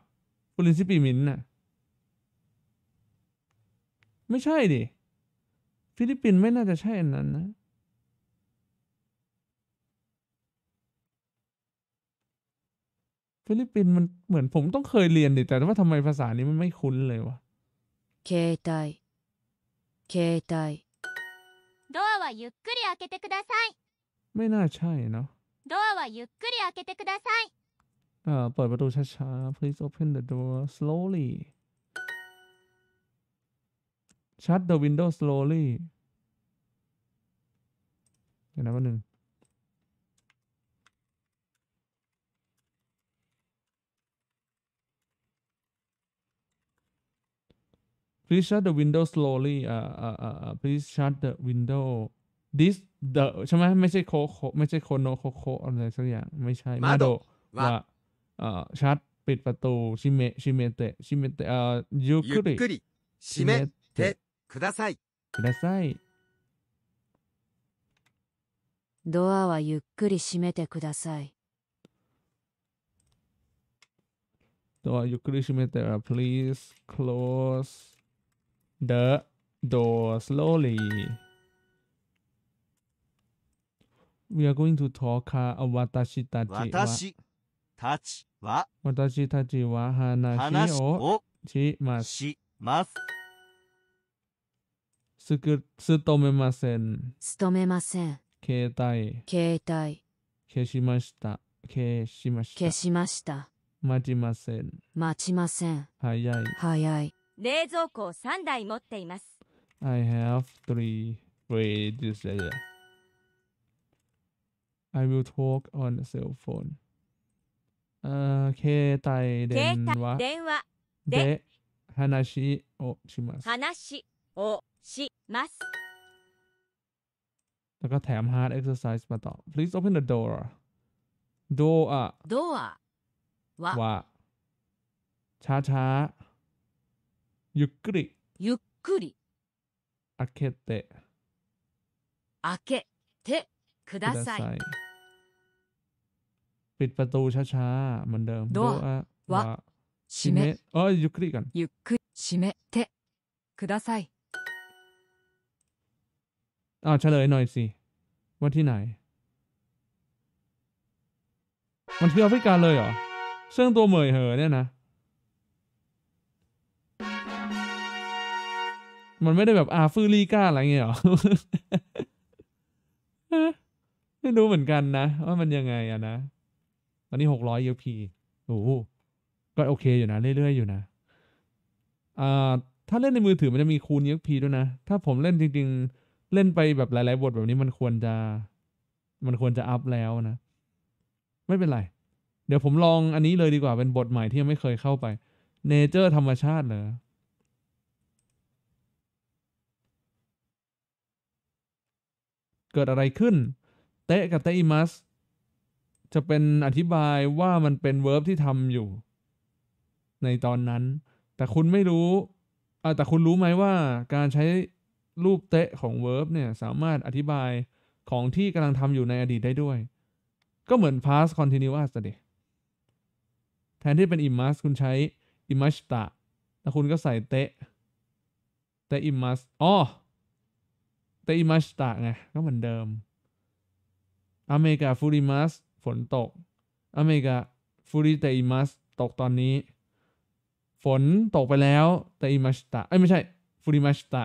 ฟูลินซีปีมิน น่ะ ไม่ใช่ดิ ฟิลิปปินส์ไม่น่าจะใช่อันนั้นนะฟิลิปปินส์มันเหมือนผมต้องเคยเรียนดิ แต่ว่าทำไมภาษานี้มันไม่คุ้นเลยวะ เคไตยเคไตายยดอร์ว่ドアはゆっくり開けตくださいไซไม่น่าใช่เนาะดอร์ドアはゆっくり開けてくださいเอ่อเปิดประตูช้าๆ please open the door slowly shut the window slowly เดี๋ยวนะวันหนึ่ง Please shut the window slowly. Uh, uh, uh, uh, please shut the window. This the ใช่ไหมไม่ใช่โคโคไม่ใช่โคโนโคโคอะไรสักอย่างไม่ใช่มาโดว่าอ่อชัดปิดประตูชิเมชิเมเตชิเมเตอ่อยุคุริยุชิเくださいくださいドアはゆっくり閉めてくださいドアゆっくり閉めて please close the door slowly. We are going to talk about 私たち私たちは私たちは話をします。しますすく勤めません。勤めません。携帯。携帯。消しました。消しました。消しました。待ちません。待ちません。早い。早い。冷蔵庫を3台持っています。I have three fridges t h e r I will talk on the cell phone. 携帯電話電話で話をします。話をします。แล้วก็แถม hard exercise มาต่อ please open the door door door ว่าช้าช้าゆっくりゆっくり開けて開けてくださいปิดประตูช้าๆเหมือนเดิมดอว่า ชิเมะเอ้ยยุคลิกันยุคลิชิเมะเตะくださいอ่า เฉลย หน่อยสิ ว่าที่ไหน มันคือแอฟริกาเลยเหรอเสื่องตัวเหมย เหอ เนี่ยนะมันไม่ได้แบบอาฟืลีก้าอะไรเงี้ยหรอ ไม่รู้เหมือนกันนะว่ามันยังไงอะนะ ตอนนี้หกร้อยเอพีโอ้ ก็โอเคอยู่นะเรื่อยๆอยู่นะอ่าถ้าเล่นในมือถือมันจะมีคูณเอพีด้วยนะ ถ้าผมเล่นจริงๆ เล่นไปแบบหลาย ๆบทแบบนี้มันควรจะ มันควรจะอัพแล้วนะ ไม่เป็นไร เดี๋ยวผมลองอันนี้เลยดีกว่าเป็นบทใหม่ที่ยังไม่เคยเข้าไป เนเจอร์ธรรมชาติเหรอเกิดอะไรขึ้นเตะกับเตอิมัสจะเป็นอธิบายว่ามันเป็นเวิร์บที่ทำอยู่ ในตอนนั้นแต่คุณไม่รู้ แต่คุณรู้ไหมว่าการใช้รูปเตะของเวิร์บเนี่ย สามารถอธิบายของที่กำลังทำอยู่ในอดีตได้ด้วย ก็เหมือน past continuous เดแทนที่เป็น i m มัสคุณใช้ i m มัสตะแล้วคุณก็ใส่เตะเตะ i m มัสอ๋อเตอิมัชตะไง ก็เหมือนเดิม อเมริกาฟูริมัสฝนตก อเมริกาฟูริเตอิมัสตกตอนนี้ ฝนตกไปแล้วเตอิมัชตะเอ้ยไม่ใช่ฟูริมัชตะ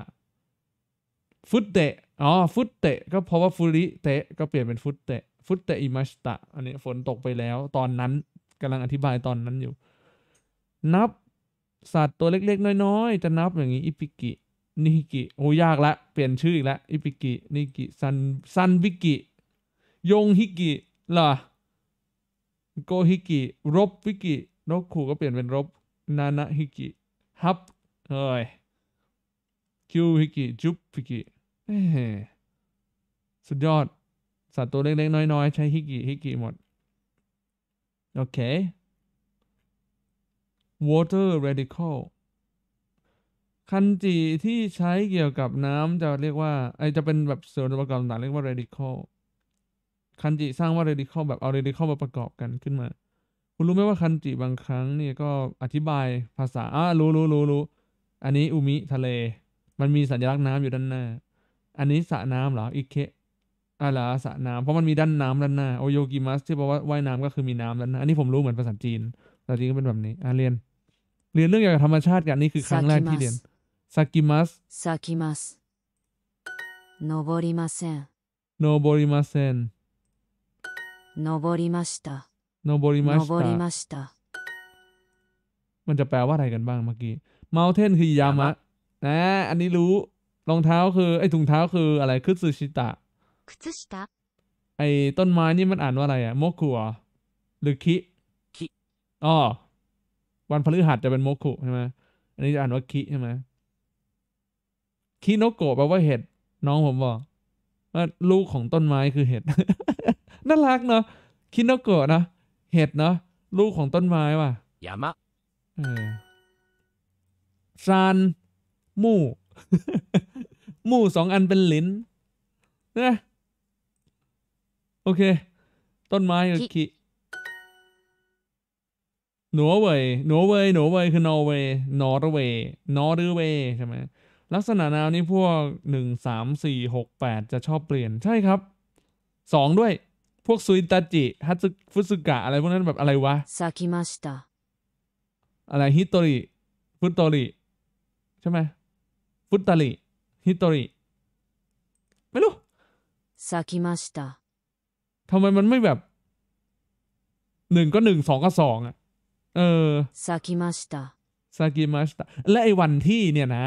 ฟุตเตะอ๋อฟุตเตะก็เพราะว่าฟูริเตะก็เปลี่ยนเป็นฟุตเตะฟุตเตอิมัชตะอันนี้ฝนตกไปแล้วตอนนั้นกำลังอธิบายตอนนั้นอยู่ นับสัตว์ตัวเล็กๆ น้อยๆ จะนับอย่างนี้ อิปิกินิกิโอ้ยากละเปลี่ยนชื่ออีกแล้ว อิปิกิ นิกิซันซันวิกิยงฮิกิเหรอโกฮิกิ รบวิกินกขู่ก็เปลี่ยนเป็นรบ นานะฮิกิ ฮับ เฮ้ย คิวฮิกิ จุบฮิกิสุดยอด สัตว์ตัวเล็กๆ น้อยๆ ใช้ฮิกิ ฮิกิหมด โอเค water radical คันจิที่ใช้เกี่ยวกับน้ำจะเรียกว่าไอจะเป็นแบบส่วนประกอบต่างเรียกว่า radical คันจิสร้างว่า radical แบบเอา radical มาประกอบกันขึ้นมา คุณรู้ไหมว่าคันจิบางครั้งเนี่ยก็อธิบายภาษาอ่ารู้รู้รู้รู้ อันนี้อุมิทะเล มันมีสัญลักษณ์น้ำอยู่ด้านหน้า อันนี้สระน้ำเหรอ อิเคะอะไรสระน้ำเพราะมันมีด้านน้ำด้านหน้าโอโยกิมัส ที่แปลว่าว่ายน้ำก็คือมีน้ำด้านหน้าอันนี้ผมรู้เหมือนภาษาจีนภาษาจีนก็เป็นแบบนี้อ่าเรียน เรียนเรื่องเกี่ยวกับธรรมชาติกันนี่คือครั้งแรกที่เรียนสักิมัสสักิมัสโนบริมาเซนโนบริมาเซนโนบริมาสตาโนบริมาสตามันจะแปลว่าอะไรกันบ้างเมื่อกี้เมาเทนคือยามะ นะ อันนี้รู้ รองเท้าคือไอ้ถุงเท้าคือ อะไรคือซูชิตะคุซึชิตะ ไอ้ต้นไม้นี่มันอ่านว่าอะไรอะโมกุหรอหรือคิคิอ๋อวันพฤหัสจะเป็นโมกุใช่ไหม อันนี้จะอ่านว่าคิใช่ไหมคีโนโกะแปลว่าเห็ด น้องผมบอก ว่าลูกของต้นไม้คือเห็ดน่ารักเนาะคีโนโกะนะเห็ดเนาะลูกของต้นไม้ว่ะยามะซาน มู่ มู่สองอันเป็นลิ้นนะโอเค ต้นไม้กัคีหนัวเวยหนัวเวยหนัวเวยคือนอร์เวย์นอร์เวย์นอร์เวย์ใช่ไหมลักษณะนานี่พวกหนึ่งสามสี่หกแปดจะชอบเปลี่ยนใช่ครับสองด้วย พวกซุยตาจิฮัตสึฟุสึกะ อะไร พวกนั้นแบบอะไรวะซากิมาสตะอะไร ฮิโตริฟุตโตริ ใช่ไหมฟุตตาริ ฮิโตริ ไม่รู้ซากิมาสตะทำไมมันไม่แบบหนึ่งก็หนึ่งสองก็สองอ่ะ เออซากิมาสตะซากิมาสตะและไอ้วันที่เนี่ยนะ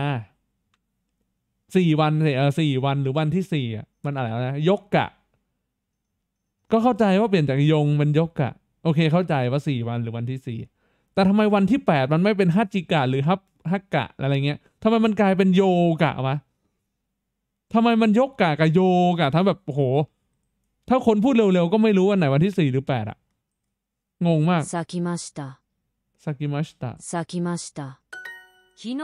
สี่วันเออสี่วันหรือวันที่สี่อ่ะมันอะไรนะยกกะก็เข้าใจว่าเปลี่ยนจากยงเป็นยกกะโอเค เข้าใจว่าสี่วันหรือวันที่สี่แต่ทำไมวันที่แปดมันไม่เป็นฮัจิกะ หรือฮับฮักกะ อะไรเงี้ยทำไมมันกลายเป็นโยกะวะทำไมมันยกกะกับโยกะทั้งแบบโหถ้าคนพูดเร็วๆก็ไม่รู้วันไหนวันที่สี่หรือแปดอะงงมากซากิมาสตาซากิมาสตาซากิมาสตา昨日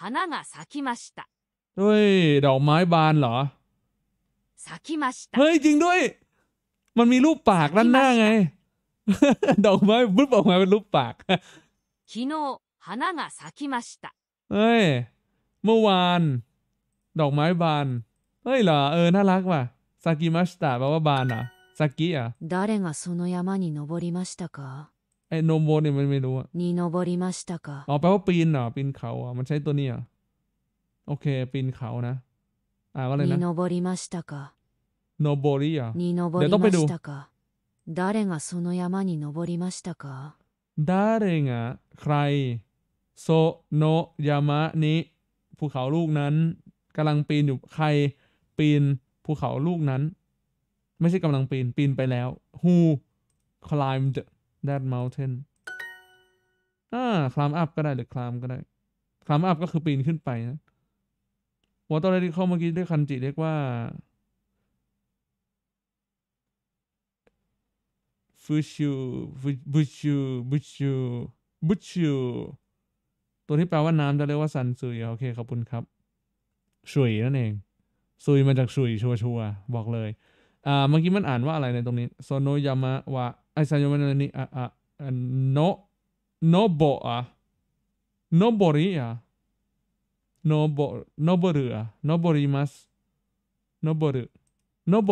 花が咲きましたด้วยดอกไม้บานเหรอ เฮ้ยจริงด้วย มันมีรูปปากด้านหน้าไง ดอกไม้บุ๊บออกมาเป็นรูปปาก เฮ้ยเมื่อวาน ดอกไม้บาน เฮ้ยเหรอเออน่ารักว่ะซากิมาสตะแปลว่าบานอ่ะซากิอ่ะโがその山に登りตะกะไอโนโบเนี่ยมันไม่รู้อ่ะนี่登りตะกะอ๋อแปลว่าปีนเหรอปีนเขาอ่ะมันใช้ตัวนี้อ่ะโอเค ปีนเขานะ อ่าก็เลยนะนิโนบริมาสตะกะโนบริอ่ะนิโนบริมาสตะกะดาเรงะその山に登りましたかดาเรงะใครโซโนยามะนิภูเขาลูกนั้นกำลังปีนอยู่ใครปีนภูเขาลูกนั้น ไม่ใช่กำลังปีนปีนไปแล้ว who climbed that mountain อ่าคลามอัพก็ได้ หรือคลามก็ได้คลามอัพก็คือปีนขึ้นไปนะวอเตอร์รรี่เข้าเมื่อกี้ด้วยคันจิ เรียกว่าฟูชูบูชูบูชูบูชูตัวที่แปลว่าน้ำจะเรียกว่าซันซุยโอเค ขอบคุณครับซุย นั่นเองซุยมาจากซุย ชัวชัวบอกเลย อ่าเมื่อกี้มันอ่านว่าอะไรในตรงนี้โซโนยามะวะไอซายามะนี่อ่ะอ่ะโนโนโบะโนโบริอ่ะโนโบโนโบเรือโนโบริมัสโนโบรอโนโบ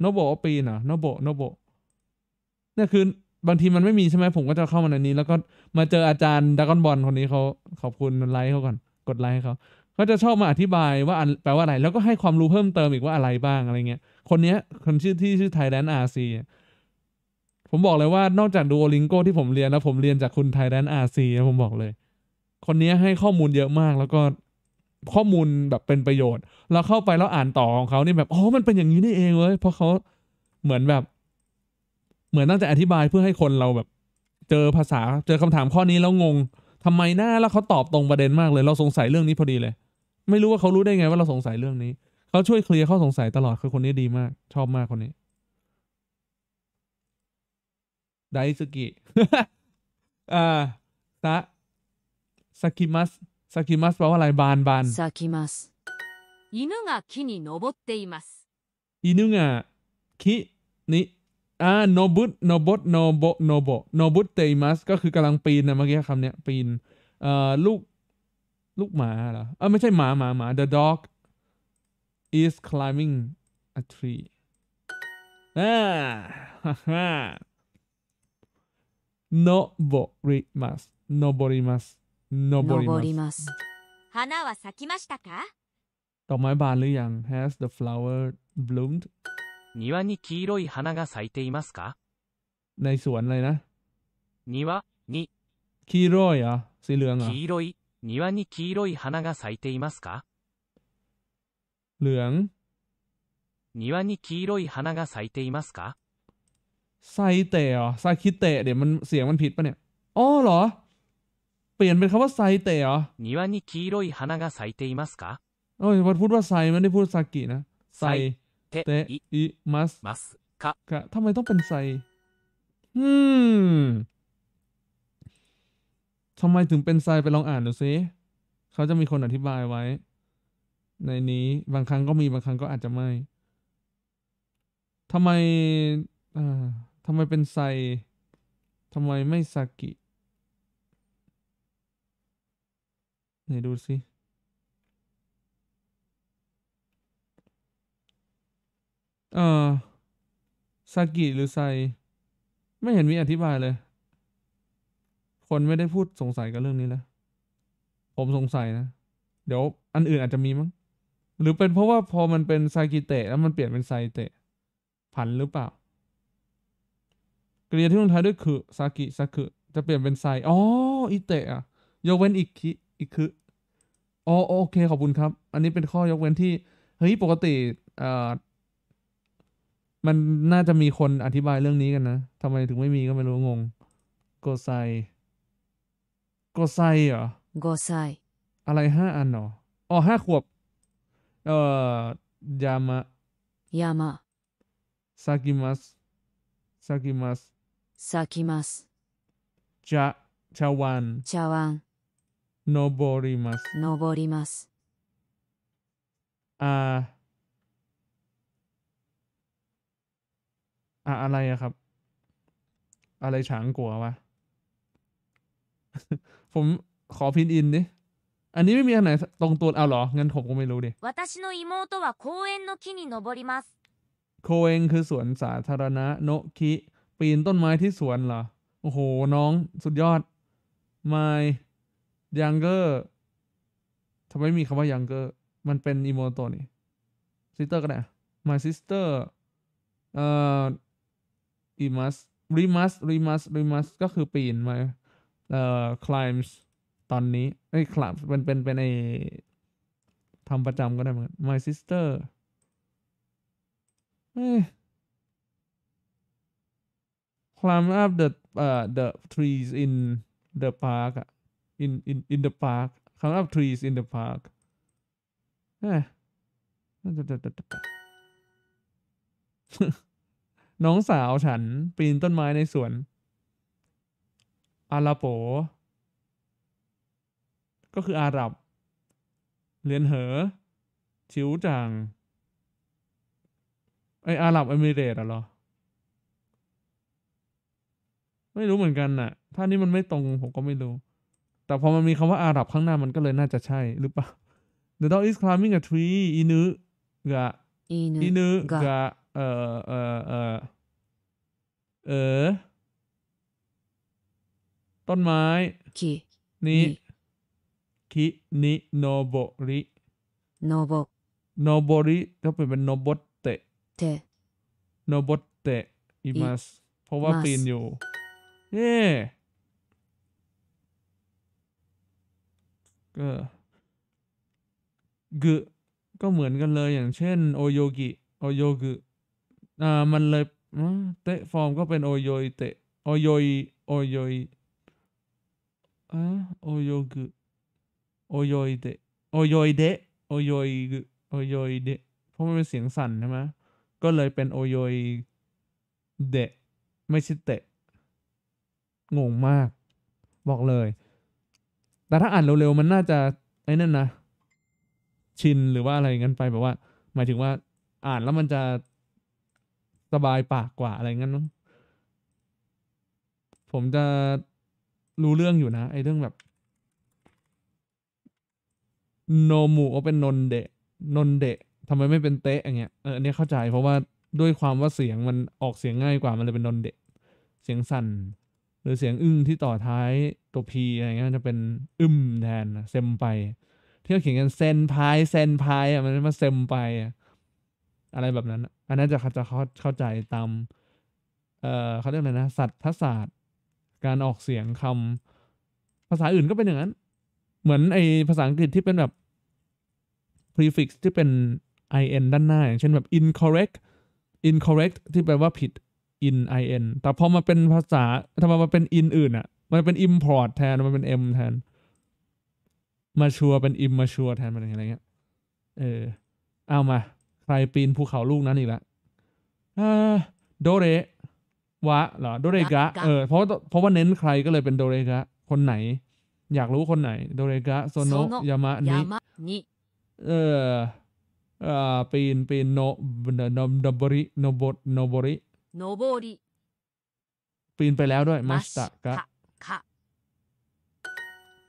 โนโบปีนอะโนโบโนโบนี่คือ บางทีมันไม่มีใช่ไหม ผมก็จะเข้ามาในนี้ แล้วก็มาเจออาจารย์ดากอนบอลคนนี้เขา ขอบคุณไลค์เขาก่อน กดไลค์เขาก็จะชอบมาอธิบายว่าแปลว่าอะไร แล้วก็ให้ความรู้เพิ่มเติมอีกว่าอะไรบ้างอะไรเงี้ย คนเนี้ยคนชื่อที่ชื่อไทยแลนด์อาร์ซีผมบอกเลยว่านอกจากดูโอลิงโกที่ผมเรียนแล้วผมเรียนจากคุณไทยแลนด์อาร์ซีผมบอกเลย คนนี้ให้ข้อมูลเยอะมากแล้วก็ข้อมูลแบบเป็นประโยชน์เราเข้าไปแล้วอ่านต่อของเขานี่แบบอ๋อมันเป็นอย่างนี้นี่เองเว้ยเพราะเขาเหมือนแบบ เหมือนตั้งใจอธิบายเพื่อให้คนเราแบบ เจอภาษาเจอคำถามข้อนี้แล้วงง ทำไมหน้าแล้วเขาตอบตรงประเด็นมากเลย เราสงสัยเรื่องนี้พอดีเลย ไม่รู้ว่าเขารู้ได้ไง ว่าเราสงสัยเรื่องนี้เขาช่วยเคลียร์ข้อสงสัยตลอดคือคนนี้ดีมาก ชอบมากคนนี้ไดซกิอ่าตะซากิมัสสักิมัสแปลว่าอะไรบานบานสักิมัส犬นิโนบุตเตอินุงะคินิอ่าโนบุตโนบุตโนโบโนโบโนบุตเตมัสก็คือกำลังปีนนะเมื่อกี้คำเนี้ยปีนเอ่อลูก ลูกหมาเหรอเออไม่ใช่หมาหมาหมา the dog is climbing a tree อ่าฮ่าโนบริมัสโนบริมัส登ります花は咲きましたかดอกไม้บานหรือยัง Has the flower bloomed 庭に黄色い花が咲いていますかในสวนอะไรนะ庭に黄色いอะสีเหลืองอะ黄色い庭に黄色い花が咲いていますかเหลือง庭に黄色い花が咲いていますかไซเตะเหรอไซคิเเดี๋ยวมันเสียงมันผิดปะเนี่ยอ๋อเหรอเปลี่ยนเป็นคำว่าไซเตะหรอ庭に黄色い花が咲いていますかโอ้ยมันพูดว่าไซไม่ได้พูดซากินะ ไซเตะอิมัสมัสกะกะทำไมต้องเป็นไซอืมทำไมถึงเป็นไซไปลองอ่านดูซิเขาจะมีคนอธิบายไว้ ในนี้ บางครั้งก็มีบางครั้งก็อาจจะไม่ทำไมอ่าทำไมเป็นไซทำไมไม่ซากินีนดูสิเออซากิหรือไซ ไม่เห็นมีอธิบายเลย คนไม่ได้พูดสงสัยกับเรื่องนี้แล้ว ผมสงสัยนะ เดี๋ยวอันอื่นอาจจะมีมั้ง หรือเป็นเพราะว่าพอมันเป็นไซกิเตะแล้วมันเปลี่ยนเป็นไซเตะ ผันหรือเปล่ากริยาที่ลงท้ายด้วยคือซากิซากุจะเปลี่ยนเป็นไซ อ๋ออิเตะอะยกเว้นอิคิอีกคืออ๋อโอเคขอบคุณครับ อันนี้เป็นข้อยกเว้นที่ เฮ้ยปกติเอ่อมันน่าจะมีคนอธิบายเรื่องนี้กันนะ ทำไมถึงไม่มีก็ไม่รู้งงโกไซโกไซเหรอโกไซ อะไรห้าอันเหรออ๋อห้าขวบ เอ่อ ยามะ ยามะ ซากิมัส ซากิมัส ซากิมัสจะชาวัน ชาวัน登ります。登ります。อ่าอ่าอะไรอะครับ อะไรฉางกัววะผมขอพินอินดิอันนี้ไม่มีอันไหนตรงตัวเอาเหรอ งั้นผมก็ไม่รู้ดิ私の妹は公園の木に登りますโคเอนคือสวนสาธารณะโนคิ ปีนต้นไม้ที่สวนเหรอโอ้โห น้องสุดยอด My ยังเกอร์ ทำไมมีคำว่ายังเกอร์ มันเป็นอีโมโตนี่ซิสเตอร์ก็ได้ my sister เอ่อ i m u s r e m u s r e m u s r e m u s ก็คือปีนมา เอ่อ climbs ตอนนี้ไอ้ climbs เป็นเป็นเป็นไอ้ทำประจำก็ได้เหมือน my sister climb up the เอ่อ the trees in the park อะ in in in the park คำว่า trees in the park น้องสาวฉันปีนต้นไม้ในสวน อาราโปก็คืออาหรับเรียนเหอ ชิวจังไออาหรับอเมริเรตอะหรอ ไม่รู้เหมือนกันน่ะ ถ้านี้มันไม่ตรงผมก็ไม่รู้แต่พอมันมีคำว่าอาหรับข้างหน้ามันก็เลยน่าจะใช่หรือเปล่า The dog is climbing a tree อีนึกะอีนึกะเออเออเออเออต้นไม้คินิคินิโนโบริโนโบโนโบริก็เป็นเป็นโนบเตะเตโนบเตะอิมัสเพราะว่าปีนอยู่เย้ก็กึก็เหมือนกันเลยอย่างเช่น โอโยกิโอโยกึอ่ามันเลยเตะฟอร์มก็เป็นโอโยยเตะโอโยยโอโยยอะโอโยกึโอโยยเตะโอโยยเดะโอโยยกึโอโยยเดะเพราะมันเป็นเสียงสั่นใช่ไหมก็เลยเป็นโอโยยเดะไม่ใช่เตะงงมาก บอกเลยแต่ถ้าอ่านเร็วๆ มันน่าจะ ไอ้นั่นนะชินหรือว่าอะไรงั้นไปแบบว่า หมายถึงว่า อ่านแล้วมันจะสบายปากกว่าอะไรงั้นมั้งผมจะรู้เรื่องอยู่นะ ไอ้เรื่องแบบโนมูก็เป็นนนเดะ นนเดะทำไมไม่เป็นเตะอย่างเงี้ยเออเนี้เข้าใจเพราะว่าด้วยความว่าเสียงมันออกเสียงง่ายกว่ามันเลยเป็นนนเดะ เสียงสั่นหรือเสียงอึ้งที่ต่อท้ายตัวพีอะไรเงี้ยจะเป็น อึมแทนเซมไป ที่เขาเขียนกันเซนพายเซนพายอ่ะมันมาเซมไป อะไรแบบนั้น อันนั้นจะจะเข้าเข้าใจตาม เอ่อเขาเรียกอะไรนะ สัตทศาสตร์ การออกเสียงคำ ภาษาอื่นก็เป็นอย่างนั้น เหมือนไอภาษาอังกฤษที่เป็นแบบ prefix ที่เป็น in ด้านหน้าอย่างเช่นแบบ incorrect incorrect ที่แปลว่าผิด in i n แต่พอมาเป็นภาษา ทำไมมาเป็น in อื่นอะ่ะ มันเป็น import แทน มันเป็น m แทน มาชัวเป็น im มาชัวแทน มันอะไรเงี้ย เออเอามา ใครปีนภูเขาลูกนั้นอีกแล้วโดเรวะเหรอ โดเรกะ เออ เพราะเพราะว่าเน้นใครก็เลยเป็นโดเรกะ คนไหน อยากรู้คนไหน โดเรกะ โซโนะ ยามะนิเอออ่า ปีน ปีนโนโนโนบริโนบโนบริโนโบริปีนไปแล้วด้วย มัสตะกะค่ะ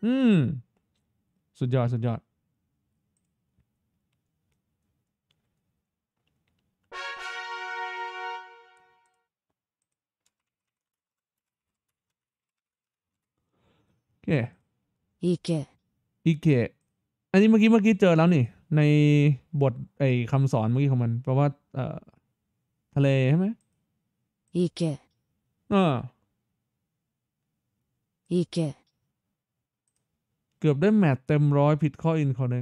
อืม สุดยอด สุดยอดเคอเกะอีเกะอันนี้เมื่อกี้เมื่อกี้เจอแล้วนี่ ในบทไอ้คำสอนเมื่อกี้ของมัน เพราะว่า เอ่อ ทะเลใช่ไหม行け。อ่าけ。เกือบได้แมต์เต็มร้อยผิดข้ออินคอเน็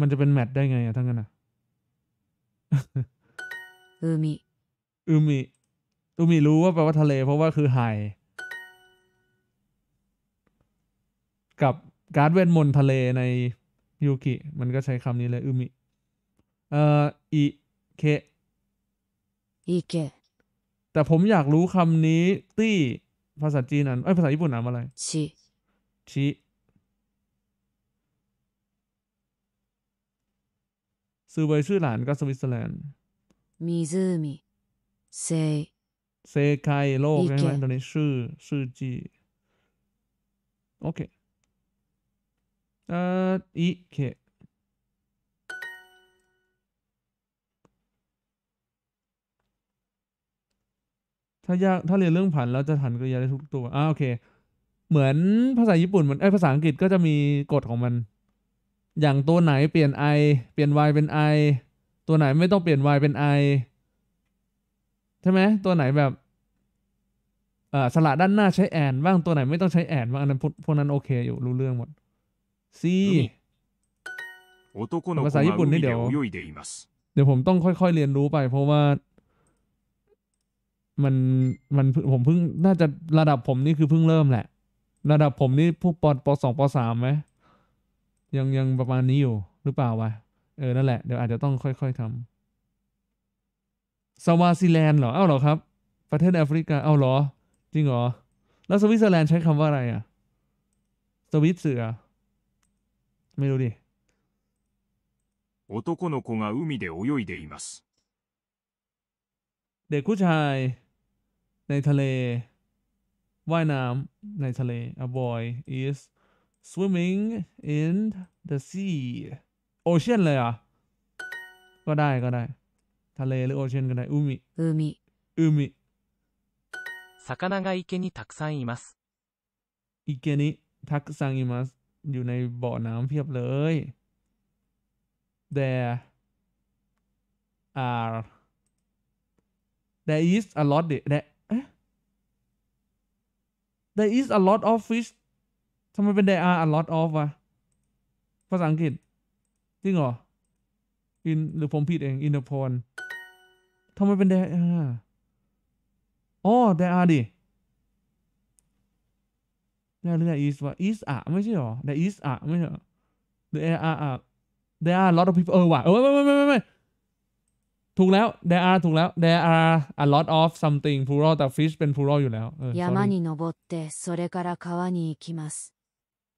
มันจะเป็นแมต์ได้ไงอะทั้งนั้นอะ海。อูมิอูมิรู้ว่าแปลว่าทะเลเพราะว่าคือไฮกับการ์ดเวนมนทะเลในยูกิ มันก็ใช้คำนี้เลยอูมิเอ่ออิเคเคแต่ผมอยากรู้คำนี้ ตี้ ภาษาจีนอ่านเอ้ยภาษาญี่ปุ่นอ่านอะไร ชิชิซื้อไวชื่อหลานก็สวิตเซอร์แลนด์มิซูมิ เซเซไคโลกใช่ไหมตอนนี้ชื่อ ชื่อ จี โอเคเอ่ออีเคถ้ายากถ้าเรียนเรื่องผันแล้วจะทันกริยาได้ทุกตัวอ่าโอเค เหมือนภาษาญี่ปุ่นมันไอภาษาอังกฤษก็จะมีกฎของมัน อย่างตัวไหนเปลี่ยน i เปลี่ยน y เป็น i ตัวไหนไม่ต้องเปลี่ยน y เป็น i ใช่ไหมตัวไหนแบบอ่าสระด้านหน้าใช้แอนบ้างตัวไหนไม่ต้องใช้แอนบ้างอันนั้นพวกพวกนั้นโอเคอยู่รู้เรื่องหมด C ภาษาญี่ปุ่นนี่เดี๋ยวเดี๋ยวผมต้องค่อยๆเรียนรู้ไป เพราะว่ามันมันผมเพิ่งน่าจะระดับผมนี่คือเพิ่งเริ่มแหละ ระดับผมนี่พวกปปสองปสามไหม ยังยังประมาณนี้อยู่หรือเปล่าวะเออ นั่นแหละเดี๋ยวอาจจะต้องค่อย ๆทำสวาซิแลนด์เหรอ เอ้าเหรอครับ ประเทศแอฟริกาเอ้าเหรอ จริงเหรอ แล้วสวิตเซอร์แลนด์ใช้คำว่าอะไรอ่ะสวิตเสือไม่รู้ดิ男の子が海で泳いでいますเด็กผู้ชายในทะเลว่ายน้ำในทะเล a boy is swimming in the sea โอเชียนเลยอ่ะก็ได้ก็ได้ทะเลหรือโอเชียนก็ได้อุมิอุมิอุมิ魚が池にたくさんいます。池にたくさんいます。อยู่ในบ่อน้ำเพียบเลย There are there is a lot there there is a lot of fish ทำไมเป็น there are a lot of วะภาษาอังกฤษจริงเหรอ in หรือผมผิดเอง in the pond ทำไมเป็น there are อ๋อ there are ดิน่าเรื่อง is ว่า is อะไม่ใช่หรอ there is อะไม่ใช่ there are อะ there are a lot of people เออว่ะเออไม่ไม่ไม่ไม่ถูกแล้ว there are ถูกแล้ว there are a lot of something plural แต่ fish เป็น plural อยู่แล้วยามานิโนบตเตそれから川に行きます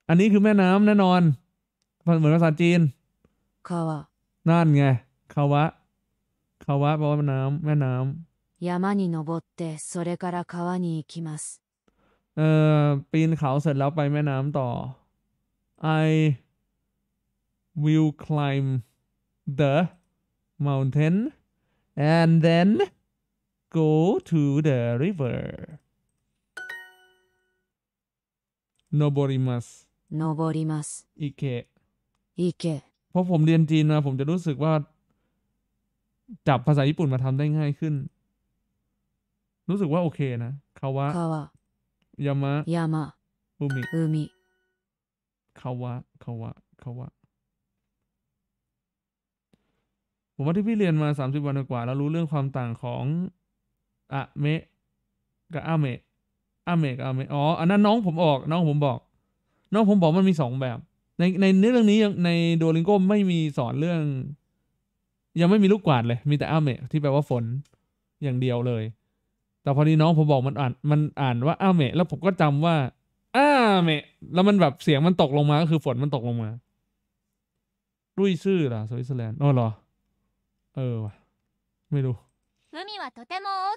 อันนี้คือแม่น้ำแน่นอน เหมือนภาษาจีนคาวะนั่นไง คาวะ คาวะ แปลว่าน้ำ แม่น้ำยามานิโนบตเตそれから川に行きますเอ่อปีนเขาเสร็จแล้วไป แม่น้ำต่อ I will climb the mountain and then go to the river. n o b o r i m a s o r i m a อ i เ e ะ k e เพราะผมเรียนจีนมาผมจะรู้สึกว่า จับภาษาญี่ปุ่นมาทำได้ง่ายขึ้น รู้สึกว่าโอเคนะคาวะะยามะ山อุมิคาวะคาวะคาวะผมว่าที่พี่เรียนมาสสามิบวันกว่าแล้วรู้เรื่องความต่างของ อะเมะกับอาเมะอาเมะกับอาเมะอ๋ออันนั้นน้องผมออก น้องผมบอก น้องผมบอกมันมีสองแบบ ในในเรื่องนี้ในโดลิงโกไม่มีสอนเรื่อง ยังไม่มีลูกกวาดเลย มีแต่อาเมะที่แปลว่าฝนอย่างเดียวเลย แต่พอดีน้องผมบอกมันอ่านมันอ่านว่าอาเมะแล้วผมก็จำว่าอาเมะแล้วมันแบบเสียงมันตกลงมาก็คือฝนมันตกลงมาลุยซื่อล่ะสวิตเซอร์แลนด์อ๋อเหรอเออวะไม่รู้ิวะโตเตโมโอ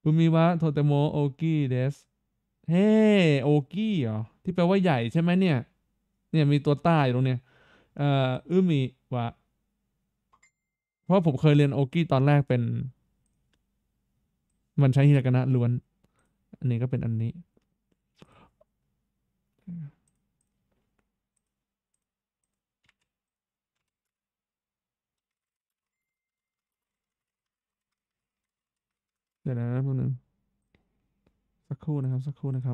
เุมิวะโทเตโมโอคิเดสเฮ้ โอคิเหรอ ที่แปลว่าใหญ่ใช่ไหมเนี่ย เนี่ยมีตัวต้ตรงเนี้ยเอ่ออุมิวะเพราะผมเคยเรียนโอคิตอนแรกเป็น มันใช้ฮิรากนะล้วน อันนี้ก็เป็นอันนี้ดี๋ยวนะพป๊หนึ่ง สักครู่นะครับ สักครู่นะคร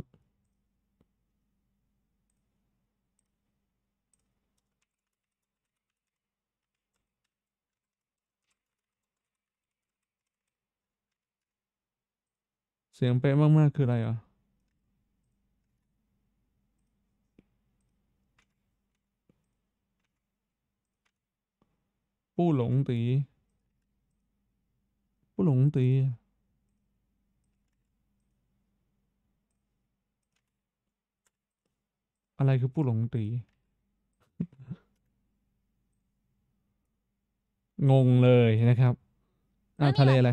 ับ เสียงเป๊ะมากๆคืออะไรอ่ะผู้หลงตีผู้หลงตีอะไรคือผู้หลงตี งงเลยนะครับ อ่า ทะเลอะไร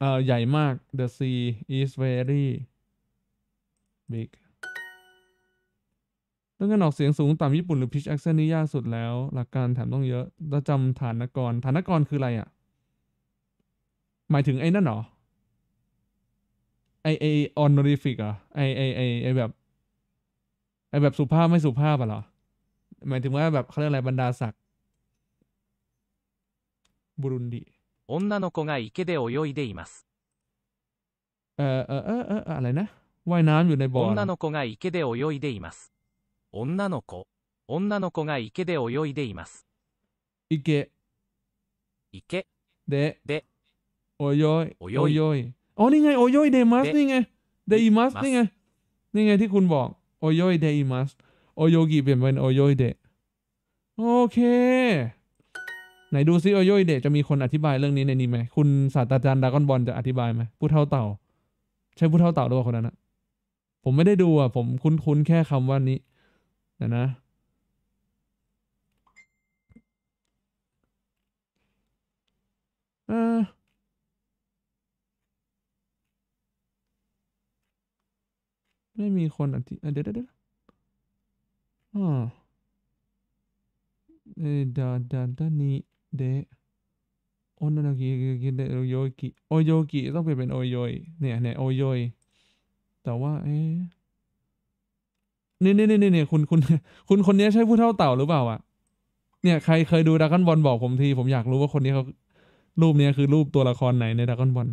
เอ่อใหญ่มาก the sea is very big ต้องการออกเสียงสูงต่ำญี่ปุ่นหรือ pitch accent นี่ยากสุดแล้ว หลักการแถมต้องเยอะแล้วจำฐานกร ฐานกรคืออะไรอ่ะ หมายถึงไอ้นั่นหรอ ไอไอ honorific อ่ะไอไอไอไอแบบไอแบบสุภาพไม่สุภาพอะเหรอหมายถึงว่าแบบเขาเรียกอะไรบรรดาศักดิ์บุรุนดี女の子が池で泳いでいます。เออเออเออเอออะไรนะ ว่ายน้ำอยู่ในบ่อ女の子が池で泳いでいます。女の子女の子が池で泳いでいます。池池でで泳い泳い泳いอ๋อนว่ไงโอยยเดมัสนี่ไงเด่ายนู่ไงนว่ำอยู่คุณบอกโอโยเดอิมัสโอโยกิเปลี่ยนเป็นโอโยเดโอเค ไหนดูซิโอโยเดจะมีคนอธิบายเรื่องนี้ในนี้ไหมคุณศาสตราจารย์ดากอนบอลจะอธิบายไหมผู้เท่าเต่า ใช่ผู้เท่าเต่าด้วยคนนั้นนะผมไม่ได้ดูอ่ะ ผมคุ้นๆแค่คำว่านี้ นะนะไม่มีคนอธิเดี๋ยวเดี๋ยวอ๋อเอดาดาดานี่เดโอนานากิกิเดโอโยกิโอโยกิต้องเปลี่ยนเป็นโอโยย เนี่ย เนี่ยโอโยย แต่ว่า เอ๊นี่นี่นี่นี่คุณคุณคุณคนนี้ใช่ผู้เท่าเต่าหรือเปล่า อ่ะ เนี่ย ใครเคยดูดากอนบอลบอกผมทีผมอยากรู้ว่าคนนี้เขา รูปเนี้ยคือรูปตัวละครไหนในดากอนบอล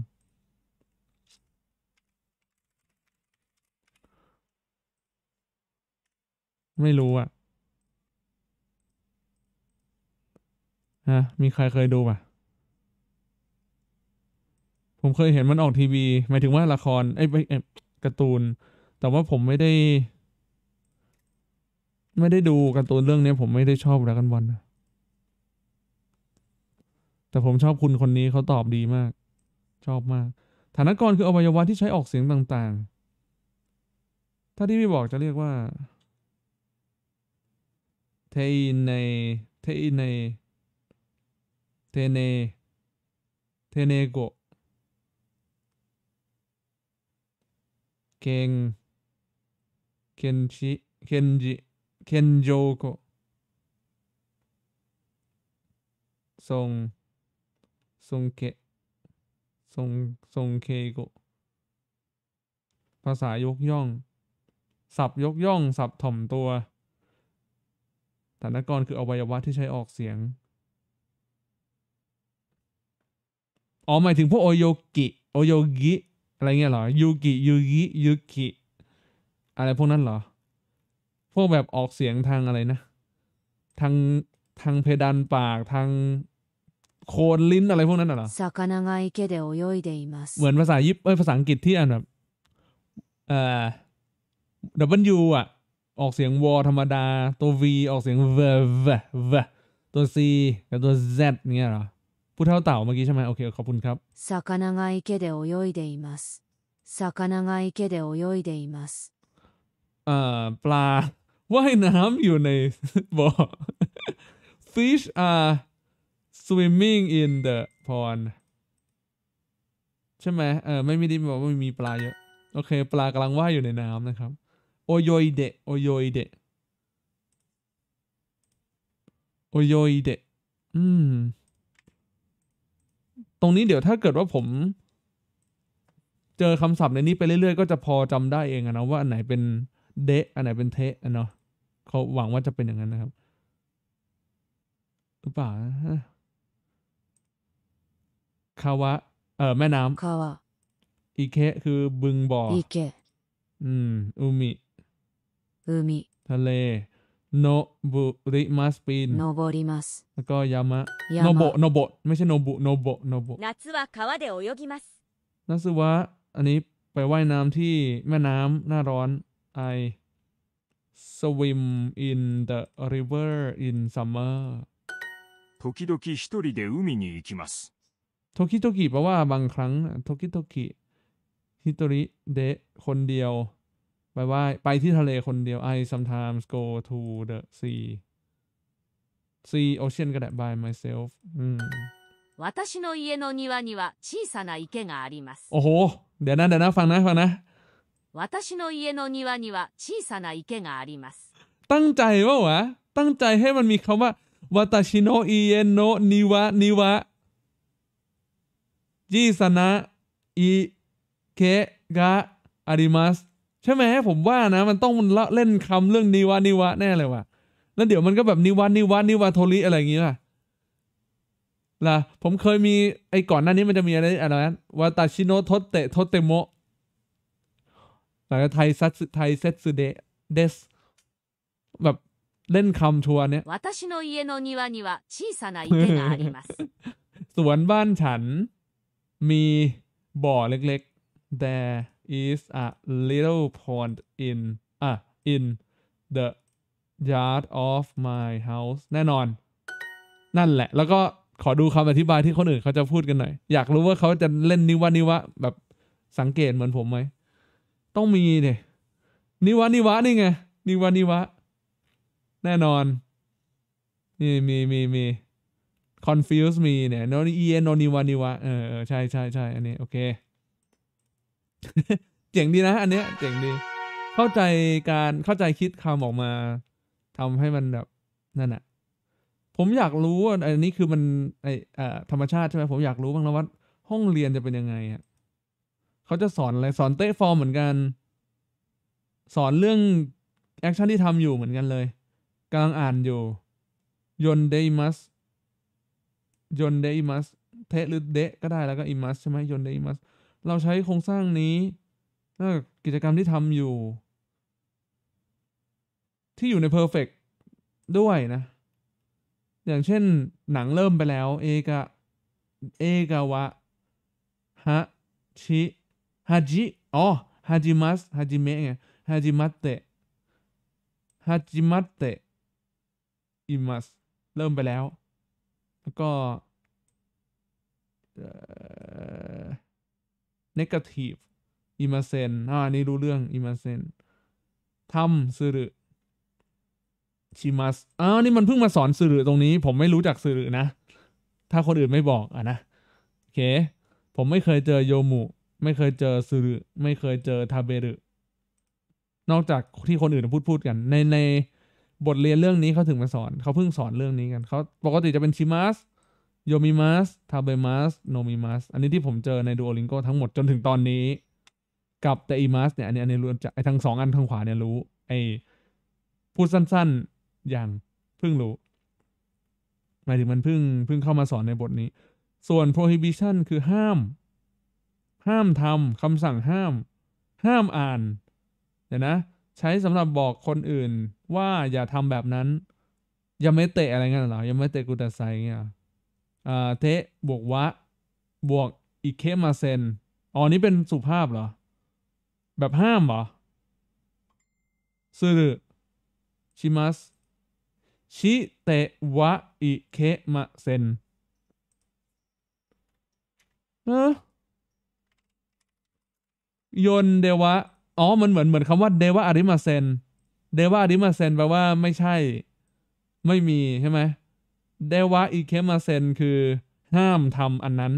ไม่รู้อะฮะมีใครเคยดูป่ะ ผมเคยเห็นมันออกทีวีหมายถึงว่าละครไอ้ไอ้การ์ตูน แต่ว่าผมไม่ได้ ไม่ได้ดูการ์ตูนเรื่องนี้ผมไม่ได้ชอบแล้วกันบอลนแต่ผมชอบคุณคนนี้เขาตอบดีมาก ชอบมากฐานกรคืออวัยวะที่ใช้ออกเสียงต่าง ๆ ถ้าที่พี่บอกจะเรียกว่า thế thế thế này này Teine, teine, tene, tenego. Ken, kenji, kenji, kenjoko. Song, song songke, song, songkego. ภาษายกย่องศัพท์ยกย่องศัพท์ถ่อมตัวฐานกรคืออวัยวะที่ใช้ออกเสียง อ๋อ หมายถึงพวกโอโยกิ โอโยกิ อะไรเงี้ยเหรอยูกิยูกิยูกิ อะไรพวกนั้นเหรอ พวกแบบออกเสียงทางอะไรนะ ทางทางเพดานปากทางโคนลิ้นอะไรพวกนั้น เหรอ เหมือนภาษาญี่ปุ่นภาษาอังกฤษที่อ่านแบบเอ่อ W อ่ะออกเสียงวอธรรมดา ตัว V ออกเสียงเวเวเวตัว C กับตัว Z เนี่ยเหรอพูดเท่าเต่าเมื่อกี้ใช่ไหมโอเคขอบคุณครับ魚が池で泳いでいます魚が池で泳いでいますเอ่อปลาว่ายน้ำอยู่ในบ่อ fish are swimming in the pond ใช่ไหมเออไม่มีดิบอกว่ามีปลาเยอะ โอเคปลากำลังว่ายอยู่ในน้ำนะครับโยยเด โอโยยเด โอโยยเด อืมตรงนี้เดี๋ยวถ้าเกิดว่าผม เจอคำศัพท์ในนี้ไปเรื่อยๆก็จะพอจำได้เองนะว่าอันไหนเป็นเดะ อันไหนเป็นเทะเนาะเขาหวังว่าจะเป็นอย่างนั้นนะครับหรือเปล่าคาวะเออแม่น้ำคาวะอิเคคือบึงบ่ออิเคอืมอุมิมิทะเลโนบุริมัสปีนโนบุริมัสแล้วก็ยามะโนโบโนโบไม่ใช่โนบุโนโบโนโบนัตสึวะคาวะเดโอโยกิมัสนัสวะอันนี้ไปว่ายน้ำที่แม่น้ำหน้าร้อน I swim in the river in summer 時々一人で海に行きます時々แปลว่าบางครั้ง時々一人でคนเดียวไปว่าไปที่ทะเลคนเดียว I sometimes go to the sea sea ocean ก็ได้ by myself อืม私の家の庭には小さな池があります。โอ้โหเดี๋ยวนะเดี๋วนะฟังนะฟังนะ私の家の庭には小さな池があります。ตั้งใจว่าวะตั้งใจให้มันมีคำว่าวาตาชิโนอิเยโนนิวะนิวะจีสนะอีเกะกะอาริมัสใช่ไหมผมว่านะ มันต้องเล่นคำเรื่องนิวานิวะแน่เลยว่ะแล้วเดี๋ยวมันก็แบบนิวานิวะนิวาโทริอะไรอย่างเงี้ยล่ะ ผมเคยมีไอ้ก่อนหน้านี้มันจะมีอะไรอะไรนนวาตาชิโนโทเตโทเตโมหลังจากไทยซัตไทยเซตสึเดเดสแบบเล่นคำชัวเนี้ย สวนบ้านฉันมีบ่อเล็ก ๆ แต่ is a little pond in อ่ะ in the yard of my house แน่นอน นั่นแหละ แล้วก็ขอดูคำอธิบายที่คนอื่น เขาจะพูดกันหน่อย อยากรู้ว่าเขาจะเล่นนิวะนิวะ แบบสังเกตเหมือนผมไหม ต้องมีเนี่ยนิวะ นิวะ นี่ไง นิวะ นิวะ แน่นอน นี่ มีมีมี confuse me เนี่ยนนนเอีนนิวะนิวะเออ ใช่ใช่ใช่อันนี้ โอเคเจ๋งดีนะ อันเนี้ยเจ๋งดี เข้าใจการเข้าใจคิดคำออกมา ทำให้มันแบบ นั่นแหะผมอยากรู้อันนี้คือมันไออธรรมชาติใช่ไหมผมอยากรู้บ้างแล้วว่าห้องเรียนจะเป็นยังไงอ่ะเขาจะสอนอะไร สอนเตะฟอร์มเหมือนกัน สอนเรื่องแอคชั่นที่ทำอยู่เหมือนกันเลยกำลังอ่านอยู่ยนเดอิมัสยนเดอิมัสเทหรือเดะก็ได้ แล้วก็อิมัสใช่ไหมยนเดอิมัสเราใช้โครงสร้างนี้ถ้ากิจกรรมที่ทำอยู่ ที่อยู่ใน Perfect ด้วยนะ อย่างเช่นหนังเริ่มไปแล้ว เอกะเอกะวะฮะชิฮาจิอ๋อฮาจิมัสฮาจิเมะไงฮาจิมัตเตะฮาจิมัตเตะอิมัสเริ่มไปแล้ว แล้วก็ negative i n n o c e n อ่านี่รู้เรื่อง i ิมาเ e n ทำสืรุชิมัสอ่านี่มันเพิ่งมาสอนสืรุตรงนี้ ผมไม่รู้จักสืรุนะ ถ้าคนอื่นไม่บอกอ่ะนะโอเค ผมไม่เคยเจอโยมุ ไม่เคยเจอสืรุไม่เคยเจอทาเบรุนอกจากที่คนอื่นพูดพูดกัน ในในบทเรียนเรื่องนี้เขาถึงมาสอนเขาเพิ่งสอนเรื่องนี้กัน เขาปกติจะเป็นชิมัสโยมิมัสทาเบมัสโนมิมัสอันนี้ที่ผมเจอในดูโอลิงโกทั้งหมดจนถึงตอนนี้ กับแต่อีมัสเนี่ยอันนี้อันนี้รู้จักไอ้ทั้งสองอันทางขวาเนี่ยรู้ ไอ้พูดสั้น ๆ อย่าง เพิ่งรู้หมายถึงมันเพิ่งเพิ่งเข้ามาสอนในบทนี้ ส่วน prohibition คือห้าม ห้ามทำคำสั่งห้าม ห้ามอ่านเดี๋ยวนะใช้สำหรับบอกคนอื่นว่าอย่าทำแบบนั้น อย่าไม่เตะอะไรเงี้ยหรออย่าไม่เตะกุตาไซเงี้ยเทะบวกวะบวก อิเคมาเซนอ๋อนี่เป็นสุภาพเหรอ แบบห้ามเหรอซึรุชิมัส ชิเตวะ อิเคมาเซนเออยน เดวะ อ๋อมันเหมือนเหมือนคำว่าเดวะอาริมาเซนเดวะอาริมาเซนแปลว่าไม่ใช่ ไม่มีใช่ไหมเดวะอิเคมาเซนคือห้ามทำอันนั้น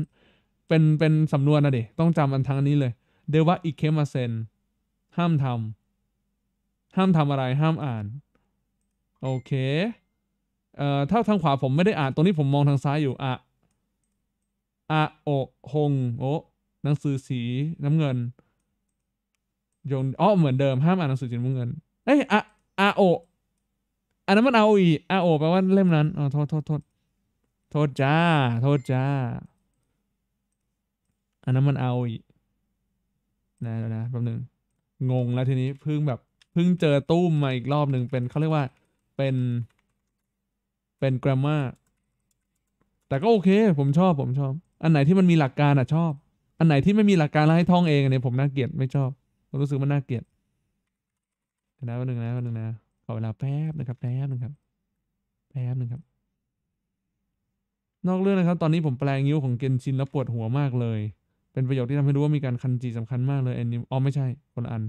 เป็นเป็นสำนวนนะเด็ต้องจำอันทั้งนี้เลย เดวะอิเคมาเซนห้ามทำ ห้ามทำอะไรห้ามอ่าน โอเค เอ่อ ถ้าทางขวาผมไม่ได้อ่าน ตรงนี้ผมมองทางซ้ายอยู่อะอะโอฮงโอหนังสือสีน้ำเงินยงอ๋อเหมือนเดิมห้ามอ่านหนังสือสีน้ำเงินเอ้ยอะอะโออันนั้นมันเอาอีอาโอแปลว่าเล่มนั้นอ๋อโทษโทษโทษ โทษจ้า โทษจ้า อันนั้นมันเอาอีนะนะแป๊บนึงงงแล้วทีนี้เพิ่งแบบเพิ่งเจอตู้มมาอีกรอบหนึ่งเป็นเขาเรียกว่าเป็น เป็นกรามาแต่ก็โอเค ผมชอบ ผมชอบ อันไหนที่มันมีหลักการอ่ะชอบ อันไหนที่ไม่มีหลักการแล้วให้ท่องเองอันนี้ผมน่าเกลียดไม่ชอบ รู้สึกมันน่าเกลียดนะวันหนึ่งนะวันหนึ่งนะขอเวลาแป๊บนะครับแป๊บนึงครับ แป๊บนึงครับ นอกเรื่องนะครับ ตอนนี้ผมแปลงิ้วของเกนชินแล้วปวดหัวมากเลย เป็นประโยคที่ทำให้รู้ว่ามีการคันจีสำคัญมากเลยเอนนิมอ๋อไม่ใช่คนอัน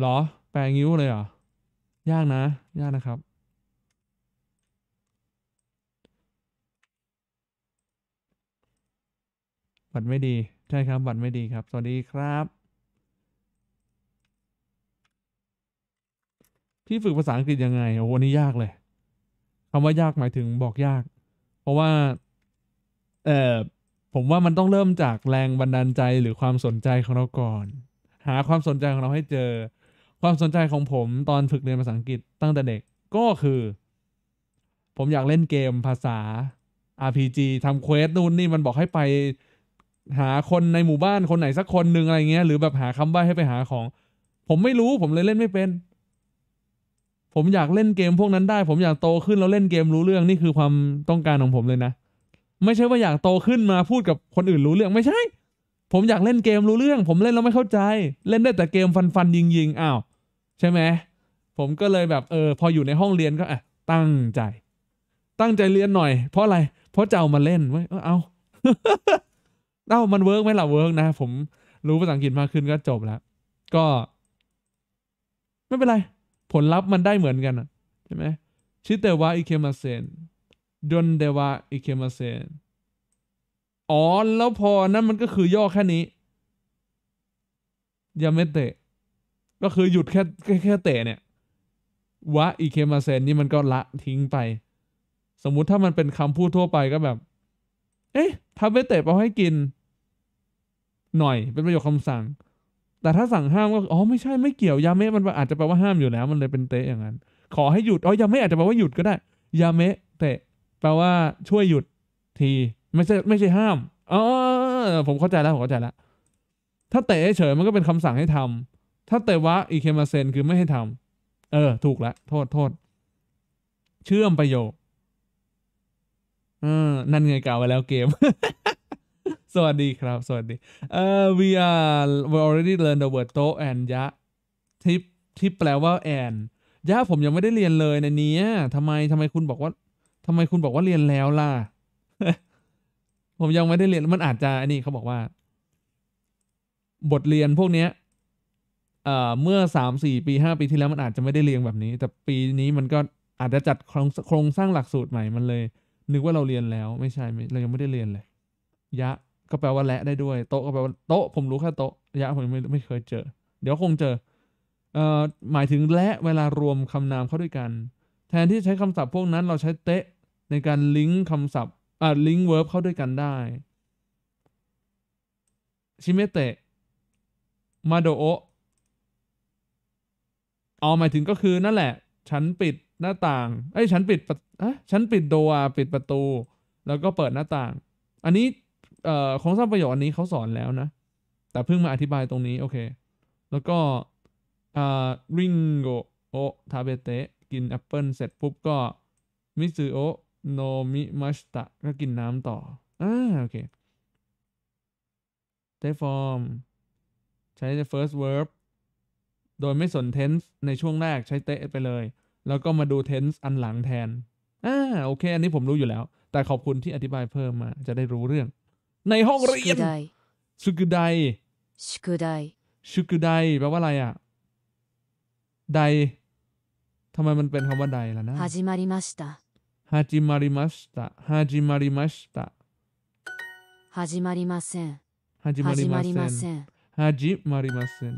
หรอแปลงิ้วเลยเหรอยากนะยากนะครับบัตรไม่ดี ใช่ครับบัตรไม่ดีครับสวัสดีครับพี่ฝึกภาษาอังกฤษยังไง โอ้โหนี่ยากเลย คำว่ายากหมายถึงบอกยาก เพราะว่า เออผมว่ามันต้องเริ่มจากแรงบันดาลใจหรือความสนใจของเราก่อน หาความสนใจของเราให้เจอ ความสนใจของผม ตอนฝึกเรียนภาษาอังกฤษตั้งแต่เด็ก ก็คือ ผมอยากเล่นเกมภาษา RPG ทำเควสนู่นนี่มันบอกให้ไป หาคนในหมู่บ้านคนไหนสักคนหนึ่งอะไรเงี้ย หรือแบบหาคำใบ้ให้ไปหาของ ผมไม่รู้ ผมเลยเล่นไม่เป็นผมอยากเล่นเกมพวกนั้นได้ ผมอยากโตขึ้นแล้วเล่นเกมรู้เรื่องนี่คือความต้องการของผมเลยนะ ไม่ใช่ว่าอยากโตขึ้นมาพูดกับคนอื่นรู้เรื่องไม่ใช่ผมอยากเล่นเกมรู้เรื่อง ผมเล่นแล้วไม่เข้าใจ เล่นได้แต่เกมฟันฟันยิงยิงอ้าวใช่ไหมผมก็เลยแบบเออพออยู่ในห้องเรียนก็อ่ะตั้งใจ ตั้งใจเรียนหน่อยเพราะอะไรเพราะจะเอามาเล่นไว้เอาเอ้ามันเวิร์กไหมล่ะเวิร์กนะผมรู้ภาษาอังกฤษมากขึ้นก็จบแล้วก็ ไม่เป็นไรผลลัพธ์มันได้เหมือนกันใช่ไหมชิเตวะอิเคมาเซนดนเดวะอิเคมาเซนอ๋อแล้วพอนั้นมันก็คือย่อแค่นี้ยาเมเตะก็คือหยุดแค่แค่แค่เตะเนี่ยวะอิเคมาเซนนี่มันก็ละทิ้งไป สมมุติถ้ามันเป็นคำพูดทั่วไปก็แบบ เอ๊ะทาเวเตะเอาให้กิน หน่อยเป็นประโยคคำสั่งแต่ถ้าสั่งห้ามก็อ๋อไม่ใช่ไม่เกี่ยว ยาเมะมัน อาจจะแปลว่าห้ามอยู่แล้วมันเลยเป็นเตะอย่างนั้นขอให้หยุดอ๋อยาเมะอาจจะแปลว่าหยุดก็ได้ยาเมะเตะ แปลว่าช่วยหยุด ทีไม่ใช่ ไม่ใช่ห้ามอ๋อผมเข้าใจแล้วผมเข้าใจแล้วถ้าเตะเฉยมันก็เป็นคำสั่งให้ทำ ถ้าเตะวะอีเคมาเซนคือไม่ให้ทำ เออถูกแล้วโทษโทษ เชื่อมประโยคอ่านั่นไงกล่าวไว้แล้วเกมสวัสดีครับ สวัสดีเอ่อ we are we already learn the word โตแอนยะที่ที่แปลว่าแอนย่าผมยังไม่ได้เรียนเลยในนี้ทำไมทำไมคุณบอกว่าทำไมคุณบอกว่าเรียนแล้วล่ะผมยังไม่ได้เรียนมันอาจจะอนี่เขาบอกว่า บทเรียนพวกเนี้ยเอ่อเมื่อสามสี่ปีห้าปีที่แล้วมันอาจจะไม่ได้เรียงแบบนี้ แต่ปีนี้มันก็อาจจะจัดโครงโครงสร้างหลักสูตรใหม่มันเลย นึกว่าเราเรียนแล้ว ไม่ใช่เรายังไม่ได้เรียนเลยยะก็แปลว่าและได้ด้วย โต๊ะก็แปลว่าโต๊ะผมรู้แค่โต๊ะยะผมไม่ไม่เคยเจอ เดี๋ยวคงเจอเอ่อหมายถึงและเวลารวมคำนามเข้าด้วยกัน แทนที่ใช้คำศัพท์พวกนั้นเราใช้เตะในการลิงก์คำศัพท์อ่าลิงก์เวิร์บเข้าด้วยกันได้ชิเมเตะมาโดโอเอาหมายถึงก็คือนั่นแหละ ฉันปิดหน้าต่างเอ้ยฉันปิดอะฉันปิดโดอาปิดประตู แล้วก็เปิดหน้าต่าง อันนี้เอ่อของสร้างประโยชน์อันนี้เขาสอนแล้วนะ แต่เพิ่งมาอธิบายตรงนี้โอเค แล้วก็อ่าริงโกโอทาเบเตะกินแอปเปิลเสร็จปุ๊บก็มิซูโอโนมิมัชตะก็กินน้ำต่ออ่าโอเคใช k ฟอร์ม ใช้ the first verb โดยไม่สน tense ในช่วงแรกใช้เตะไปเลย แล้วก็มาดู tense อันหลังแทนอ่าโอเคอันนี้ผมรู้อยู่แล้ว แต่ขอบคุณที่อธิบายเพิ่มมา จะได้รู้เรื่องในห้องเรียนสุกุไดสุกุไดสุกุได แปลว่าอะไรอ่ะ ไดทำไมมันเป็นคำว่าไดล่ะนะฮาจิมาริมัสตะฮาจิมาริมัสตะฮาจิมาริมัสตะฮาจิมาริมัสเซนฮาจิมาริมัสเซนฮาจิมาริมัสเซน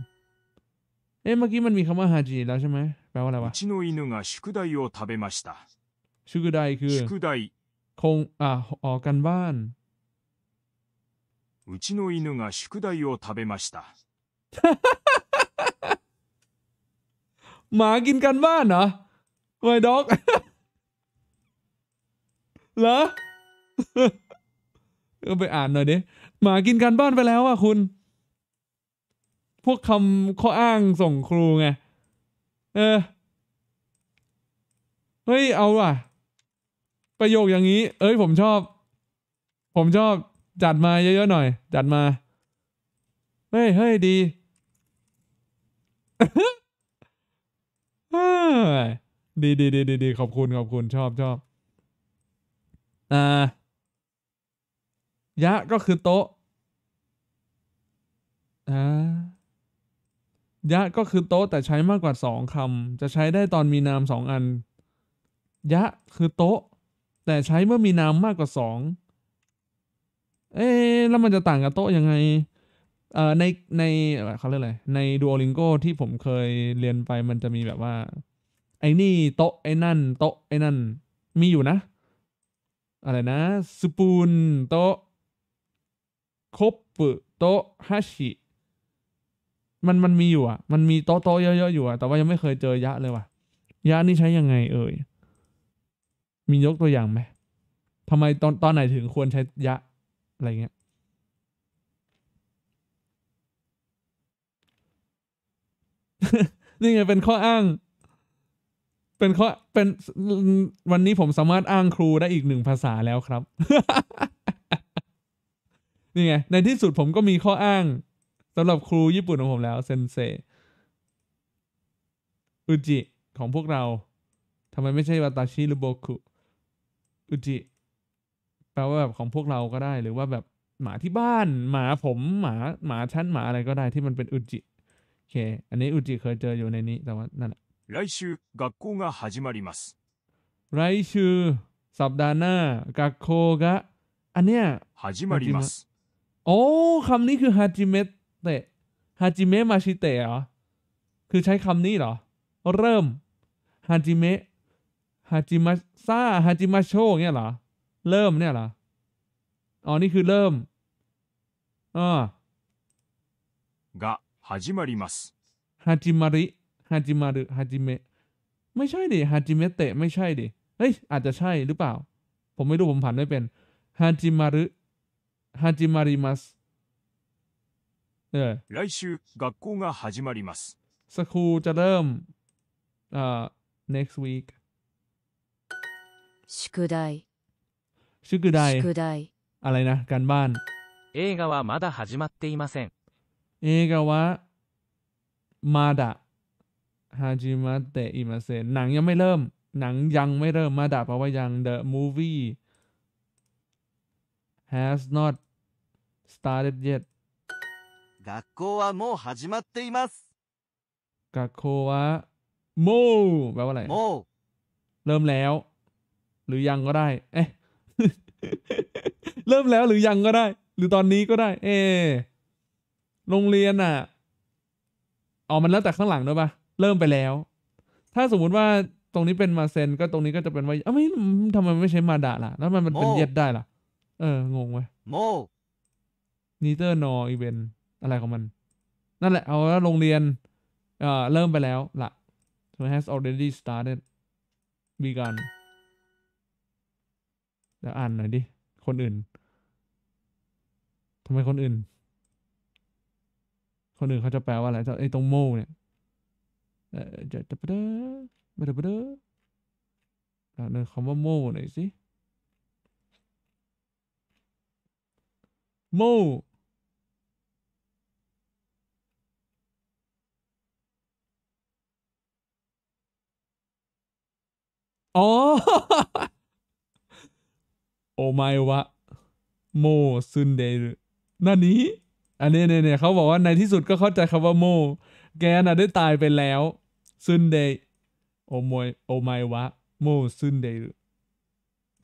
เอ๊ะเมื่อกี้มันมีคำว่าฮาจิแล้วใช่ไหมแปลว่าอะไรวะชิโนอินุกะสุกุไดโอทสุกุไดคือสุกุไดคงอ่าออกันบ้านうちの犬が宿題を食べました。หมากินกันบ้านเหรอ m ด็อก เหรอก็ไปอ่านหน่อยดิหมากินการบ้านไปแล้วอ่ะคุณ พวกคำข้ออ้างส่งครูไง เออ เฮ้ยเอาว่ะ ประโยคอย่างนี้ เอ้ยผมชอบ ผมชอบจัดมาเยอะ ๆ หน่อย จัดมา เฮ้ยเฮ้ยดีดีดีดีดีดีขอบคุณขอบคุณชอบชอบอ่ายะก็คือโต๊ะอ่ายะ ก็คือโต๊ะ แต่ใช้มากกว่าสองคำ จะใช้ได้ตอนมีนามสองอัน ยะคือโต๊ะ แต่ใช้เมื่อมีนามมากกว่าสองเอ๊แล้วมันจะต่างกับโต๊ะยังไงเอ่อใน ในเขาเรียกอะไร ในดูโอลิงโกที่ผมเคยเรียนไปมันจะมีแบบว่าไอ้นี่โต๊ะไอ้นั่นโต๊ะไอ้นั่นมีอยู่นะ อะไรนะสปูนโต๊ะคบปุโต๊ะฮัชิมันมันมีอยู่อ่ะมันมีโต๊ะโต๊ะเยอะๆอยู่อ่ะแต่ว่ายังไม่เคยเจอยะเลยว่ะ ยะนี่ใช้ยังไง เอ่ยมียกตัวอย่างไหมทำไมตอนตอนไหนถึงควรใช้ยะอะไรเงี้ย นี่ไงเป็นข้ออ้าง เป็นข้อ เป็นวันนี้ผมสามารถอ้างครูได้อีกหนึ่งภาษาแล้วครับ นี่ไง ในที่สุดผมก็มีข้ออ้างสำหรับครูญี่ปุ่นของผมแล้ว เซนเซอุจิของพวกเรา ทำไมไม่ใช่วาตาชิหรือโบคุอุจิแปลว่าแบบของพวกเราก็ได้ หรือว่าแบบหมาที่บ้าน หมาผม หมา หมาชั้นหมาอะไรก็ได้ที่มันเป็นอุจิ โอเค อันนี้อุจิเคยเจออยู่ในนี้ แต่ว่า นั่นแหละร週学校が始まります来週สัปดาห์หน้ากักโคกะอันเนี้ยฮาจิมาริมัสโอ้คำนี้คือฮัจิเมะเตะฮัจิเมะมาชิเตะเหรอ คือใช้คำนี้เหรอ เริ่มฮัจิเมะฮัจิมาซาฮัจิมาโชเงี้ยเหรอเริ่มเนี่ยเหรออ๋อนี่คือเริ่มอมาริมัสฮาจิมาริฮาจิมารอฮาจิเมะไม่ใช่ดิฮาจิเมเตะไม่ใช่ดิ เฮ้ย อาจจะใช่หรือเปล่า ผมไม่รู้ผมผันไม่เป็นฮาจิมารุฮาจิมาริมัสเออ来週学校が始まりますสคูจะเริ่มอ่า next week 宿題ชุกุไดอะไรนะการบ้านเอกา映画はまだ始まっていません。เอกาวะมาดะฮาจิมะเตอิมาเซนหนังยังไม่เริ่มหนังยังไม่เริ่มมาดะแปลว่ายัง the movie has not started yet 学校はもう始まっています。กะโควะโมแปลว่าอะไรもうเริ่มแล้ว หรือยังก็ได้เอ๊ะเริ่มแล้วหรือยังก็ได้ หรือตอนนี้ก็ได้ เอ โรงเรียนอ่ะอ๋อมันแล้วแต่ข้างหลังด้วยปะเริ่มไปแล้ว ถ้าสมมุติว่าตรงนี้เป็นมาเซนก็ตรงนี้ก็จะเป็นว่าอ้าไม่ทำไมไม่ใช้มาดะล่ะ แล้วมันมันเป็นเย็ดได้ล่ะ เอองงเว้ยโมนีเตอร์นออีเวนอะไรของมัน นั่นแหละ เอาแล้วโรงเรียน เอ่อเริ่มไปแล้วล่ะ has already started begun ดี๋ยวอ่านหน่อยดิ คนอื่น ทำไมคนอื่น คนอื่นเขาจะแปลว่าอะไรไอ้ตรงโม่เนี่ยเจะจะไปเด้อไปด้ไปเด้อเนอคำว่าโม่หน่อยสิ โม่อ๋อโอไมวะโมซึนเดรุนั่นนี้อันนี้เนี่ยเนี่ยเขาบอกว่าในที่สุดก็เข้าใจคำว่าโมแกน่ะได้ตายไปแล้วซึนเดโอมยโอไมวะโมซึนเดรุ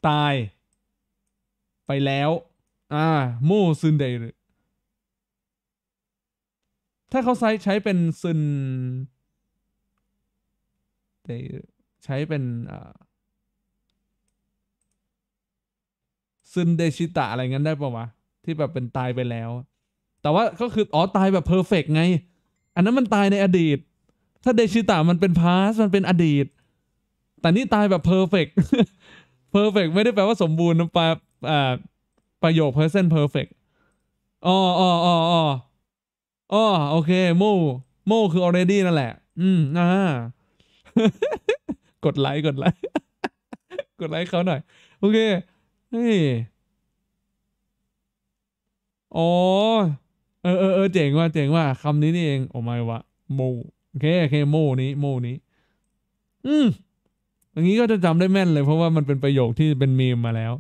ตาย ไปแล้ว อ่าโมซึนเดรุถ้าเขาใช้ใช้เป็นซึนเดใช้เป็นอ่าซึนเดชิตะอะไรงั้นได้ปะวะ ที่แบบเป็นตายไปแล้ว แต่ว่าก็คืออ๋อตายแบบเพอร์เฟกไง อันนั้นมันตายในอดีต ถ้าเดชิตะมันเป็นพาสมันเป็นอดีต แต่นี่ตายแบบเพอร์เฟกเพอร์เฟกไม่ได้แปลว่าสมบูรณ์นะปะประโยคเ present perfect อ๋ออ๋ออ๋ออ๋ออ๋อโอเคโม่โม่คือ already นั่นแหละ อืมอ่ากดไลค์กดไลค์กดไลค์เขาหน่อยโอเคเฮ้ยอ๋อ เออเออเออเจ๋งว่ะ เจ๋งว่ะ คำนี้นี่เอง โอ้ไม่วะโมโอเค โอเคโมนี้โมนี้ อืมอย่างนี้ก็จะจำได้แม่นเลย เพราะว่ามันเป็นประโยคที่เป็นมีมมาแล้ว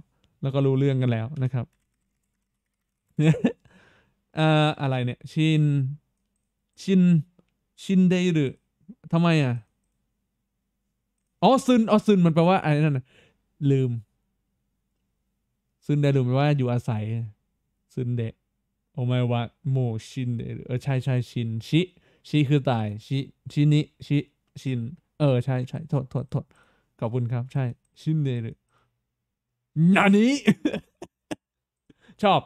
แล้วก็รู้เรื่องกันแล้วนะครับ เอ่ออะไรเนี่ย ชิน ชิน ชินได้หรือทำไมอ่ะอ๋อซึน อ๋อซึน มันแปลว่าอะไรนั่น ลืมซึ่งได้รู้ไหมว่าอยู่อาศัยซึนเดะโอไมวะโมชินเดออใช่ใช่ชินชิชิคือตายชิชินิชิชินเออใช่ใช่โทษโทษโทษขอบคุณครับใช่ชินเดะหรือนานี้ชอบ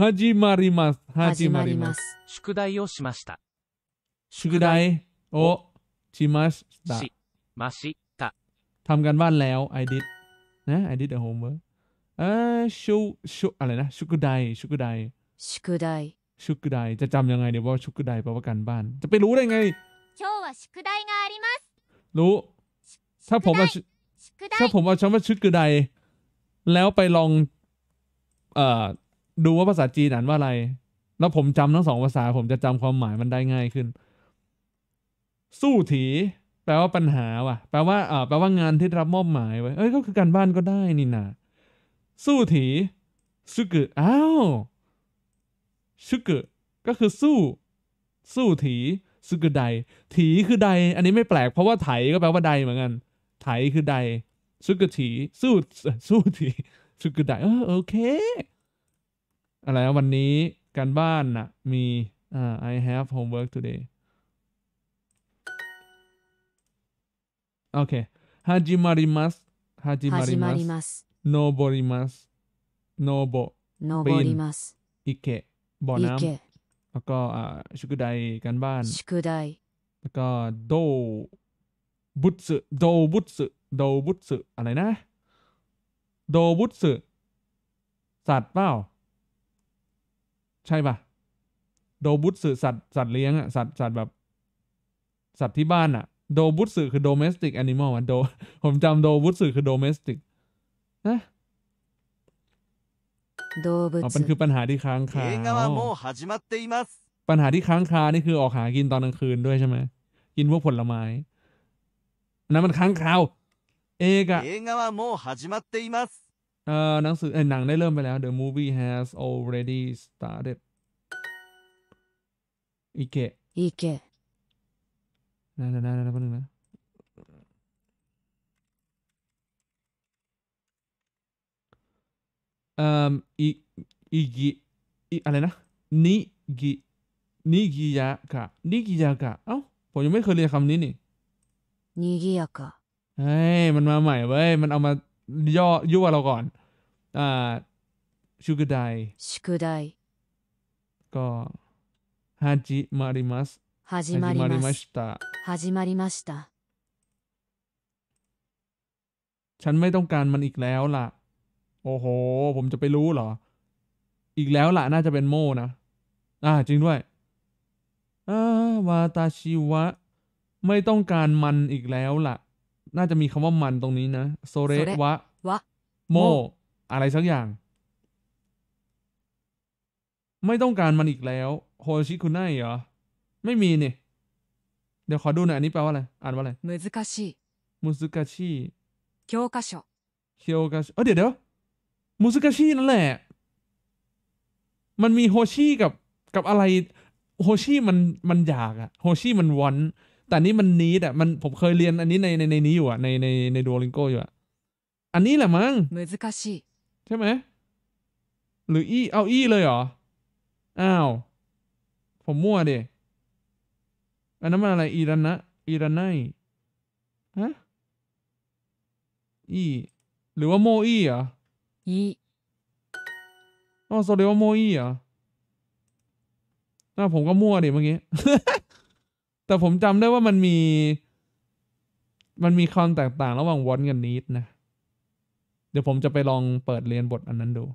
ฮาจิมาริมัสฮาจิมาริมัสชุดไิมา宿題をしました宿題をしชิมาสตたทำกันบ้านแล้ว I did นะ I did the homework เออชูชูอะไรนะชุกุไดชุกุไดชุกุไดชุกุได จะจำยังไงเดี๋ยวว่าชุกุได แปลว่าการบ้าน จะไปรู้ได้ไงรู้ ถ้าผมเอาถ้าผมว่า้นว่าชุกุได แล้วไปลอง เอ่อดูว่าภาษาจีนอ่านว่าอะไร แล้วผมจำทั้งสองภาษา ผมจะจำความหมายมันได้ง่ายขึ้น สู้ถี แปลว่าปัญหาว่ะ แปลว่าอ่าแปลว่างานที่รับมอบหมายไว้เอ้ยก็คือการบ้านก็ได้ นี่นะสู้ถีสุกุอ้าวสุกุก็คือสู้ สู้ถีสุกุไดถีคือใดอันนี้ไม่แปลกเพราะว่าไถก็แปลว่าใดเหมือนกัน ไถคือใดสุกุถี สู้ สู้ถีสุกุไดเออโอเค อะไรวันนี้การบ้านนะมีอ่า I have homework today โอเคฮาจิมาริมัสฮาจิมาริมัส n o b o r i mas nobo โนบริมัสอิเกะบ่อน้อิเกะแล้วก็อ่าชุกไดกันบ้านชกไดแล้วก็โดบุตสึโดบุตสึโดบุตสึอะไรนะโดบุตสึสัตว์เปล่าใช่ปะโดบุตสึสัตว์สัตว์เลี้ยงอะสัตว์สัตว์แบบสัตว์ที่บ้านอะโดบุตสึคือ domestic animal อะโดผมจำโดบุตสึคือ domestic อ๋อมันคือปัญหาที่ค้างคาปัญหาที่ค้างคานี่คือออกหากินตอนกลางคืนด้วยใช่ไหมกินพวกผลไม้ นั้นมันค้างคาเอกะเอ่อหนังสือเออหนังได้เริ่มไปแล้ว The movie has already started อีเกะอีเกะนั่นนั่นนั่นนั่นนึงนะอีกีอิอะไรนะนิกินิกิยะกะนิกิยะกะเอ้าผมยังไม่เคยเรียนคำนี้นี่นิกิยะกะเฮ้ยมันมาใหม่เว้ยมันเอามาย่อยั่วเราก่อนอ่าชูกไดชูกไดก็ฮัจิมาริมัสฮัจิมาริมัสตาฮัจิมาริมัสตาฉันไม่ต้องการมันอีกแล้วล่ะโอ้โห ผมจะไปรู้เหรอ อีกแล้วล่ะ น่าจะเป็นโมนะอ่าจริงด้วยอ่าวาตาชิวะไม่ต้องการมันอีกแล้วล่ะ น่าจะมีคำว่ามันตรงนี้นะโซเรวะโมอะไรสักอย่าง ไม่ต้องการมันอีกแล้วโฮชิคุไนเหรอไม่มีเนี่ยเดี๋ยวขอดูหน่อยอันนี้แปลว่าอะไรอ่านว่าอะไรมุซุกาชิมุซุกาชิเคียวกาชเคียวกาชเออเดี๋ยวเดี๋ยวมูสกาชินั่นแหละ มันมีโฮชิกับกับอะไร โฮชิมันมันอยากอะโฮชิมันวัน แต่นี้มันนีดอะมันผมเคยเรียนอันนี้ในในในนี้อยู่อะในในในดูลิงโกอยู่อะ อันนี้แหละมั้งใช่ไหม หรืออี เอาอีเลยเหรอ อ้าว ผมมั่วดิอันนั้นมันอะไรอีรันนะ อีรันไน ฮะ อี หรือว่าโมอีเหรอ一。อ๋อโซเ啊？那อโมอีเหรอน่าผมก็มั่วดิเมื่อกี้ แต่ผมจำได้ว่ามันมี มันมีความแตกต่างระหว่างวอนกับนีดนะ เดี๋ยวผมจะไปลองเปิดเรียนบทอันนั้นดู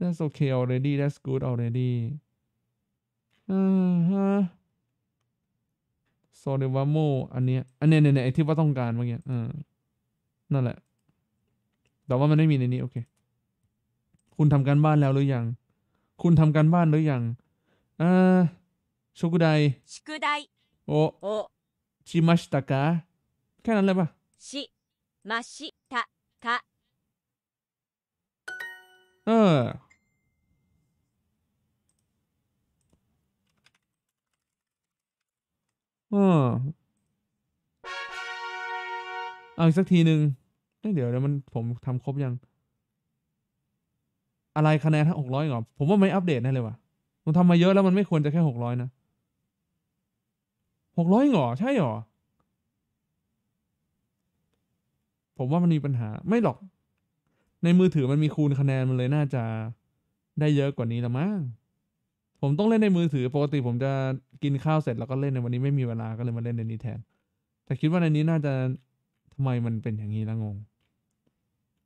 That's okay already That's good already อ่าฮะโซเดวาโมอันเนี้ย อันเนี้ยเนี่ยไอที่ว่าต้องการเมื่อกี้อ่านั่นแหละแต่ว่ามันไม่มีในนี้โอเค คุณทำการบ้านแล้วหรือยัง คุณทำการบ้านหรือยังอ่าชุกุไดชุกุไดโอโอ ชิมาชิตะกะแค่นั้นเลยปะชิมาชิตะกะเออเออเอาอีกสักทีหนึ่งเดี๋ยวเดี๋ยวมันผมทำครบยัง อะไรคะแนนทั้งหกร้อยกหออผมว่าไม่อัปเดตแน่เลยว่ะมันทำมาเยอะแล้วมันไม่ควรจะแค่หกร้อยนะหกร้อยเหรอ ใช่หรอ ผมว่ามันมีปัญหาไม่หรอก ในมือถือมันมีคูณคะแนน มันเลยน่าจะได้เยอะกว่านี้ละมั้งผมต้องเล่นในมือถือ ปกติผมจะกินข้าวเสร็จแล้วก็เล่นในวันนี้ไม่มีเวลาก็เลยมาเล่นในนี้แทน แต่คิดว่าในนี้น่าจะทำไมมันเป็นอย่างนี้ละงง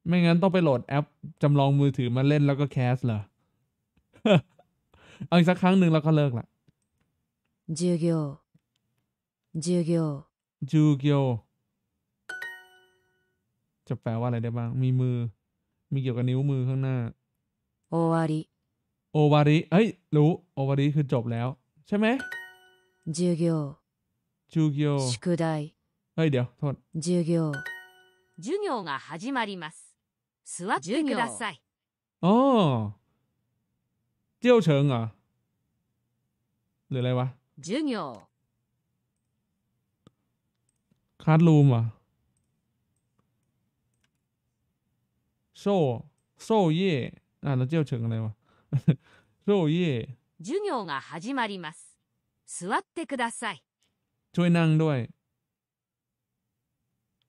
ไม่งั้นต้องไปโหลดแอปจำลองมือถือมาเล่นแล้วก็แคสเหรอเอาอีกสักครั้งหนึ่งแล้วก็เลิกละจูเกียวจูเกียวจูเกียวจะแปลว่าอะไรได้บ้าง มีมือ มีเกี่ยวกับนิ้วมือข้างหน้าโอวาริโอวาริเอ้ย รู้โอวาริคือจบแล้วใช่ไหมจูเกียวจูเกียวชุ๊宿題เฮ้ยเดี๋ยวโทษ授業授業が始まります座ってください。哦，教程啊，来来吧。授業。卡路嘛，授授業啊，那教程来嘛，授業。授業が始まります。座ってください。座位让位。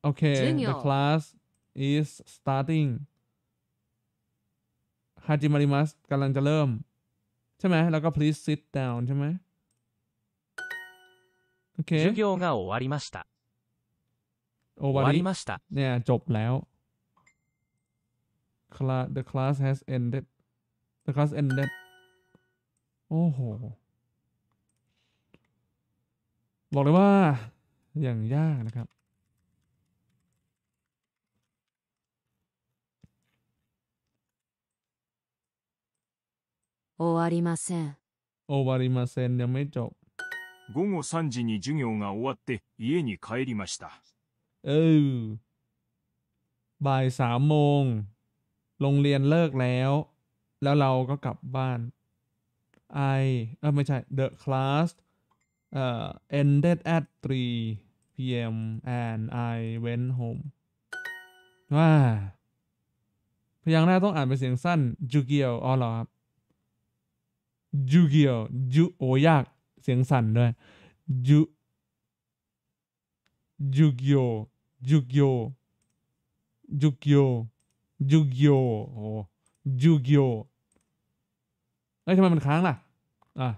Okay, the class is starting. ฮาจิมาริมัสกำลังจะเริ่มใช่ไหมแล้วก็ please sit down ใช่ไหมโอเคว業が終わりましโอวาริเนี่ยจบแล้ว the class has ended the class ended โอ้โห บอกเลยว่าอย่างยากนะครับ終わりません。終わりませんยังไม่จบ午後3時に授業が終わって家に帰りましたเออบ่ายสามโมง โรงเรียนเลิกแล้ว แล้วเราก็กลับบ้าน I เออไม่ใช่ the class เอ่อ ended at 3 p.m. and I went home ว่า พยางค์หน้าต้องอ่านเป็นเสียงสั้นจูเกียวอ๋อเหรอครับยูเกียวยูโอยาก เสียงสั่นด้วยยูยูเกียวยูเกียวยูเกียวยูเกียวโอ้ยูเกียวเอ้ยทำไมมันค้างล่ะ อ่ะ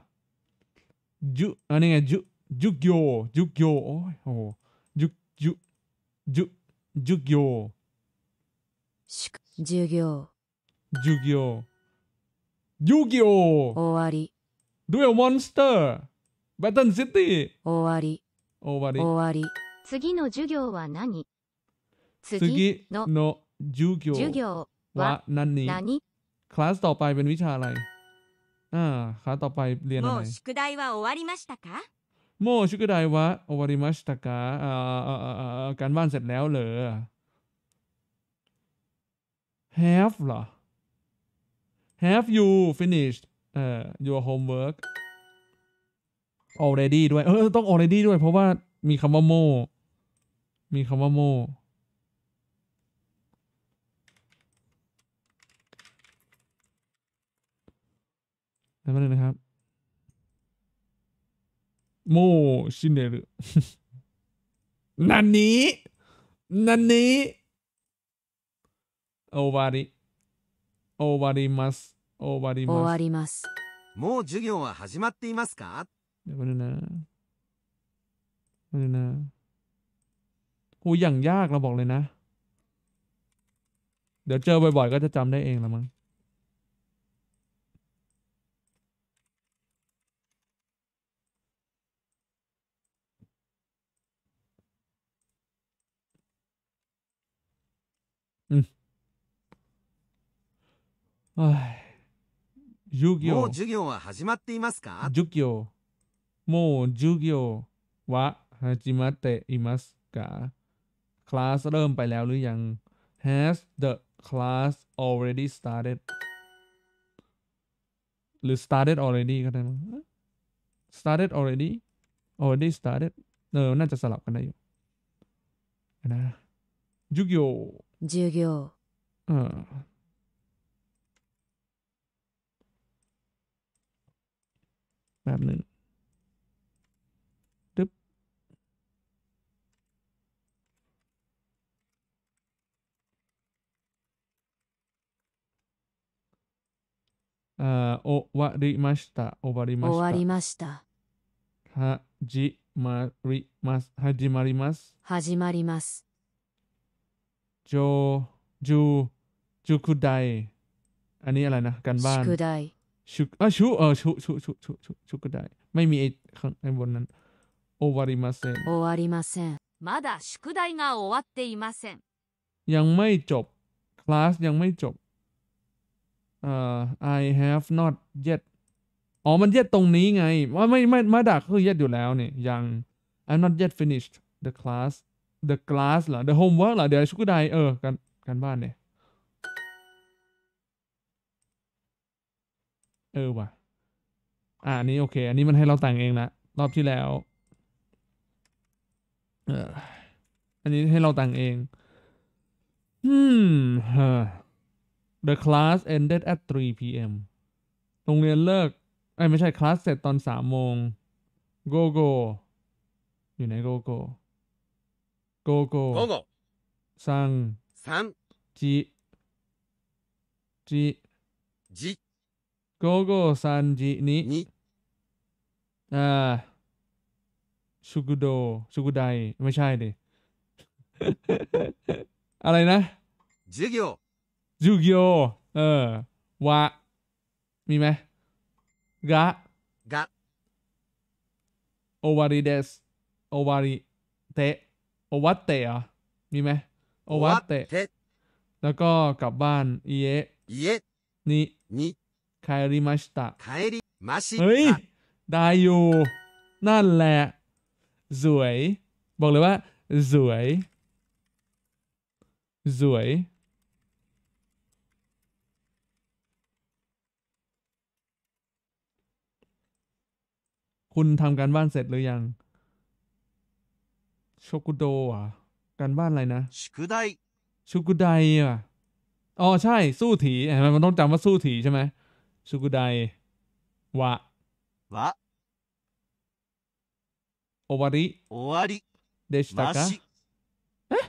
ยูอันนี้ไงยูยูเกียวยูเกียวโอ้ยโอ้ยูยูยูยูเกียว授業授業ยูกิโอารりดูเอลมอนสเตอร์แบตเทซิตี้終わり終わり終わりจの授業は何次のน業は何คลาสต่อไปเป็นวิชาอะไรอ่าคลาสต่อไปเรียนอะไรもう宿題は終わりましたかโมชุกไดวะโอวาริมัสตะกาการบ้านเสร็จแล้วเหรอ have เหรอ have you finished uh, your homework already ด้วยเออต้อง already ด้วย เพราะว่ามีคำว่า โม มีคำว่า โมนั่นเลยนะครับ โม ชินเดรุนันนี้ นันนี้ โอวาริ終わります。終わります。終わります。もう授業は始まっていますかเดี๋ยวมาูโอ้อย่างยากเราบอกเลยนะเดี๋ยวเจอบ่อยๆก็จะจำได้เองละมั้ง授業もう授業は始まっていますか授業もう授業は始まっていますかคลาสเริ่มไปแล้วหรือยัง Has the class already started หรือ started already ก็ได้มั้ง started already already started เออ น่าจะสลับกันได้อยู่นะ授業授業เออป๊บหนึ่งดึบอ่อโอวาริมาสตาโอวาริมาสตาะ終わりましたฮะจิมาริมาสฮะจิมาริมาสจまりจูจูคุไดอันนี้อะไรนะการบ้าน宿題ชุกอะชุเออชุชุชุชุชุชุก็ได้ไม่มีไอ้ข้างในบนนั้น โอวาริมาเซน โอวาริมาเซนまだ宿題が終わっていませんยังไม่จบ คลาสยังไม่จบเอ่อ I have not yet อ๋อ มัน yet ตรงนี้ไงว่าไม่ไม่มาดัก คือ yet อยู่แล้วเนี่ยยัง I'm not yet finished the class the class เหรอ the homework เหรอ เดี๋ยวชุกไดเออ การการบ้านเนี่ยเออว่ะ อ่านี้โอเค อันนี้มันให้เราแต่งเองนะรอบที่แล้วเอออันนี้ให้เราแต่งเองอืม The class ended at 3 p.m. โรงเรียนเลิกไอ้ไม่ใช่ คลาสเสร็จตอนสามโมง go go อยู่ไหน go go go go go go สังสังจีจีจีโกโก้ซันจินินอ่าชูกุโดชูกุได ไม่ใช่ดิ อะไรนะจูกิโอจูกิโอเออ วะ มีไหมกะกะโอวาริเดส โอวาริเตะโอวัตเตะมีไหมโอวัตเตะ แล้วก็กลับบ้านเยเยนี่นี่คาริมาชิตะ帰りましたเฮ้ย ได้อยู่ นั่นแหละ สวย บอกเลยว่า สวย สวย คุณทำการบ้านเสร็จหรือยังโชกุโดะการบ้านอะไรนะ ชุไดชุกุไดอ่ะ อ๋อใช่ สู้ถี มันต้องจำว่าสู้ถีใช่ไหมสุกุไดวะวะโอวาริโอวาริเดชตะกะเอ๊ะ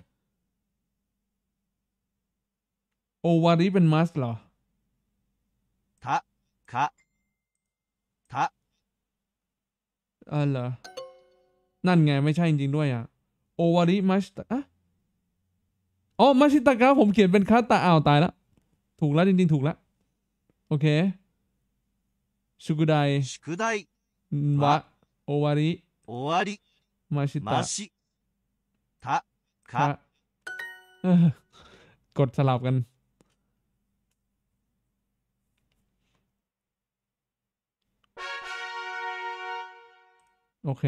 โอวาริเป็นมัสเหรอทะคะทะอะเหรอ นั่นไงไม่ใช่จริงๆด้วยอ่ะโอวาริมัสตะะอ๋อมัชิตะกะผมเขียนเป็นคาตะอ้าวตายแล้ว ถูกแล้วจริงๆถูกแล้ว โอเค宿題宿題は終わり終わりましたましたかกดสลับกัน โอเค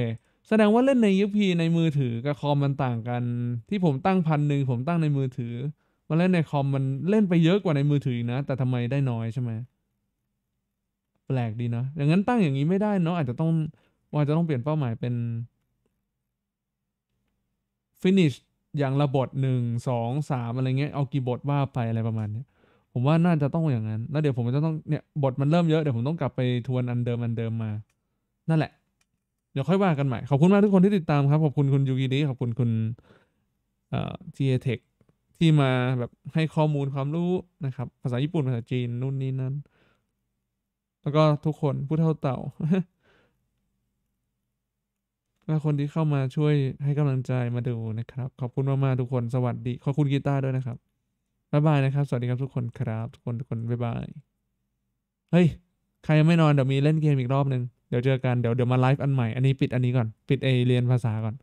แสดงว่าเล่นในยพี ในมือถือกับคอมมันต่างกัน ที่ผมตั้งพันหนึ่งผมตั้งในมือถือมาเล่นในคอมมันเล่นไปเยอะกว่าในมือถือนะ แต่ทำไมได้น้อยใช่ไหมแปลกดีนะอย่างนั้นตั้งอย่างนี้ไม่ได้เนาะอาจจะต้องว่าจะต้องเปลี่ยนเป้าหมายเป็น finish อย่างระบทหนึ่งสองสามอะไรเงี้ยเอากี่บทว่าไปอะไรประมาณเนี้ยผมว่าน่าจะต้องอย่างนั้นแล้วเดี๋ยวผมจะต้องเนี่ยบทมันเริ่มเยอะเดี๋ยวผมต้องกลับไปทวนอันเดิมอันเดิมมานั่นแหละ เดี๋ยวค่อยว่ากันใหม่ขอบคุณมากทุกคนที่ติดตามครับขอบคุณคุณยูกิดีขอบคุณคุณเอ่อทีเอเทคที่มาแบบให้ข้อมูลความรู้นะครับภาษาญี่ปุ่นภาษาจีนนู่นนี่นั่นแล้วก็ทุกคนผู้เท่าเต่าและคนที่เข้ามาช่วยให้กำลังใจมาดูนะครับ ขอบคุณมากๆทุกคนสวัสดีขอบคุณกีตาร์ด้วยนะครับบ๊ายบายนะครับ สวัสดีครับทุกคนครับ ทุกคนทุกคนบ๊ายบายเฮ้ยใครยังไม่นอนเดี๋ยวมีเล่นเกม อีกรอบหนึ่งเดี๋ยวเจอกัน เดี๋ยวเดี๋ยวมาไลฟ์อันใหม่อันนี้ปิดอันนี้ก่อนปิดเอเรียนภาษาก่อน